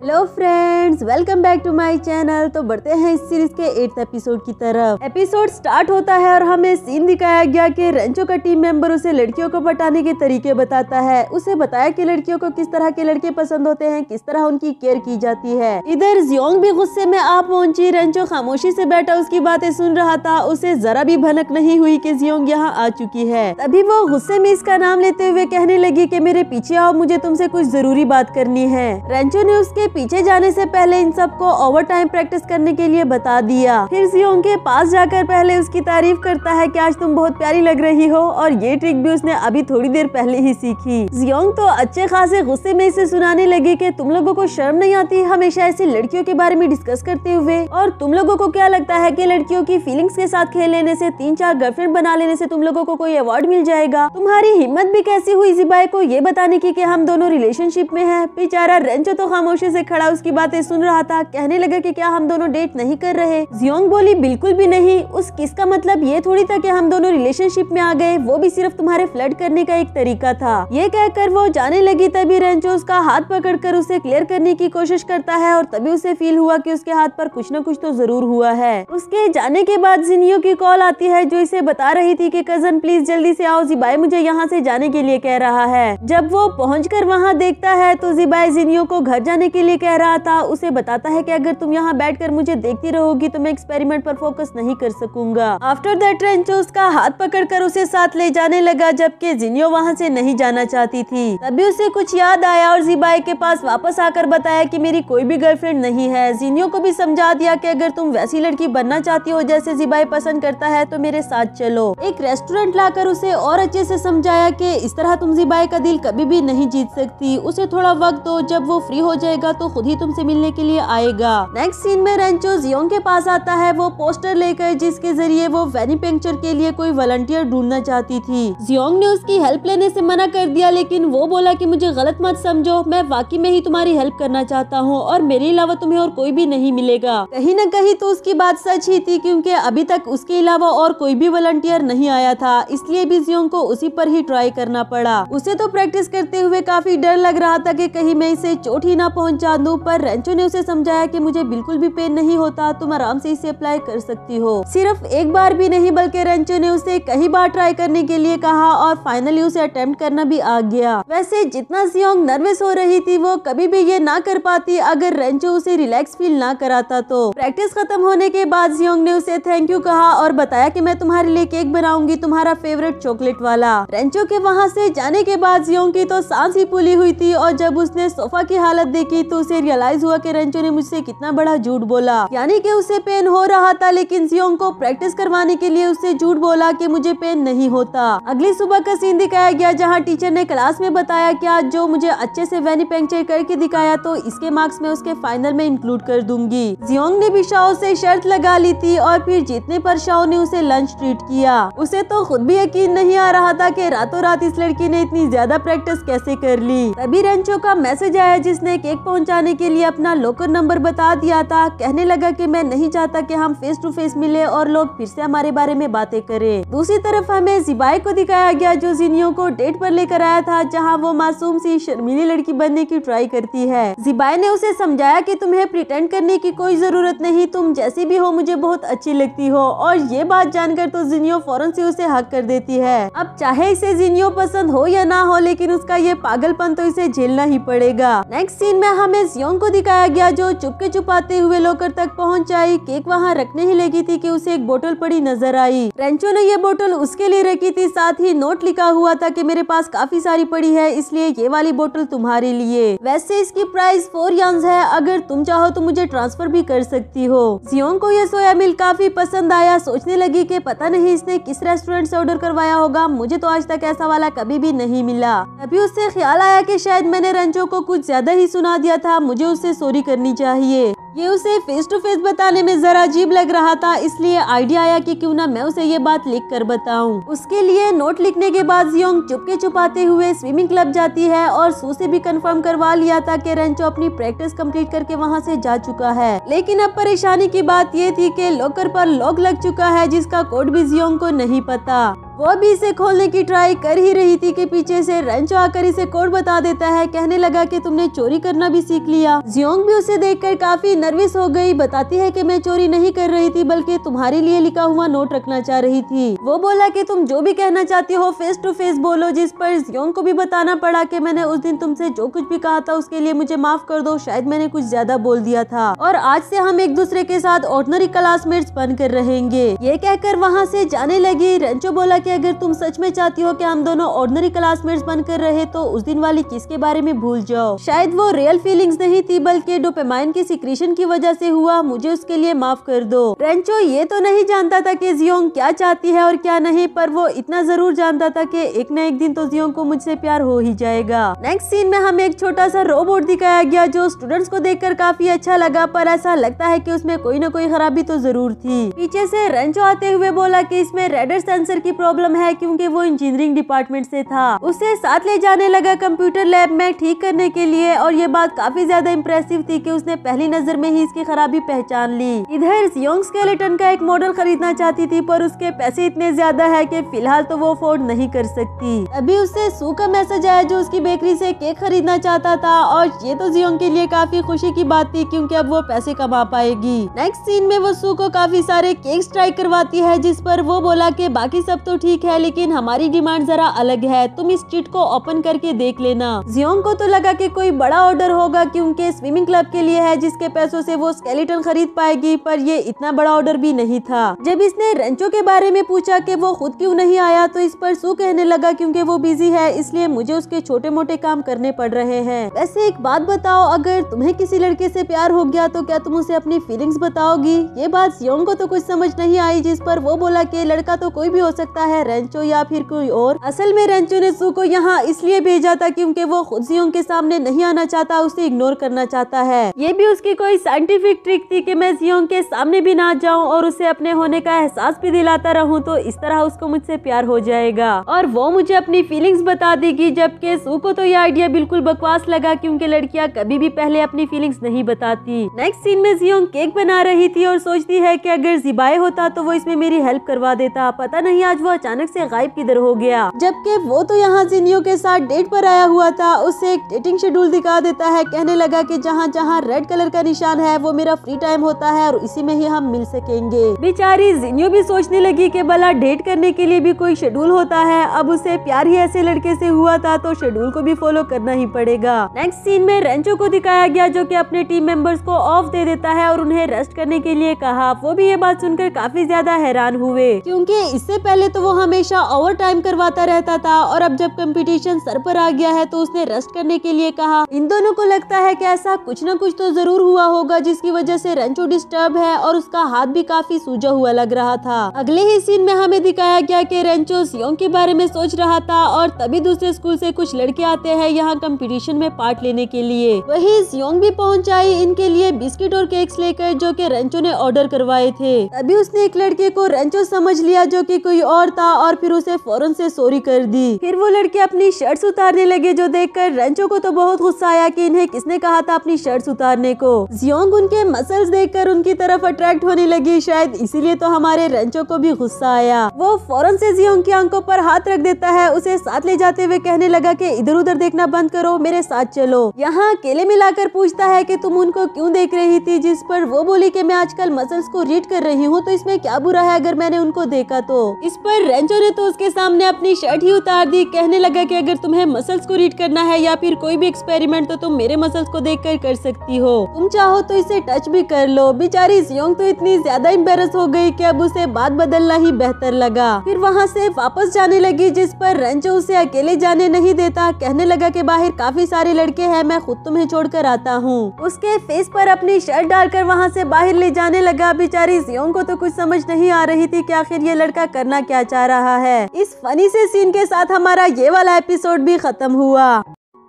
Speaker 1: hello friends welcome back to my channel तो बढ़ते हैं इस सीरीज के एट्थ एपिसोड की तरफ एपिसोड स्टार्ट होता है और हमें सीन दिखाया गया कि रेंचो का टीम मेंबर उसे लड़कियों को पटाने के तरीके बताता है उसे बताया कि लड़कियों को किस तरह के लड़के पसंद होते हैं किस तरह उनकी केयर की जाती है इधर जियोंग भी गुस्से में आ पहुंची रेंचो खामोशी से बैठा उसकी बातें सुन रहा था उसे जरा भी भनक नहीं हुई की जियोंग यहाँ आ चुकी है तभी वो गुस्से में इसका नाम लेते हुए कहने लगी की मेरे पीछे आओ मुझे तुमसे कुछ जरूरी बात करनी है रेंचो ने उसके पीछे जाने से पहले इन सबको ओवर टाइम प्रैक्टिस करने के लिए बता दिया फिर सियोंग के पास जाकर पहले उसकी तारीफ करता है की आज तुम बहुत प्यारी लग रही हो और ये ट्रिक भी उसने अभी थोड़ी देर पहले ही सीखी जियोंग तो अच्छे खासे गुस्से में इसे सुनाने लगी की तुम लोगो को शर्म नहीं आती हमेशा ऐसी लड़कियों के बारे में डिस्कस करते हुए और तुम लोगो को क्या लगता है की लड़कियों की फीलिंग्स के साथ खेल लेने ऐसी तीन चार गर्लफ्रेंड बना लेने ऐसी तुम लोगो को कोई अवार्ड मिल जाएगा तुम्हारी हिम्मत भी कैसी हुई जिबाई को ये बताने की हम दोनों रिलेशनशिप में है बेचारा रेंचो तो खामोशी से खड़ा उसकी बातें सुन रहा था कहने लगा कि क्या हम दोनों डेट नहीं कर रहे जियोंग बोली बिल्कुल भी नहीं उस किस का मतलब ये थोड़ी था कि हम दोनों रिलेशनशिप में आ गए वो भी सिर्फ तुम्हारे फ्लड करने का एक तरीका था ये कहकर वो जाने लगी तभी रेंचो उसका हाथ पकड़कर उसे क्लियर करने की कोशिश करता है और तभी उसे फील हुआ की उसके हाथ पर कुछ न कुछ तो जरूर हुआ है उसके जाने के बाद जिनियो की कॉल आती है जो इसे बता रही थी की कजन प्लीज जल्दी ऐसी आओ बाई मुझे यहाँ ऐसी जाने के लिए कह रहा है जब वो पहुँच कर वहाँ देखता है तो जिबाई जिनियो को घर जाने के लिए लिए कह रहा था उसे बताता है कि अगर तुम यहाँ बैठकर मुझे देखती रहोगी तो मैं एक्सपेरिमेंट पर फोकस नहीं कर सकूंगा आफ्टर दैट रेंचो उसका हाथ पकड़कर उसे साथ ले जाने लगा जबकि जिनियो वहाँ से नहीं जाना चाहती थी तभी उसे कुछ याद आया और जीबाई के पास वापस आकर बताया की मेरी कोई भी गर्लफ्रेंड नहीं है जिनियो को भी समझा दिया की अगर तुम वैसी लड़की बनना चाहती हो जैसे जीबाई पसंद करता है तो मेरे साथ चलो एक रेस्टोरेंट लाकर उसे और अच्छे से समझाया की इस तरह तुम जीबाई का दिल कभी भी नहीं जीत सकती उसे थोड़ा वक्त दो जब वो फ्री हो जाएगा तो खुद ही तुमसे मिलने के लिए आएगा नेक्स्ट सीन में रेंचो जियोंग के पास आता है वो पोस्टर लेकर जिसके जरिए वो पेंचर के लिए कोई वॉलंटियर ढूंढना चाहती थी जियोंग ने उसकी हेल्प लेने से मना कर दिया लेकिन वो बोला कि मुझे गलत मत समझो मैं वाकई में ही तुम्हारी हेल्प करना चाहता हूँ और मेरे अलावा तुम्हें और कोई भी नहीं मिलेगा कहीं न कहीं तो उसकी बात सच ही थी क्योंकि अभी तक उसके अलावा और कोई भी वॉलंटियर नहीं आया था इसलिए भी जियोंग को उसी पर ही ट्राई करना पड़ा उसे तो प्रैक्टिस करते हुए काफी डर लग रहा था कि कहीं मैं इसे चोट ही ना पहुंचा चांदू पर रेंचो ने उसे समझाया कि मुझे बिल्कुल भी पेन नहीं होता तुम आराम से इसे अप्लाई कर सकती हो सिर्फ एक बार भी नहीं बल्कि रेंचो ने उसे कई बार ट्राई करने के लिए कहा और फाइनली उसे अटेम्प्ट करना भी आ गया वैसे जितना सियोंग नर्वस हो रही थी वो कभी भी ये ना कर पाती अगर रेंचो उसे रिलैक्स फील ना कराता तो प्रैक्टिस खत्म होने के बाद सियोंग ने उसे थैंक यू कहा और बताया की मैं तुम्हारे लिए केक बनाऊंगी तुम्हारा फेवरेट चॉकलेट वाला रेंचो के वहाँ ऐसी जाने के बाद सियोंग की तो सांस ही पुली हुई थी और जब उसने सोफा की हालत देखी तो उसे रियलाइज हुआ कि रेंचो ने मुझसे कितना बड़ा झूठ बोला यानी कि उसे पेन हो रहा था लेकिन सियोंग को प्रैक्टिस करवाने के लिए उससे झूठ बोला कि मुझे पेन नहीं होता अगली सुबह का सीन दिखाया गया जहाँ टीचर ने क्लास में बताया की आज जो मुझे अच्छे से पेंचर करके दिखाया तो इसके मार्क्स में उसके फाइनल में इंक्लूड कर दूंगी जियोंग ने भी शाओ से शर्त लगा ली थी और फिर जीतने पर शाओ ने उसे लंच ट्रीट किया उसे तो खुद भी यकीन नहीं आ रहा था की रातों रात इस लड़की ने इतनी ज्यादा प्रैक्टिस कैसे कर ली तभी रेंचो का मैसेज आया जिसने केक पहुंचाने के लिए अपना लोकर नंबर बता दिया था कहने लगा कि मैं नहीं चाहता कि हम फेस टू फेस मिले और लोग फिर से हमारे बारे में बातें करें दूसरी तरफ हमें जिबाई को दिखाया गया जो जिनियों को डेट पर लेकर आया था जहाँ वो मासूम सी शर्मिली लड़की बनने की ट्राई करती है जिबाई ने उसे समझाया की तुम्हें प्रिटेंड करने की कोई जरूरत नहीं तुम जैसी भी हो मुझे बहुत अच्छी लगती हो और ये बात जानकर तो जिनियो फौरन से उसे हक कर देती है अब चाहे इसे जिनियो पसंद हो या ना हो लेकिन उसका ये पागलपन तो इसे झेलना ही पड़ेगा नेक्स्ट सीन में हम में जियोंग को दिखाया गया जो चुपके चुपाते हुए लोकर तक पहुंच आई केक वहां रखने ही लगी थी कि उसे एक बोतल पड़ी नजर आई रेंचो ने ये बोतल उसके लिए रखी थी साथ ही नोट लिखा हुआ था कि मेरे पास काफी सारी पड़ी है इसलिए ये वाली बोतल तुम्हारे लिए वैसे इसकी प्राइस फोर यंग है अगर तुम चाहो तो मुझे ट्रांसफर भी कर सकती हो जियोंग को यह सोया मिल काफी पसंद आया सोचने लगी की पता नहीं इसने किस रेस्टोरेंट ऐसी ऑर्डर करवाया होगा मुझे तो आज तक ऐसा वाला कभी भी नहीं मिला अभी उससे ख्याल आया की शायद मैंने रेंचो को कुछ ज्यादा ही सुना दिया था मुझे उससे सॉरी करनी चाहिए ये उसे फेस टू फेस बताने में जरा अजीब लग रहा था इसलिए आइडिया आया कि क्यों ना मैं उसे ये बात लिख कर बताऊं। उसके लिए नोट लिखने के बाद जियोंग चुपके चुपाते हुए स्विमिंग क्लब जाती है और सू से भी कंफर्म करवा लिया था कि रेंचो अपनी प्रैक्टिस कंप्लीट करके वहाँ से जा चुका है लेकिन अब परेशानी की बात ये थी की लॉकर पर लॉक लग चुका है जिसका कोड भी जियोंग को नहीं पता वो भी इसे खोलने की ट्राई कर ही रही थी कि पीछे से रेंचो आकर इसे कोड बता देता है कहने लगा कि तुमने चोरी करना भी सीख लिया जियोंग भी उसे देखकर काफी नर्वस हो गई बताती है कि मैं चोरी नहीं कर रही थी बल्कि तुम्हारे लिए लिखा हुआ नोट रखना चाह रही थी वो बोला कि तुम जो भी कहना चाहती हो फेस टू फेस बोलो जिस पर जियोंग को भी बताना पड़ा कि मैंने उस दिन तुमसे जो कुछ भी कहा था उसके लिए मुझे माफ कर दो शायद मैंने कुछ ज्यादा बोल दिया था और आज से हम एक दूसरे के साथ ऑर्डनरी क्लासमेट्स कर रहेंगे ये कहकर वहाँ से जाने लगी रेंचो बोला की अगर तुम सच में चाहती हो की हम दोनों ऑर्डनरी क्लासमेट्स कर रहे तो उस दिन वाली किसके बारे में भूल जाओ शायद वो रियल फीलिंग नहीं थी बल्कि डोपेमाइन की सिक्रेशन अर्जुन की वजह से हुआ मुझे उसके लिए माफ कर दो रेंचो ये तो नहीं जानता था कि जियोंग क्या चाहती है और क्या नहीं पर वो इतना जरूर जानता था कि एक न एक दिन तो जियोंग को मुझसे प्यार हो ही जाएगा नेक्स्ट सीन में हमें एक छोटा सा रोबोट दिखाया गया जो स्टूडेंट्स को देखकर काफी अच्छा लगा पर ऐसा लगता है कि उसमें कोई ना कोई खराबी तो जरूर थी पीछे से रेंचो आते हुए बोला कि इसमें रेडर सेंसर की प्रॉब्लम है क्योंकि वो इंजीनियरिंग डिपार्टमेंट से था उसे साथ ले जाने लगा कंप्यूटर लैब में ठीक करने के लिए और ये बात काफी ज्यादा इम्प्रेसिव थी कि उसने पहली नजर में ही इसकी खराबी पहचान ली इधर यंग स्केलेटन का एक मॉडल खरीदना चाहती थी पर उसके पैसे इतने ज्यादा है कि फिलहाल तो वो अफोर्ड नहीं कर सकती अभी उससे सू का मैसेज आया जो उसकी बेकरी से केक खरीदना चाहता था और ये तो जियोंग के लिए काफी खुशी की बात थी क्योंकि अब वो पैसे कमा पाएगी नेक्स्ट सीन में वो सू को काफी सारे केक ट्राई करवाती है जिस पर वो बोला की बाकी सब तो ठीक है लेकिन हमारी डिमांड जरा अलग है तुम इस चिट को ओपन करके देख लेना जियोंग को तो लगा की कोई बड़ा ऑर्डर होगा क्यूँकी स्विमिंग क्लब के लिए है जिसके पैसे पैसों से वो स्केलेटन खरीद पाएगी पर ये इतना बड़ा ऑर्डर भी नहीं था जब इसने रेंचो के बारे में पूछा कि वो खुद क्यों नहीं आया तो इस पर सू कहने लगा क्योंकि वो बिजी है इसलिए मुझे उसके छोटे मोटे काम करने पड़ रहे हैं वैसे एक बात बताओ अगर तुम्हें किसी लड़के से प्यार हो गया तो क्या तुम उसे अपनी फीलिंग्स बताओगी ये बात सियोंग को तो कुछ समझ नहीं आई जिस पर वो बोला की लड़का तो कोई भी हो सकता है रेंचो या फिर कोई और असल में रेंचो ने सू को यहाँ इसलिए भेजा था क्यूँकी वो खुद सियोंग के सामने नहीं आना चाहता उसे इग्नोर करना चाहता है ये भी उसकी कोई कोई साइंटिफिक ट्रिक थी कि मैं जियोंग के सामने भी ना जाऊं और उसे अपने होने का एहसास भी दिलाता रहूं तो इस तरह उसको मुझसे प्यार हो जाएगा और वो मुझे अपनी फीलिंग्स बता देगी जबकि सू को तो ये आइडिया बिल्कुल बकवास लगा क्योंकि लड़कियां कभी भी पहले अपनी फीलिंग्स नहीं बताती नेक्स्ट सीन में जियोंग केक बना रही थी और सोचती है की अगर जिबाए होता तो वो इसमें मेरी हेल्प करवा देता पता नहीं आज वो अचानक ऐसी गायब किधर हो गया जबकि वो तो यहाँ जिनियो के साथ डेट पर आया हुआ था उसे एक डेटिंग शेड्यूल दिखा देता है कहने लगा की जहाँ जहाँ रेड कलर का निशान परेशान है वो मेरा फ्री टाइम होता है और इसी में ही हम मिल सकेंगे बेचारी जिनियो भी सोचने लगी कि भला डेट करने के लिए भी कोई शेड्यूल होता है अब उसे प्यार ही ऐसे लड़के से हुआ था तो शेड्यूल को भी फॉलो करना ही पड़ेगा नेक्स्ट सीन में रेंचो को दिखाया गया जो की अपने टीम मेंबर्स को ऑफ दे देता है और उन्हें रेस्ट करने के लिए कहा वो भी ये बात सुनकर काफी ज्यादा हैरान हुए क्यूँकी इससे पहले तो वो हमेशा ओवर टाइम करवाता रहता था और अब जब कम्पिटिशन सर पर आ गया है तो उसने रेस्ट करने के लिए कहा इन दोनों को लगता है कि ऐसा कुछ न कुछ तो जरूर हुआ हो होगा जिसकी वजह से रंचू डिस्टर्ब है और उसका हाथ भी काफी सूजा हुआ लग रहा था अगले ही सीन में हमें दिखाया गया कि रेंचो सियोंग के बारे में सोच रहा था और तभी दूसरे स्कूल से कुछ लड़के आते हैं यहाँ कंपटीशन में पार्ट लेने के लिए वही सियोंग भी पहुँच आई इनके लिए बिस्किट और केक्स लेकर जो की रेंचो ने ऑर्डर करवाए थे तभी उसने एक लड़के को रेंचो समझ लिया जो की कोई और था और फिर उसे फौरन ऐसी सोरी कर दी फिर वो लड़के अपनी शर्ट उतारने लगे जो कर रेंचो को तो बहुत गुस्सा आया की इन्हें किसने कहा था अपनी शर्ट उतारने को सियोंग उनके मसल्स देखकर उनकी तरफ अट्रैक्ट होने लगी शायद इसीलिए तो हमारे रेंचो को भी गुस्सा आया वो फौरन से जियोंग की आंखों पर हाथ रख देता है उसे साथ ले जाते हुए कहने लगा कि इधर उधर देखना बंद करो मेरे साथ चलो यहाँ अकेले मिलाकर पूछता है कि तुम उनको क्यों देख रही थी जिस पर वो बोली कि मैं आजकल मसल्स को रीड कर रही हूँ तो इसमें क्या बुरा है अगर मैंने उनको देखा तो इस पर रेंचो ने तो उसके सामने अपनी शर्ट ही उतार दी कहने लगा की अगर तुम्हें मसल्स को रीड करना है या फिर कोई भी एक्सपेरिमेंट तो तुम मेरे मसल्स को देख कर सकती हो तुम चाहो चाहो तो इसे टच भी कर लो बेचारी सियोंग तो इतनी ज्यादा इम्बेस हो गई कि अब उसे बात बदलना ही बेहतर लगा फिर वहाँ से वापस जाने लगी जिस पर रंजो उसे अकेले जाने नहीं देता कहने लगा कि बाहर काफी सारे लड़के हैं मैं खुद तुम्हें छोड़कर आता हूँ उसके फेस पर अपनी शर्ट डालकर वहाँ से बाहर ले जाने लगा बेचारी सियोंग को तो कुछ समझ नहीं आ रही थी की आखिर ये लड़का करना क्या चाह रहा है इस फनी से सीन के साथ हमारा ये वाला एपिसोड भी खत्म हुआ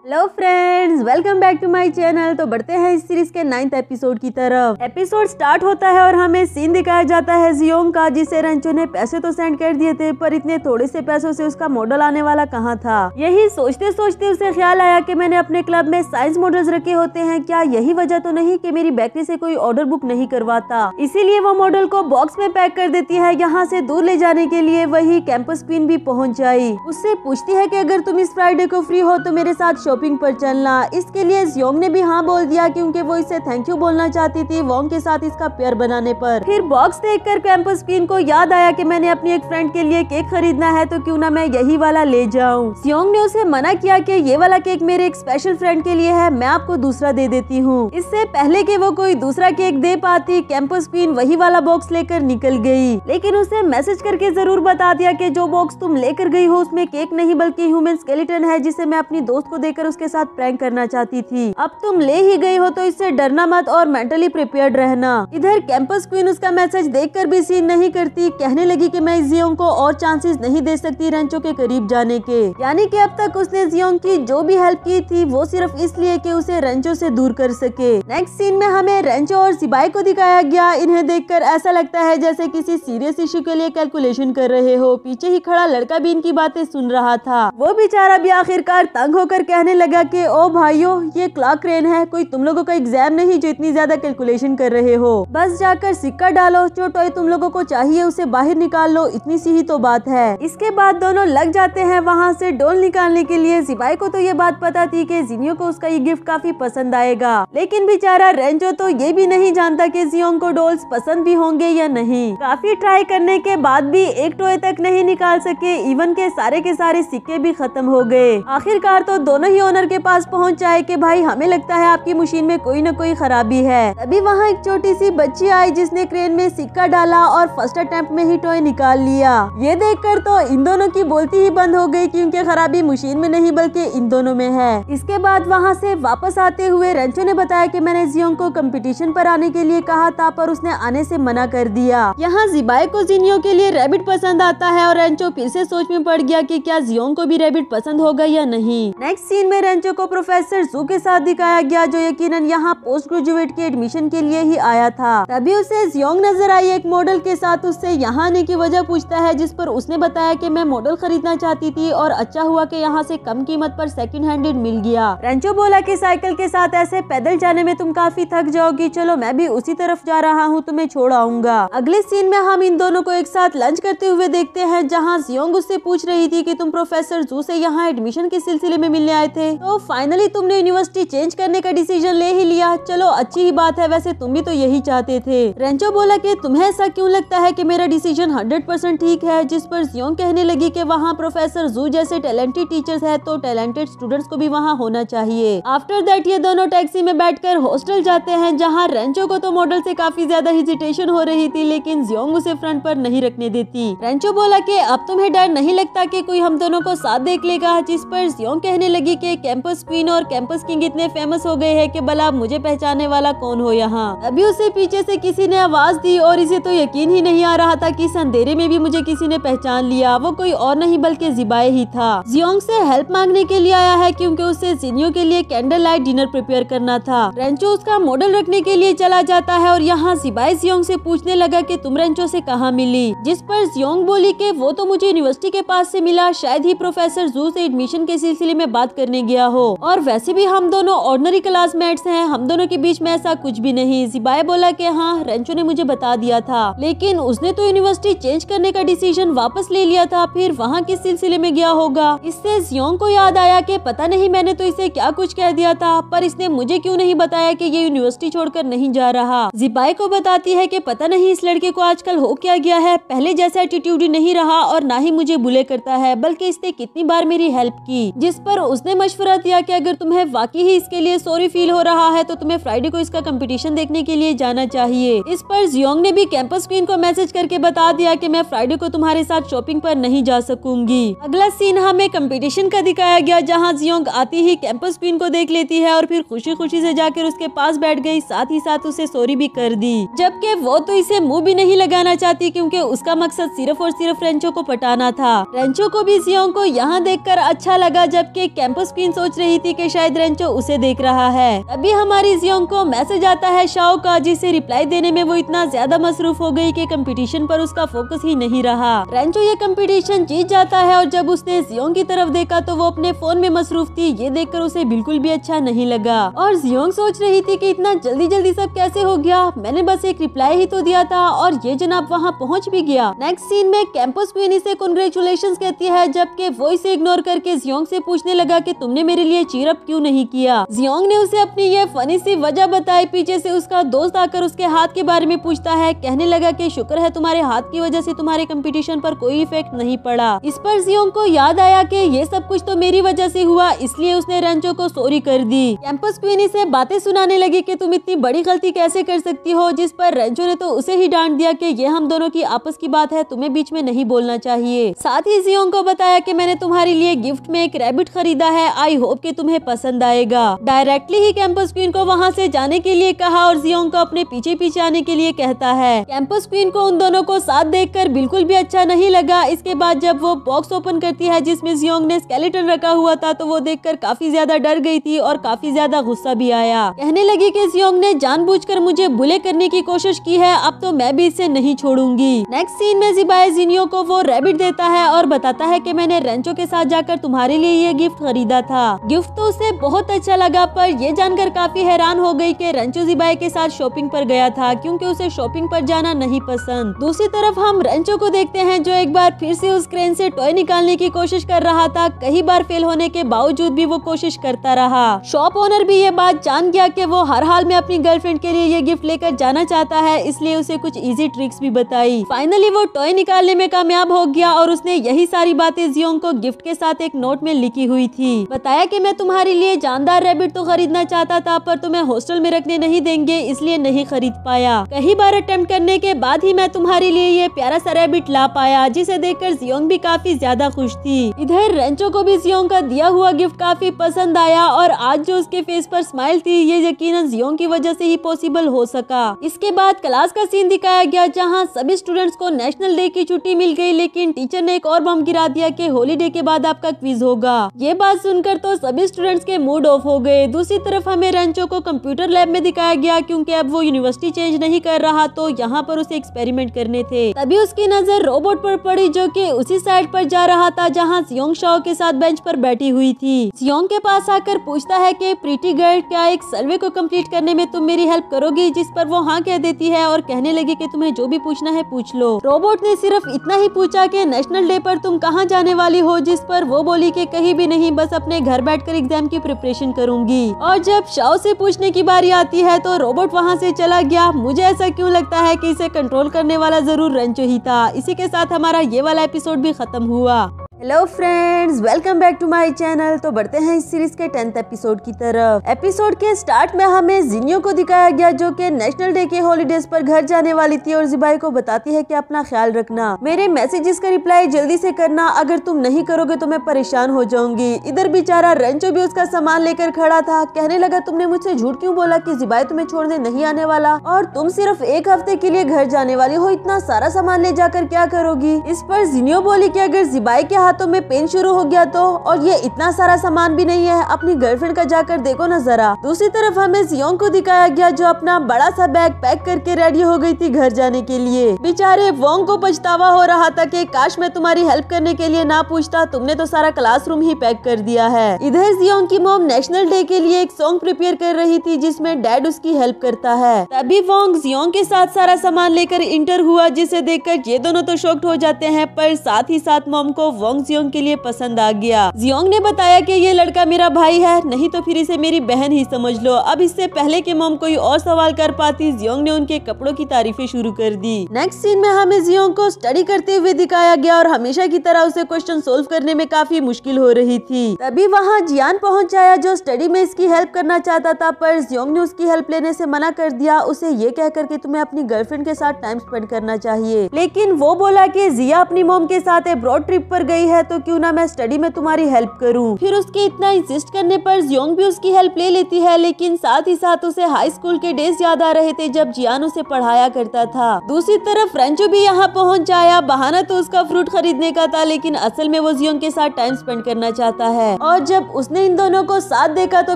Speaker 1: hello friends welcome back to my channel तो बढ़ते हैं इस सीरीज के नाइन्थ एपिसोड की तरफ एपिसोड स्टार्ट होता है और हमें सीन दिखाया जाता है जियोंग का जिसे रंचो ने पैसे तो सेंड कर दिए थे पर इतने थोड़े से पैसों से उसका मॉडल आने वाला कहाँ था यही सोचते सोचते उसे ख्याल आया की मैंने अपने क्लब में साइंस मॉडल रखे होते हैं क्या यही वजह तो नहीं की मेरी बैकरी ऐसी कोई ऑर्डर बुक नहीं करवाता इसीलिए वो मॉडल को बॉक्स में पैक कर देती है यहाँ ऐसी दूर ले जाने के लिए वही कैंपस क्वीन भी पहुँच जाई उससे पूछती है की अगर तुम इस फ्राइडे को फ्री हो तो मेरे साथ शॉप शॉपिंग पर चलना इसके लिए जियोंग ने भी हाँ बोल दिया क्योंकि वो इसे थैंक यू बोलना चाहती थी वोंग के साथ इसका पेयर बनाने पर फिर बॉक्स देखकर कैंपस क्वीन को याद आया कि मैंने अपनी एक फ्रेंड के लिए केक खरीदना है तो क्यों ना मैं यही वाला ले जाऊँ सियोंग ने उसे मना किया कि ये वाला केक मेरे एक स्पेशल फ्रेंड के लिए है मैं आपको दूसरा दे देती हूँ इससे पहले की वो कोई दूसरा केक दे पाती कैंपस क्वीन वही वाला बॉक्स लेकर निकल गयी लेकिन उसे मैसेज करके जरूर बता दिया की जो बॉक्स तुम लेकर गयी हो उसमें केक नहीं बल्कि ह्यूमन स्केलेटन है जिसे मैं अपनी दोस्त को देकर लेकर उसके साथ प्रैंक करना चाहती थी अब तुम ले ही गई हो तो इससे डरना मत और मेंटली प्रिपेयर रहना इधर कैंपस क्वीन उसका मैसेज देख भी सीन नहीं करती कहने लगी की मैं जियोंग को और चांसेस नहीं दे सकती रेंचो के करीब जाने के यानी की अब तक उसने जियोंग की जो भी हेल्प की थी वो सिर्फ इसलिए कि उसे रेंचो से दूर कर सके नेक्स्ट सीन में हमें रेंचो और सिबाई को दिखाया गया इन्हें देखकर ऐसा लगता है जैसे किसी सीरियस इश्यू के लिए कैलकुलेशन कर रहे हो पीछे ही खड़ा लड़का भी इनकी बातें सुन रहा था वो बेचारा भी आखिरकार तंग होकर कहने कहने लगा कि ओ भाइयों ये क्लाक रेन है कोई तुम लोगों का एग्जाम नहीं जो इतनी ज्यादा कैलकुलेशन कर रहे हो बस जाकर सिक्का डालो जो टॉय तुम लोगों को चाहिए उसे बाहर निकाल लो इतनी सी ही तो बात है इसके बाद दोनों लग जाते हैं वहाँ से डोल निकालने के लिए सिपाही को तो ये बात पता थी की जीनियो को उसका ये गिफ्ट काफी पसंद आएगा लेकिन बेचारा रेंजो तो ये भी नहीं जानता की जियो को डोल्स पसंद भी होंगे या नहीं काफी ट्राई करने के बाद भी एक टॉय तक नहीं निकाल सके इवन के सारे के सारे सिक्के भी खत्म हो गए आखिरकार तो दोनों ही तभी ओनर के पास पहुंच जाए कि भाई हमें लगता है आपकी मशीन में कोई ना कोई खराबी है तभी वहाँ एक छोटी सी बच्ची आई जिसने क्रेन में सिक्का डाला और फर्स्ट अटेम्प्ट में ही टॉय निकाल लिया ये देखकर तो इन दोनों की बोलती ही बंद हो गई क्योंकि खराबी मशीन में नहीं बल्कि इन दोनों में है इसके बाद वहाँ से वापस आते हुए रंचो ने बताया की मैंने जियो को कम्पिटिशन पर आने के लिए कहा था पर उसने आने ऐसी मना कर दिया यहाँ जिबाए को जिनियो के लिए रेबिट पसंद आता है और रेंचो फिर से सोच में पड़ गया कि क्या जियोंग को भी रेबिट पसंद होगा या नहीं नेक्स्ट सीन में रेंचो को प्रोफेसर जू के साथ दिखाया गया जो यकीनन यहाँ पोस्ट ग्रेजुएट के एडमिशन के लिए ही आया था तभी उसे जियोंग नजर आई एक मॉडल के साथ उससे यहाँ आने की वजह पूछता है जिस पर उसने बताया की मैं मॉडल खरीदना चाहती थी और अच्छा हुआ की यहाँ से कम कीमत पर सेकंड हैंडेड मिल गया रेंचो बोला की साइकिल के साथ ऐसे पैदल जाने में तुम काफी थक जाओगी चलो मैं भी उसी तरफ जा रहा हूँ तुम्हें छोड़ आऊंगा अगले सीन में हम इन दोनों को एक साथ लंच करते हुए देखते हैं जहाँ जियोंग उससे पूछ रही थी की तुम प्रोफेसर जू ऐसी यहाँ एडमिशन के सिलसिले में मिलने आए थे थे तो फाइनली तुमने यूनिवर्सिटी चेंज करने का डिसीजन ले ही लिया चलो अच्छी ही बात है वैसे तुम भी तो यही चाहते थे रेंचो बोला की तुम्हें ऐसा क्यूँ लगता है की मेरा डिसीजन हंड्रेड ठीक है जिस पर जियोंग कहने लगी की वहाँ प्रोफेसर जू जैसे टैलेंटेड टीचर्स है तो टैलेंटेड स्टूडेंट्स को भी वहाँ होना चाहिए आफ्टर दैट ये दोनों टैक्सी में बैठकर हॉस्टल जाते हैं जहाँ रेंचो को तो मॉडल से काफी ज्यादा हेजिटेशन हो रही थी लेकिन जियोंग उसे फ्रंट पर नहीं रखने देती रेंचो बोला कि अब तुम्हें डर नहीं लगता कि कोई हम दोनों को साथ देख लेगा जिस पर जियोंग कहने लगी कि के कैंपस क्वीन और कैंपस किंग इतने फेमस हो गए हैं कि भला मुझे पहचानने वाला कौन हो यहाँ अभी उसे पीछे से किसी ने आवाज दी और इसे तो यकीन ही नहीं आ रहा था कि इस अंधेरे में भी मुझे किसी ने पहचान लिया वो कोई और नहीं बल्कि जिबाए ही था जियोंग से हेल्प मांगने के लिए आया है क्योंकि उसे जिनियो के लिए कैंडल लाइट डिनर प्रिपेयर करना था रेंचो उसका मॉडल रखने के लिए चला जाता है और यहाँ सिबाई जियोंग से पूछने लगा कि तुम रेंचो से कहाँ मिली जिस पर जियोंग बोली कि वो तो मुझे यूनिवर्सिटी के पास से मिला शायद ही प्रोफेसर जू से एडमिशन के सिलसिले में बात करने करने गया हो और वैसे भी हम दोनों ऑर्डनरी मेट्स है हम दोनों के बीच में ऐसा कुछ भी नहीं सिपाही बोला की हाँ रेंचो ने मुझे बता दिया था लेकिन उसने तो यूनिवर्सिटी चेंज करने का डिसीजन वापस ले लिया था फिर वहाँ किस सिलसिले में गया होगा इससे जियोंग को याद आया कि पता नहीं मैंने तो इसे क्या कुछ कह दिया था पर इसने मुझे क्यों नहीं बताया कि ये यूनिवर्सिटी छोड़कर नहीं जा रहा जिबाई को बताती है कि पता नहीं इस लड़के को आजकल हो क्या गया है पहले जैसा एटीट्यूड नहीं रहा और ना ही मुझे बुले करता है बल्कि इसने कितनी बार मेरी हेल्प की जिस पर उसने मशवरा दिया कि अगर तुम्हें वाकई ही इसके लिए सॉरी फील हो रहा है तो तुम्हें फ्राइडे को इसका कंपटीशन देखने के लिए जाना चाहिए इस पर जियोंग ने भी कैंपस क्वीन को मैसेज करके बता दिया कि मैं फ्राइडे को तुम्हारे साथ शॉपिंग पर नहीं जा सकूंगी अगला सीन हमें कंपटीशन का दिखाया गया जहाँ जियोंग आती ही कैंपस क्वीन को देख लेती है और फिर खुशी खुशी ऐसी जाकर उसके पास बैठ गई साथ ही साथ उसे सॉरी भी कर दी जबकि वो तो इसे मुँह भी नहीं लगाना चाहती क्यूँकी उसका मकसद सिर्फ और सिर्फ रेंचो को पटाना था रेंचो को भी जियोंग को यहाँ देख अच्छा लगा जबकि कैंपस स्क्रीन सोच रही थी कि शायद रेंचो उसे देख रहा है तभी हमारी जियोंग को मैसेज आता है शाओ का जिसे रिप्लाई देने में वो इतना ज्यादा मसरूफ हो गई कि कंपटीशन पर उसका फोकस ही नहीं रहा रेंचो ये कंपटीशन जीत जाता है और जब उसने जियोंग की तरफ देखा तो वो अपने फोन में मसरूफ थी ये कर उसे बिल्कुल भी अच्छा नहीं लगा और जियोंग सोच रही थी की इतना जल्दी जल्दी सब कैसे हो गया मैंने बस एक रिप्लाई ही तो दिया था और ये जनाब वहाँ पहुँच भी गया नेक्स्ट सीन में कैंपस क्वीन इसे कंग्रेचुलेशन कहती है जबकि वो इसे इग्नोर करके जियोंग से पूछने लगा की तुमने मेरे लिए चीरअप क्यों नहीं किया जियोंग ने उसे अपनी ये फनी सी वजह बताई पीछे से उसका दोस्त आकर उसके हाथ के बारे में पूछता है कहने लगा की शुक्र है तुम्हारे हाथ की वजह से तुम्हारे कम्पिटिशन पर कोई इफेक्ट नहीं पड़ा इस पर जियोंग को याद आया की ये सब कुछ तो मेरी वजह ऐसी हुआ इसलिए उसने रेंचो को सोरी कर दी कैंपस क्वीन इसे बातें सुनाने लगी कि तुम इतनी बड़ी गलती कैसे कर सकती हो जिस पर रेंचो ने तो उसे ही डांट दिया कि ये हम दोनों की आपस की बात है तुम्हें बीच में नहीं बोलना चाहिए साथ ही जियोंग को बताया कि मैंने तुम्हारे लिए गिफ्ट में एक रैबिट खरीदा है आई होप कि तुम्हें पसंद आएगा डायरेक्टली ही कैंपस क्वीन को वहाँ से जाने के लिए कहा और जियोंग को अपने पीछे पीछे आने के लिए कहता है कैंपस क्वीन को उन दोनों को साथ देखकर बिल्कुल भी अच्छा नहीं लगा इसके बाद जब वो बॉक्स ओपन करती है जिसमे जियोंग ने स्केलेटन रखा हुआ था तो वो देख काफी ज्यादा डर गई थी और काफी ज्यादा गुस्सा भी आया कहने लगी की जियोंग ने जान मुझे बुले करने की कोशिश की है अब तो मैं भी इसे नहीं छोड़ूंगी नेक्स्ट सीन में जिबाए जिनियो को वो रेबिट देता है और बताता है की मैंने रेंचो के साथ जाकर तुम्हारे लिए ये गिफ्ट खरीदा दिया था गिफ्ट तो उसे बहुत अच्छा लगा पर यह जानकर काफी हैरान हो गई कि रंचू जीबाई के साथ शॉपिंग पर गया था क्योंकि उसे शॉपिंग पर जाना नहीं पसंद दूसरी तरफ हम रंचू को देखते हैं जो एक बार फिर से उस क्रेन से टॉय निकालने की कोशिश कर रहा था कई बार फेल होने के बावजूद भी वो कोशिश करता रहा शॉप ओनर भी ये बात जान गया की वो हर हाल में अपनी गर्लफ्रेंड के लिए ये गिफ्ट लेकर जाना चाहता है इसलिए उसे कुछ इजी ट्रिक्स भी बताई फाइनली वो टॉय निकालने में कामयाब हो गया और उसने यही सारी बातें जियोंग को गिफ्ट के साथ एक नोट में लिखी हुई थी बताया कि मैं तुम्हारे लिए जानदार रैबिट तो खरीदना चाहता था पर तुम्हें हॉस्टल में रखने नहीं देंगे इसलिए नहीं खरीद पाया कई बार अटेम्प्ट करने के बाद ही मैं तुम्हारे लिए ये प्यारा सा रैबिट ला पाया जिसे देखकर जियोंग भी काफी ज्यादा खुश थी इधर रेंचो को भी जियोंग का दिया हुआ गिफ्ट काफी पसंद आया और आज जो उसके फेस पर स्माइल थी ये यकीन जियोंग की वजह से ही पॉसिबल हो सका इसके बाद क्लास का सीन दिखाया गया जहाँ सभी स्टूडेंट्स को नेशनल डे की छुट्टी मिल गई लेकिन टीचर ने एक और बम गिरा दिया कि हॉलीडे के बाद आपका क्विज होगा ये बात सुन सुनकर तो सभी स्टूडेंट्स के मूड ऑफ हो गए दूसरी तरफ हमें रेंचो को कंप्यूटर लैब में दिखाया गया क्योंकि अब वो यूनिवर्सिटी चेंज नहीं कर रहा तो यहाँ पर उसे एक्सपेरिमेंट करने थे तभी उसकी नजर रोबोट पर पड़ी जो कि उसी साइड पर जा रहा था जहाँ सियोंग शाओ के साथ बेंच पर बैठी हुई थी सियोंग के पास आकर पूछता है की प्रीटी गर्ल क्या एक सर्वे को कम्प्लीट करने में तुम मेरी हेल्प करोगी जिस पर वो हाँ कह देती है और कहने लगी की तुम्हें जो भी पूछना है पूछ लो रोबोट ने सिर्फ इतना ही पूछा की नेशनल डे पर तुम कहाँ जाने वाली हो जिस पर वो बोली की कहीं भी नहीं बस अपने घर बैठकर एग्जाम की प्रिपरेशन करूंगी और जब शव से पूछने की बारी आती है तो रोबोट वहाँ से चला गया मुझे ऐसा क्यों लगता है कि इसे कंट्रोल करने वाला जरूर रंजो ही था इसी के साथ हमारा ये वाला एपिसोड भी खत्म हुआ hello friends welcome back to my channel तो बढ़ते हैं इस सीरीज के टेंथ एपिसोड की तरफ एपिसोड के स्टार्ट में हमें जिनियो को दिखाया गया जो कि नेशनल डे के हॉलीडेज पर घर जाने वाली थी और जिबाई को बताती है कि अपना ख्याल रखना मेरे मैसेजेस का रिप्लाई जल्दी से करना अगर तुम नहीं करोगे तो मैं परेशान हो जाऊंगी इधर बेचारा रंचो भी उसका सामान लेकर खड़ा था कहने लगा तुमने मुझसे झूठ क्यूँ बोला की जिबाई तुम्हें छोड़ने नहीं आने वाला और तुम सिर्फ एक हफ्ते के लिए घर जाने वाली हो इतना सारा सामान ले जाकर क्या करोगी इस पर जिनियो बोली की अगर जिबाई के हाथों में पेन शुरू हो गया तो और ये इतना सारा सामान भी नहीं है अपनी गर्लफ्रेंड का जाकर देखो ना जरा दूसरी तरफ हमें जियोंग को दिखाया गया जो अपना बड़ा सा बैग पैक करके रेडी हो गई थी घर जाने के लिए बेचारे वोंग को पछतावा हो रहा था की काश मैं तुम्हारी हेल्प करने के लिए ना पूछता तुमने तो सारा रूम ही पैक कर दिया है इधर जियोंग की मोम नेशनल डे के लिए एक सॉन्ग प्रिपेयर कर रही थी जिसमे डैड उसकी हेल्प करता है तभी वोंग जियोंग के साथ सारा सामान लेकर इंटर हुआ जिसे देख ये दोनों तो शॉक्ट हो जाते हैं पर साथ ही साथ मोम को वोंग जियोंग जियोंग के लिए पसंद आ गया जियोंग ने बताया की ये लड़का मेरा भाई है नहीं तो फिर इसे मेरी बहन ही समझ लो अब इससे पहले के मोम कोई और सवाल कर पाती जियोंग ने उनके कपड़ों की तारीफे शुरू कर दी नेक्स्ट सीन में हमें जियोंग को स्टडी करते हुए दिखाया गया और हमेशा की तरह उसे क्वेश्चन सोल्व करने में काफी मुश्किल हो रही थी तभी वहाँ जियान पहुँच जो स्टडी में इसकी हेल्प करना चाहता था पर जियोंग ने उसकी हेल्प लेने से मना कर दिया उसे ये कहकर कि तुम्हें अपनी गर्लफ्रेंड के साथ टाइम स्पेंड करना चाहिए लेकिन वो बोला कि जिया अपनी मोम के साथ ब्रॉड ट्रिप पर गई है तो क्यों ना मैं स्टडी में तुम्हारी हेल्प करूं। फिर उसके इतना इंसिस्ट करने पर जियोंग भी उसकी हेल्प ले लेती है लेकिन साथ ही साथ उसे हाई स्कूल के डेज याद आ रहे थे जब जियान उसे पढ़ाया करता था दूसरी तरफ रंजू भी यहाँ पहुँच आया बहाना तो उसका फ्रूट खरीदने का था लेकिन असल में वो जियोंग के साथ टाइम स्पेंड करना चाहता है और जब उसने इन दोनों को साथ देखा तो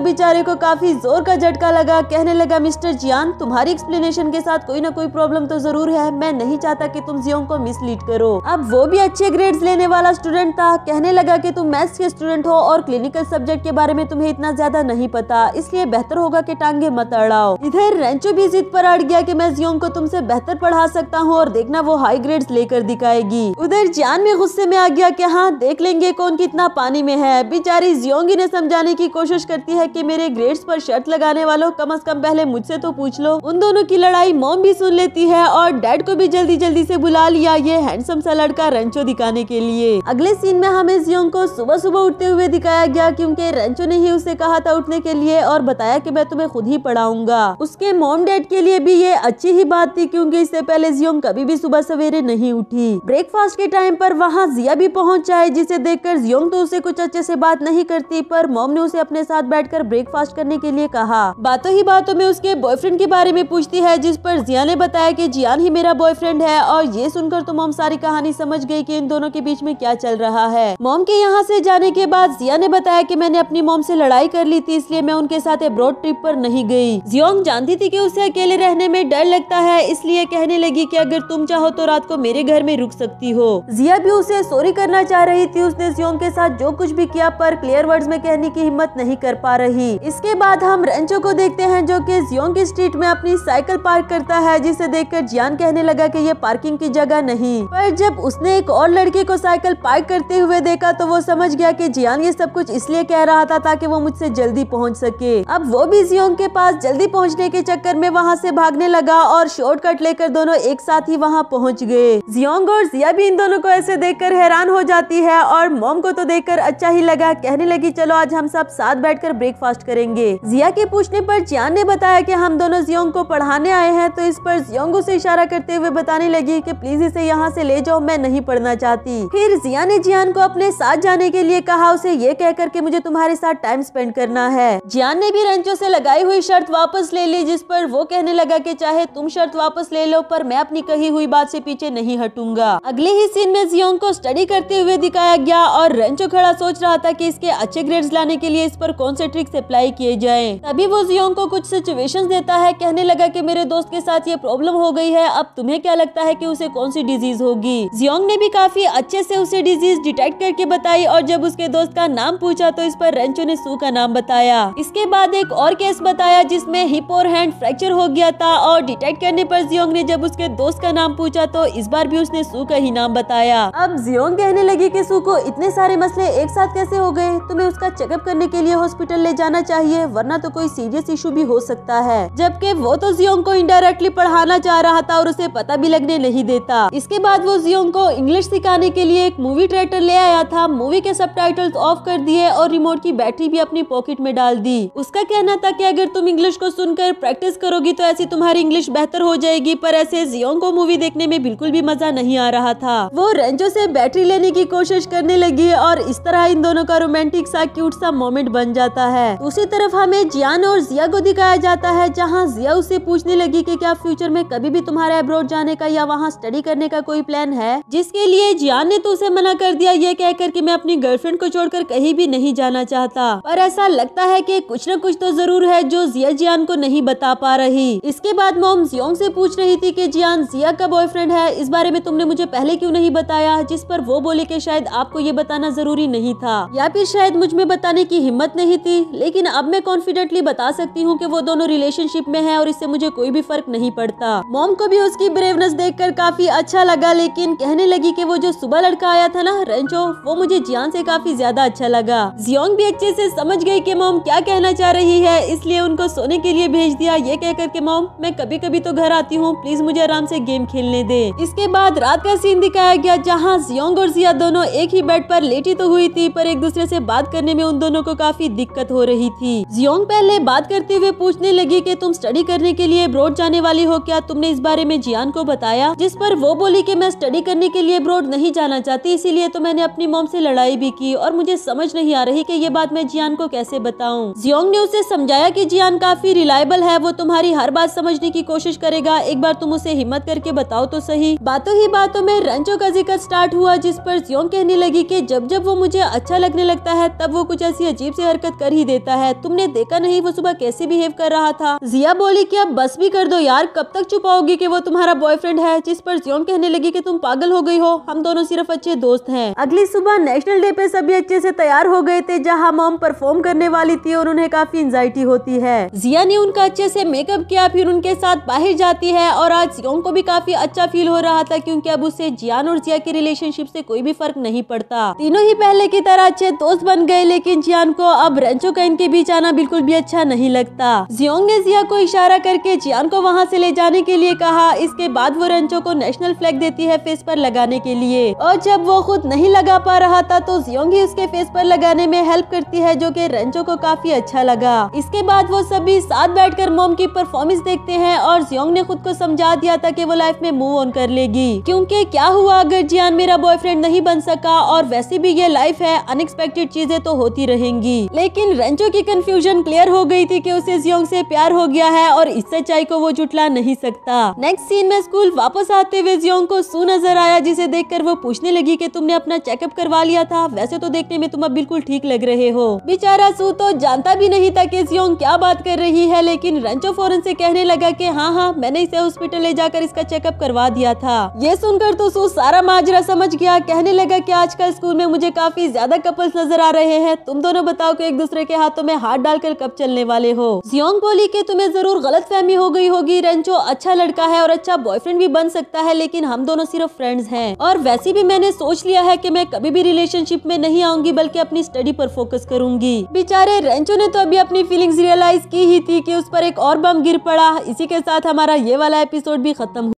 Speaker 1: बेचारे को काफी जोर का झटका लगा कहने लगा मिस्टर जियान तुम्हारी एक्सप्लेनेशन के साथ कोई ना कोई प्रॉब्लम तो जरूर है मैं नहीं चाहता कि तुम जियोंग को मिसलीड करो अब वो भी अच्छे ग्रेड्स लेने वाला स्टूडेंट स्टूडेंट था कहने लगा कि तुम मैथ्स के स्टूडेंट हो और क्लिनिकल सब्जेक्ट के बारे में तुम्हें इतना ज्यादा नहीं पता इसलिए बेहतर होगा कि टांगे मत अड़ाओ इधर रेंचो भी जिद पर अड़ गया कि मैं जियोंग को तुमसे बेहतर पढ़ा सकता हूँ और देखना वो हाई ग्रेड्स लेकर दिखाएगी उधर जान में गुस्से में आ गया की हाँ देख लेंगे कौन कितना पानी में है बेचारी जियोंगी ने समझाने की कोशिश करती है की मेरे ग्रेड्स पर शर्त लगाने वालों कम अज कम पहले मुझसे तो पूछ लो उन दोनों की लड़ाई मोम भी सुन लेती है और डैड को भी जल्दी जल्दी ऐसी बुला लिया ये हैंडसम सा लड़का रेंचो दिखाने के लिए अगले सीन में हमें जियोंग को सुबह सुबह उठते हुए दिखाया गया क्योंकि रेंचो ने ही उसे कहा था उठने के लिए और बताया कि मैं तुम्हें खुद ही पढ़ाऊंगा उसके मोम डैड के लिए भी ये अच्छी ही बात थी क्योंकि इससे पहले जियोंग कभी भी सुबह सवेरे नहीं उठी ब्रेकफास्ट के टाइम पर वहाँ जिया भी पहुँच है जिसे देखकर जियोंग तो उसे कुछ अच्छे से बात नहीं करती पर मोम ने उसे अपने साथ कर ब्रेकफास्ट करने के लिए कहा बातों ही बातों में उसके बॉयफ्रेंड के बारे में पूछती है जिस पर जिया ने बताया की जियान ही मेरा बॉयफ्रेंड है और ये सुनकर तो मोम सारी कहानी समझ गयी की इन दोनों के बीच में क्या चल चल रहा है मोम के यहाँ से जाने के बाद जिया ने बताया कि मैंने अपनी मोम से लड़ाई कर ली थी इसलिए मैं उनके साथ अब्रॉड ट्रिप पर नहीं गई जियोंग जानती थी कि उसे अकेले रहने में डर लगता है इसलिए कहने लगी कि अगर तुम चाहो तो रात को मेरे घर में रुक सकती हो जिया भी उसे सॉरी करना चाह रही थी उसने जियोंग के साथ जो कुछ भी किया पर क्लियर वर्ड्स में कहने की हिम्मत नहीं कर पा रही इसके बाद हम रेंचो को देखते हैं जो की जियोंग की स्ट्रीट में अपनी साइकिल पार्क करता है जिसे देखकर जियान कहने लगा की ये पार्किंग की जगह नहीं पर जब उसने एक और लड़की को साइकिल पार्क करते हुए देखा तो वो समझ गया कि जियान ये सब कुछ इसलिए कह रहा था ताकि वो मुझसे जल्दी पहुंच सके अब वो भी जियोंग के पास जल्दी पहुंचने के चक्कर में वहां से भागने लगा और शॉर्टकट लेकर दोनों एक साथ ही वहां पहुंच गए जियोंग और जिया भी इन दोनों को ऐसे कर हैरान हो जाती है और मोम को तो कर अच्छा ही लगा कहने लगी चलो आज हम सब साथ कर ब्रेकफास्ट करेंगे जिया के पूछने आरोप जियान ने बताया की हम दोनों जियोंग को पढ़ाने आए हैं तो इस पर जियोंग उसे इशारा करते हुए बताने लगी की प्लीज इसे यहाँ ऐसी ले जाओ मैं नहीं पढ़ना चाहती फिर जिया ने ने जियान को अपने साथ जाने के लिए कहा उसे ये कहकर के मुझे तुम्हारे साथ टाइम स्पेंड करना है जियान ने भी रेंचो से लगाई हुई शर्त वापस ले ली जिस पर वो कहने लगा कि चाहे तुम शर्त वापस ले लो पर मैं अपनी कही हुई बात से पीछे नहीं हटूंगा अगले ही सीन में जियोंग को स्टडी करते हुए दिखाया गया और रेंचो खड़ा सोच रहा था की इसके अच्छे ग्रेड लाने के लिए इस पर कौन से ट्रिक्स अप्लाई किए जाए तभी वो जियोंग को कुछ सिचुएशन देता है कहने लगा की मेरे दोस्त के साथ ये प्रॉब्लम हो गई है अब तुम्हें क्या लगता है की उसे कौन सी डिजीज होगी जियोंग ने भी काफी अच्छे से उसे डिजीज डिजीज डिटेक्ट करके बताई और जब उसके दोस्त का नाम पूछा तो इस पर रेंचो ने सू का नाम बताया इसके बाद एक और केस बताया जिसमे हिप और हैंड फ्रैक्चर हो गया था और डिटेक्ट करने पर जियोंग ने जब उसके दोस्त का नाम पूछा तो इस बार भी उसने सू का ही नाम बताया अब जियोंग कहने लगी की सू को इतने सारे मसले एक साथ कैसे हो गए तुम्हें उसका चेकअप करने के लिए हॉस्पिटल ले जाना चाहिए वरना तो कोई सीरियस इशू भी हो सकता है जबकि वो तो जियोंग को इनडायरेक्टली पढ़ाना चाह रहा था और उसे पता भी लगने नहीं देता इसके बाद वो जियोंग को इंग्लिश सिखाने के लिए एक मूवी जनरेटर ले आया था मूवी के सब ऑफ कर दिए और रिमोट की बैटरी भी अपनी पॉकेट में डाल दी उसका कहना था की अगर तुम इंग्लिश को सुनकर प्रैक्टिस करोगी तो ऐसी तुम्हारी इंग्लिश बेहतर हो जाएगी पर ऐसे जियोंग को मूवी देखने में बिल्कुल भी मजा नहीं आ रहा था वो रेंजो से बैटरी लेने की कोशिश करने लगी और इस तरह इन दोनों का रोमांटिक सा क्यूट सा मोमेंट बन जाता है उसी तरफ हमें जियान और जिया को दिखाया जाता है जहाँ जिया उसे पूछने लगी की क्या फ्यूचर में कभी भी तुम्हारा एब्रोड जाने का या वहाँ स्टडी करने का कोई प्लान है जिसके लिए जियान ने तो उसे मना कर दिया ये कहकर कि मैं अपनी गर्लफ्रेंड को छोड़कर कहीं भी नहीं जाना चाहता पर ऐसा लगता है कि कुछ न कुछ तो जरूर है जो जिया जियान को नहीं बता पा रही इसके बाद मोम जियोंग से पूछ रही थी कि जियान जिया का बॉयफ्रेंड है इस बारे में तुमने मुझे पहले क्यों नहीं बताया जिस पर वो बोले कि शायद आपको ये बताना जरूरी नहीं था या फिर शायद मुझ में बताने की हिम्मत नहीं थी लेकिन अब मैं कॉन्फिडेंटली बता सकती हूँ की वो दोनों रिलेशनशिप में है और इससे मुझे कोई भी फर्क नहीं पड़ता मोम को भी उसकी ब्रेवनेस देख काफी अच्छा लगा लेकिन कहने लगी की वो जो सुबह लड़का आया था रंचो वो मुझे जियान से काफी ज्यादा अच्छा लगा जियोंग भी अच्छे से समझ गई कि मोम क्या कहना चाह रही है इसलिए उनको सोने के लिए भेज दिया ये कहकर के मोम मैं कभी कभी तो घर आती हूँ प्लीज मुझे आराम से गेम खेलने दे इसके बाद रात का सीन दिखाया गया जहाँ जियोंग और जिया दोनों एक ही बेड पर लेटी तो हुई थी पर एक दूसरे से बात करने में उन दोनों को काफी दिक्कत हो रही थी जियोंग पहले बात करते हुए पूछने लगी की तुम स्टडी करने के लिए ब्रोड जाने वाली हो क्या तुमने इस बारे में जियान को बताया जिस पर वो बोली की मैं स्टडी करने के लिए ब्रोड नहीं जाना चाहती इसीलिए लिए तो मैंने अपनी मोम से लड़ाई भी की और मुझे समझ नहीं आ रही कि ये बात मैं जियान को कैसे बताऊं जियोंग ने उसे समझाया कि जियान काफी रिलायबल है वो तुम्हारी हर बात समझने की कोशिश करेगा एक बार तुम उसे हिम्मत करके बताओ तो सही बातों ही बातों में रंचो का जिक्र स्टार्ट हुआ जिस पर जियोंग कहने लगी की जब जब वो मुझे अच्छा लगने लगता है तब वो कुछ ऐसी अजीब सी हरकत कर ही देता है तुमने देखा नहीं वो सुबह कैसे बिहेव कर रहा था जिया बोली की अब बस भी कर दो यार कब तक छुपाओगी की वो तुम्हारा बॉयफ्रेंड है जिस पर जियोंग कहने लगी की तुम पागल हो गई हो हम दोनों सिर्फ अच्छे दोस्त दोस्त हैं अगली सुबह नेशनल डे पे सभी अच्छे से तैयार हो गए थे जहां मोम परफॉर्म करने वाली थी और उन्हें काफी एंजाइटी होती है जिया ने उनका अच्छे से मेकअप किया फिर उनके साथ बाहर जाती है और आज सियोंग को भी काफी अच्छा फील हो रहा था क्योंकि अब उससे जियान और जिया के रिलेशनशिप से कोई भी फर्क नहीं पड़ता तीनों ही पहले की तरह अच्छे दोस्त बन गए लेकिन जियान को अब रेंचो का इनके बीच आना बिल्कुल भी अच्छा नहीं लगता जियोंग ने जिया को इशारा करके जियान को वहाँ से ले जाने के लिए कहा इसके बाद वो रेंचो को नेशनल फ्लैग देती है फेस पर लगाने के लिए और जब वो खुद नहीं लगा पा रहा था तो जियोंगी उसके फेस पर लगाने में हेल्प करती है जो कि रेंजो को काफी अच्छा लगा इसके बाद वो सभी साथ बैठकर मोम की परफॉर्मेंस देखते हैं और जियोंग ने खुद को समझा दिया था कि वो लाइफ में मूव ऑन कर लेगी क्योंकि क्या हुआ अगर जियान मेरा बॉयफ्रेंड नहीं बन सका और वैसे भी ये लाइफ है अनएक्सपेक्टेड चीजें तो होती रहेंगी लेकिन रेंचो की कंफ्यूजन क्लियर हो गई थी की उसे जियोंग से प्यार हो गया है और इस सच्चाई को वो जुटला नहीं सकता नेक्स्ट सीन में स्कूल वापस आते हुए जियोंग को सू नजर आया जिसे देख वो पूछने लगी की तुम तुमने अपना चेकअप करवा लिया था वैसे तो देखने में तुम अब बिल्कुल ठीक लग रहे हो बेचारा सू तो जानता भी नहीं था की सियोंग क्या बात कर रही है लेकिन रंचो फोरन से कहने लगा कि हाँ हाँ मैंने इसे हॉस्पिटल ले जाकर इसका चेकअप करवा दिया था ये सुनकर तो सू सारा माजरा समझ गया कहने लगा की आजकल स्कूल में मुझे काफी ज्यादा कपल्स नजर आ रहे हैं तुम दोनों बताओ की एक दूसरे के हाथों में हाथ डालकर कब चलने वाले हो सियोंग बोली के तुम्हें जरूर गलत फहमी हो गई होगी रंचो अच्छा लड़का है और अच्छा बॉयफ्रेंड भी बन सकता है लेकिन हम दोनों सिर्फ फ्रेंड्स हैं और वैसे भी मैंने सोच लिया लिया है कि मैं कभी भी रिलेशनशिप में नहीं आऊंगी बल्कि अपनी स्टडी पर फोकस करूंगी बेचारे रेंचो ने तो अभी अपनी फीलिंग्स रियलाइज की ही थी कि उस पर एक और बम गिर पड़ा इसी के साथ हमारा ये वाला एपिसोड भी खत्म